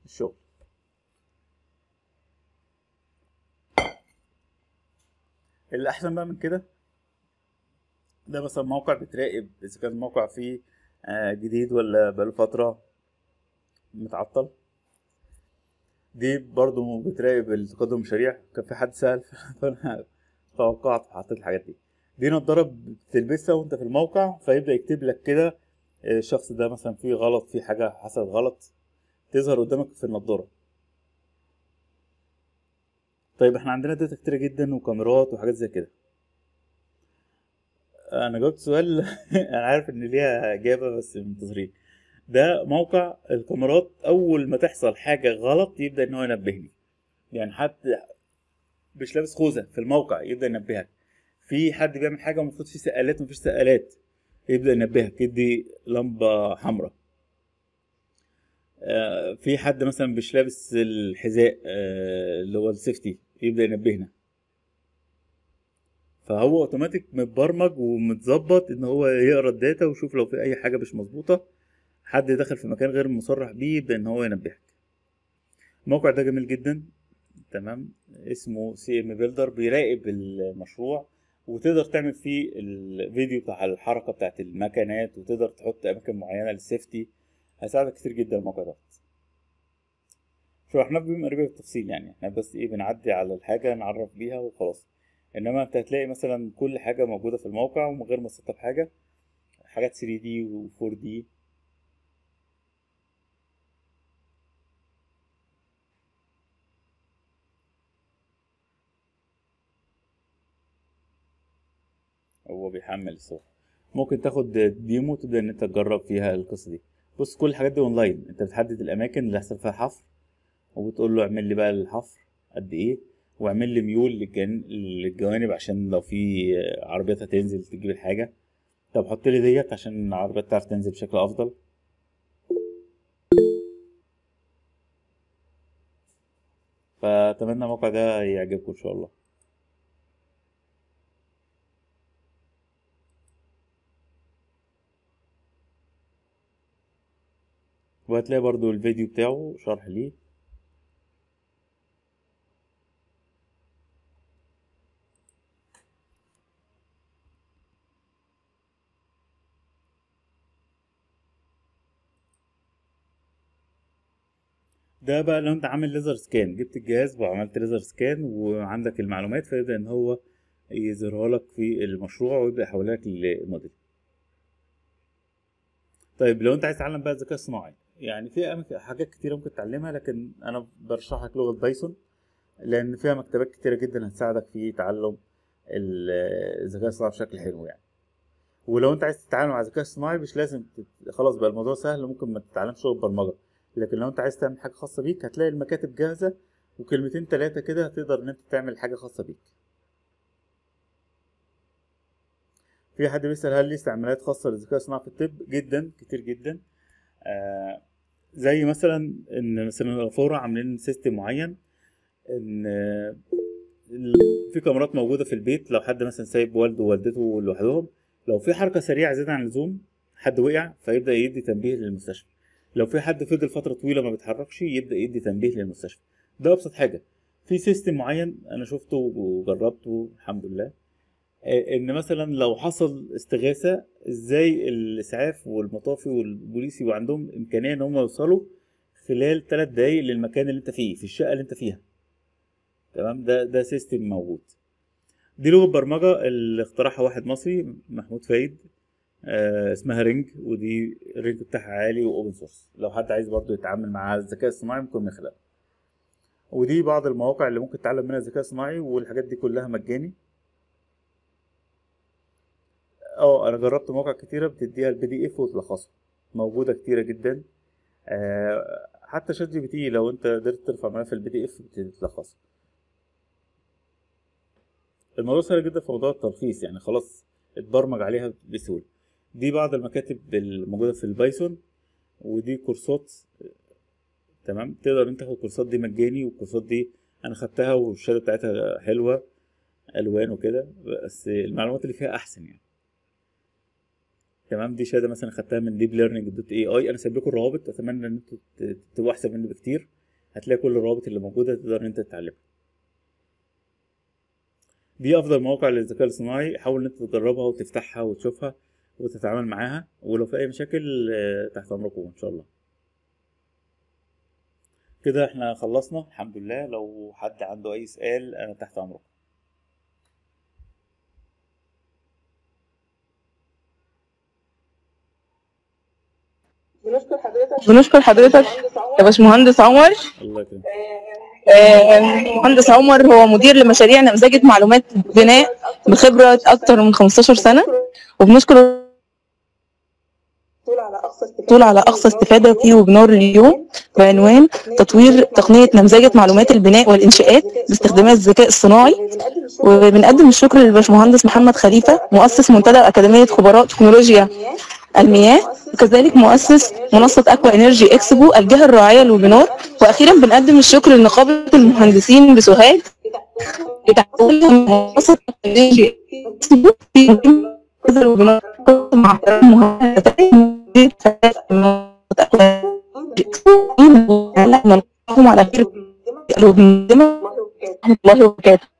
الشغل الاحسن بقى من كده ده مثلا موقع بتراقب اذا كان الموقع فيه آه، جديد ولا بقاله فتره متعطل دي برضو بتراقب التقدم السريع كان في حد سأل فأنا توقعت حطيت الحاجات دي دي نضارة بتلبسها وأنت في الموقع فيبدأ يكتب لك كده آه، الشخص ده مثلا فيه غلط فيه حاجة حصلت غلط تظهر قدامك في النضارة طيب احنا عندنا داتا كتير جدا وكاميرات وحاجات زي كده انا جاوبت سؤال انا عارف ان ليها اجابه بس منتظرين ده موقع الكاميرات اول ما تحصل حاجه غلط يبدا ان هو ينبهني يعني حد مش لابس خوذه في الموقع يبدا ينبهك في حد بيعمل حاجه المفروض في سقالات مفيش سقالات يبدا ينبهك يدي لمبه حمراء آه، في حد مثلا مش لابس الحذاء آه، اللي هو السيفتي يبدا ينبهنا فهو اوتوماتيك متبرمج ومتظبط ان هو يقرا الداتا ويشوف لو في اي حاجه مش مظبوطه حد دخل في مكان غير مصرح بيه بان هو ينبهك الموقع ده جميل جدا تمام اسمه سي ام بيلدر بيراقب المشروع وتقدر تعمل فيه الفيديو بتاع الحركه بتاعت المكنات وتقدر تحط اماكن معينه للسيفتي هيساعدك كتير جدا الموقع ده شو احنا بنقربها بالتفصيل يعني احنا بس ايه بنعدي على الحاجه نعرف بيها وخلاص انما انت هتلاقي مثلا كل حاجه موجوده في الموقع ومن غير ما تسطب حاجه حاجات 3 دي و 4 دي تحمل الصوره ممكن تاخد ديمو تبدا ان انت تجرب فيها القصه دي بص كل الحاجات دي اونلاين انت بتحدد الاماكن اللي هيحصل فيها حفر وبتقول له اعمل لي بقى الحفر قد ايه واعمل لي ميول للجن... للجوانب عشان لو في عربيات هتنزل تجيب الحاجه طب حط لي ديت عشان العربيات تعرف تنزل بشكل افضل فاتمنى الموقع ده يعجبكم ان شاء الله وهتلاقي برضو الفيديو بتاعه شرح ليه ده بقى لو انت عامل ليزر سكان جبت الجهاز وعملت ليزر سكان وعندك المعلومات فيبدأ ان هو يظهرها لك في المشروع ويبدأ يحولها لك لموديل طيب لو انت عايز تتعلم بقى الذكاء الصناعي يعني في حاجات كتيره ممكن تتعلمها لكن انا برشح لك لغه بايثون لان فيها مكتبات كتيره جدا هتساعدك في تعلم الذكاء الصناعي بشكل حلو يعني ولو انت عايز تتعامل مع الذكاء الصناعي مش لازم تت... خلاص بقى الموضوع سهل ممكن ما تتعلمش لغه برمجه لكن لو انت عايز تعمل حاجه خاصه بيك هتلاقي المكاتب جاهزه وكلمتين ثلاثه كده هتقدر ان انت تعمل حاجه خاصه بيك في حد بيسأل هل لي استعمالات خاصة للذكاء الصناعي في الطب؟ جدا كتير جدا آه زي مثلا ان مثلا الافاره عاملين سيستم معين ان في كاميرات موجوده في البيت لو حد مثلا سايب والده ووالدته لوحدهم لو في حركه سريعه زياده عن اللزوم حد وقع فيبدا يدي تنبيه للمستشفى لو في حد فضل فتره طويله ما بيتحركش يبدا يدي تنبيه للمستشفى ده ابسط حاجه في سيستم معين انا شفته وجربته الحمد لله آه، ان مثلا لو حصل استغاثه ازاي الاسعاف والمطافي والبوليسي وعندهم امكانيه ان هم يوصلوا خلال ثلاث دقايق للمكان اللي انت فيه في الشقه اللي انت فيها تمام ده ده سيستم موجود دي لغه برمجه اللي اخترعها واحد مصري محمود فايد آه اسمها رينج ودي الرينج بتاعها عالي واوبن سورس لو حد عايز برضه يتعامل مع الذكاء الصناعي ممكن يخلقها ودي بعض المواقع اللي ممكن تتعلم منها الذكاء الصناعي والحاجات دي كلها مجاني اه انا جربت مواقع كتيره بتديها البي دي اف وتلخصه موجوده كتيره جدا آه حتى شات جي بي تي لو انت قدرت ترفع معاه في البي دي اف بتلخصه الموضوع سهل جدا في موضوع التلخيص يعني خلاص اتبرمج عليها بسهوله دي بعض المكاتب الموجوده في البايثون ودي كورسات تمام تقدر انت تاخد الكورسات دي مجاني والكورسات دي انا خدتها والشهاده بتاعتها حلوه الوان وكده بس المعلومات اللي فيها احسن يعني تمام دي شهاده مثلا خدتها من ديب ليرنينج دوت اي اي انا سايب لكم الروابط اتمنى ان انتوا تبقوا احسن مني بكتير هتلاقي كل الروابط اللي موجوده تقدر ان انت تتعلمها دي افضل مواقع للذكاء الصناعي حاول ان انت تجربها وتفتحها وتشوفها وتتعامل معاها ولو في اي مشاكل آه، تحت امركم ان شاء الله كده احنا خلصنا الحمد لله لو حد عنده اي سؤال انا تحت امركم بنشكر حضرتك بنشكر حضرتك يا باشمهندس عمر الله يكرمك المهندس آه، آه، عمر هو مدير لمشاريع نمذجه معلومات بناء بخبره اكثر من 15 سنه وبنشكر طول على اقصى استفاده فيه وبنور اليوم بعنوان تطوير تقنيه نمذجه معلومات البناء والانشاءات باستخدامات الذكاء الصناعي وبنقدم الشكر للباشمهندس محمد خليفه مؤسس منتدى اكاديميه خبراء تكنولوجيا المياه وكذلك مؤسس منصة أكوا إنرجي إكسبو الجهة الراعية للوبينار وأخيرا بنقدم الشكر لنقابة المهندسين بسوهاج منصة أكوا إنرجي إكسبو في هذا مع احترام مهندسين أكوا إنرجي إكسبو على خير الله وبركاته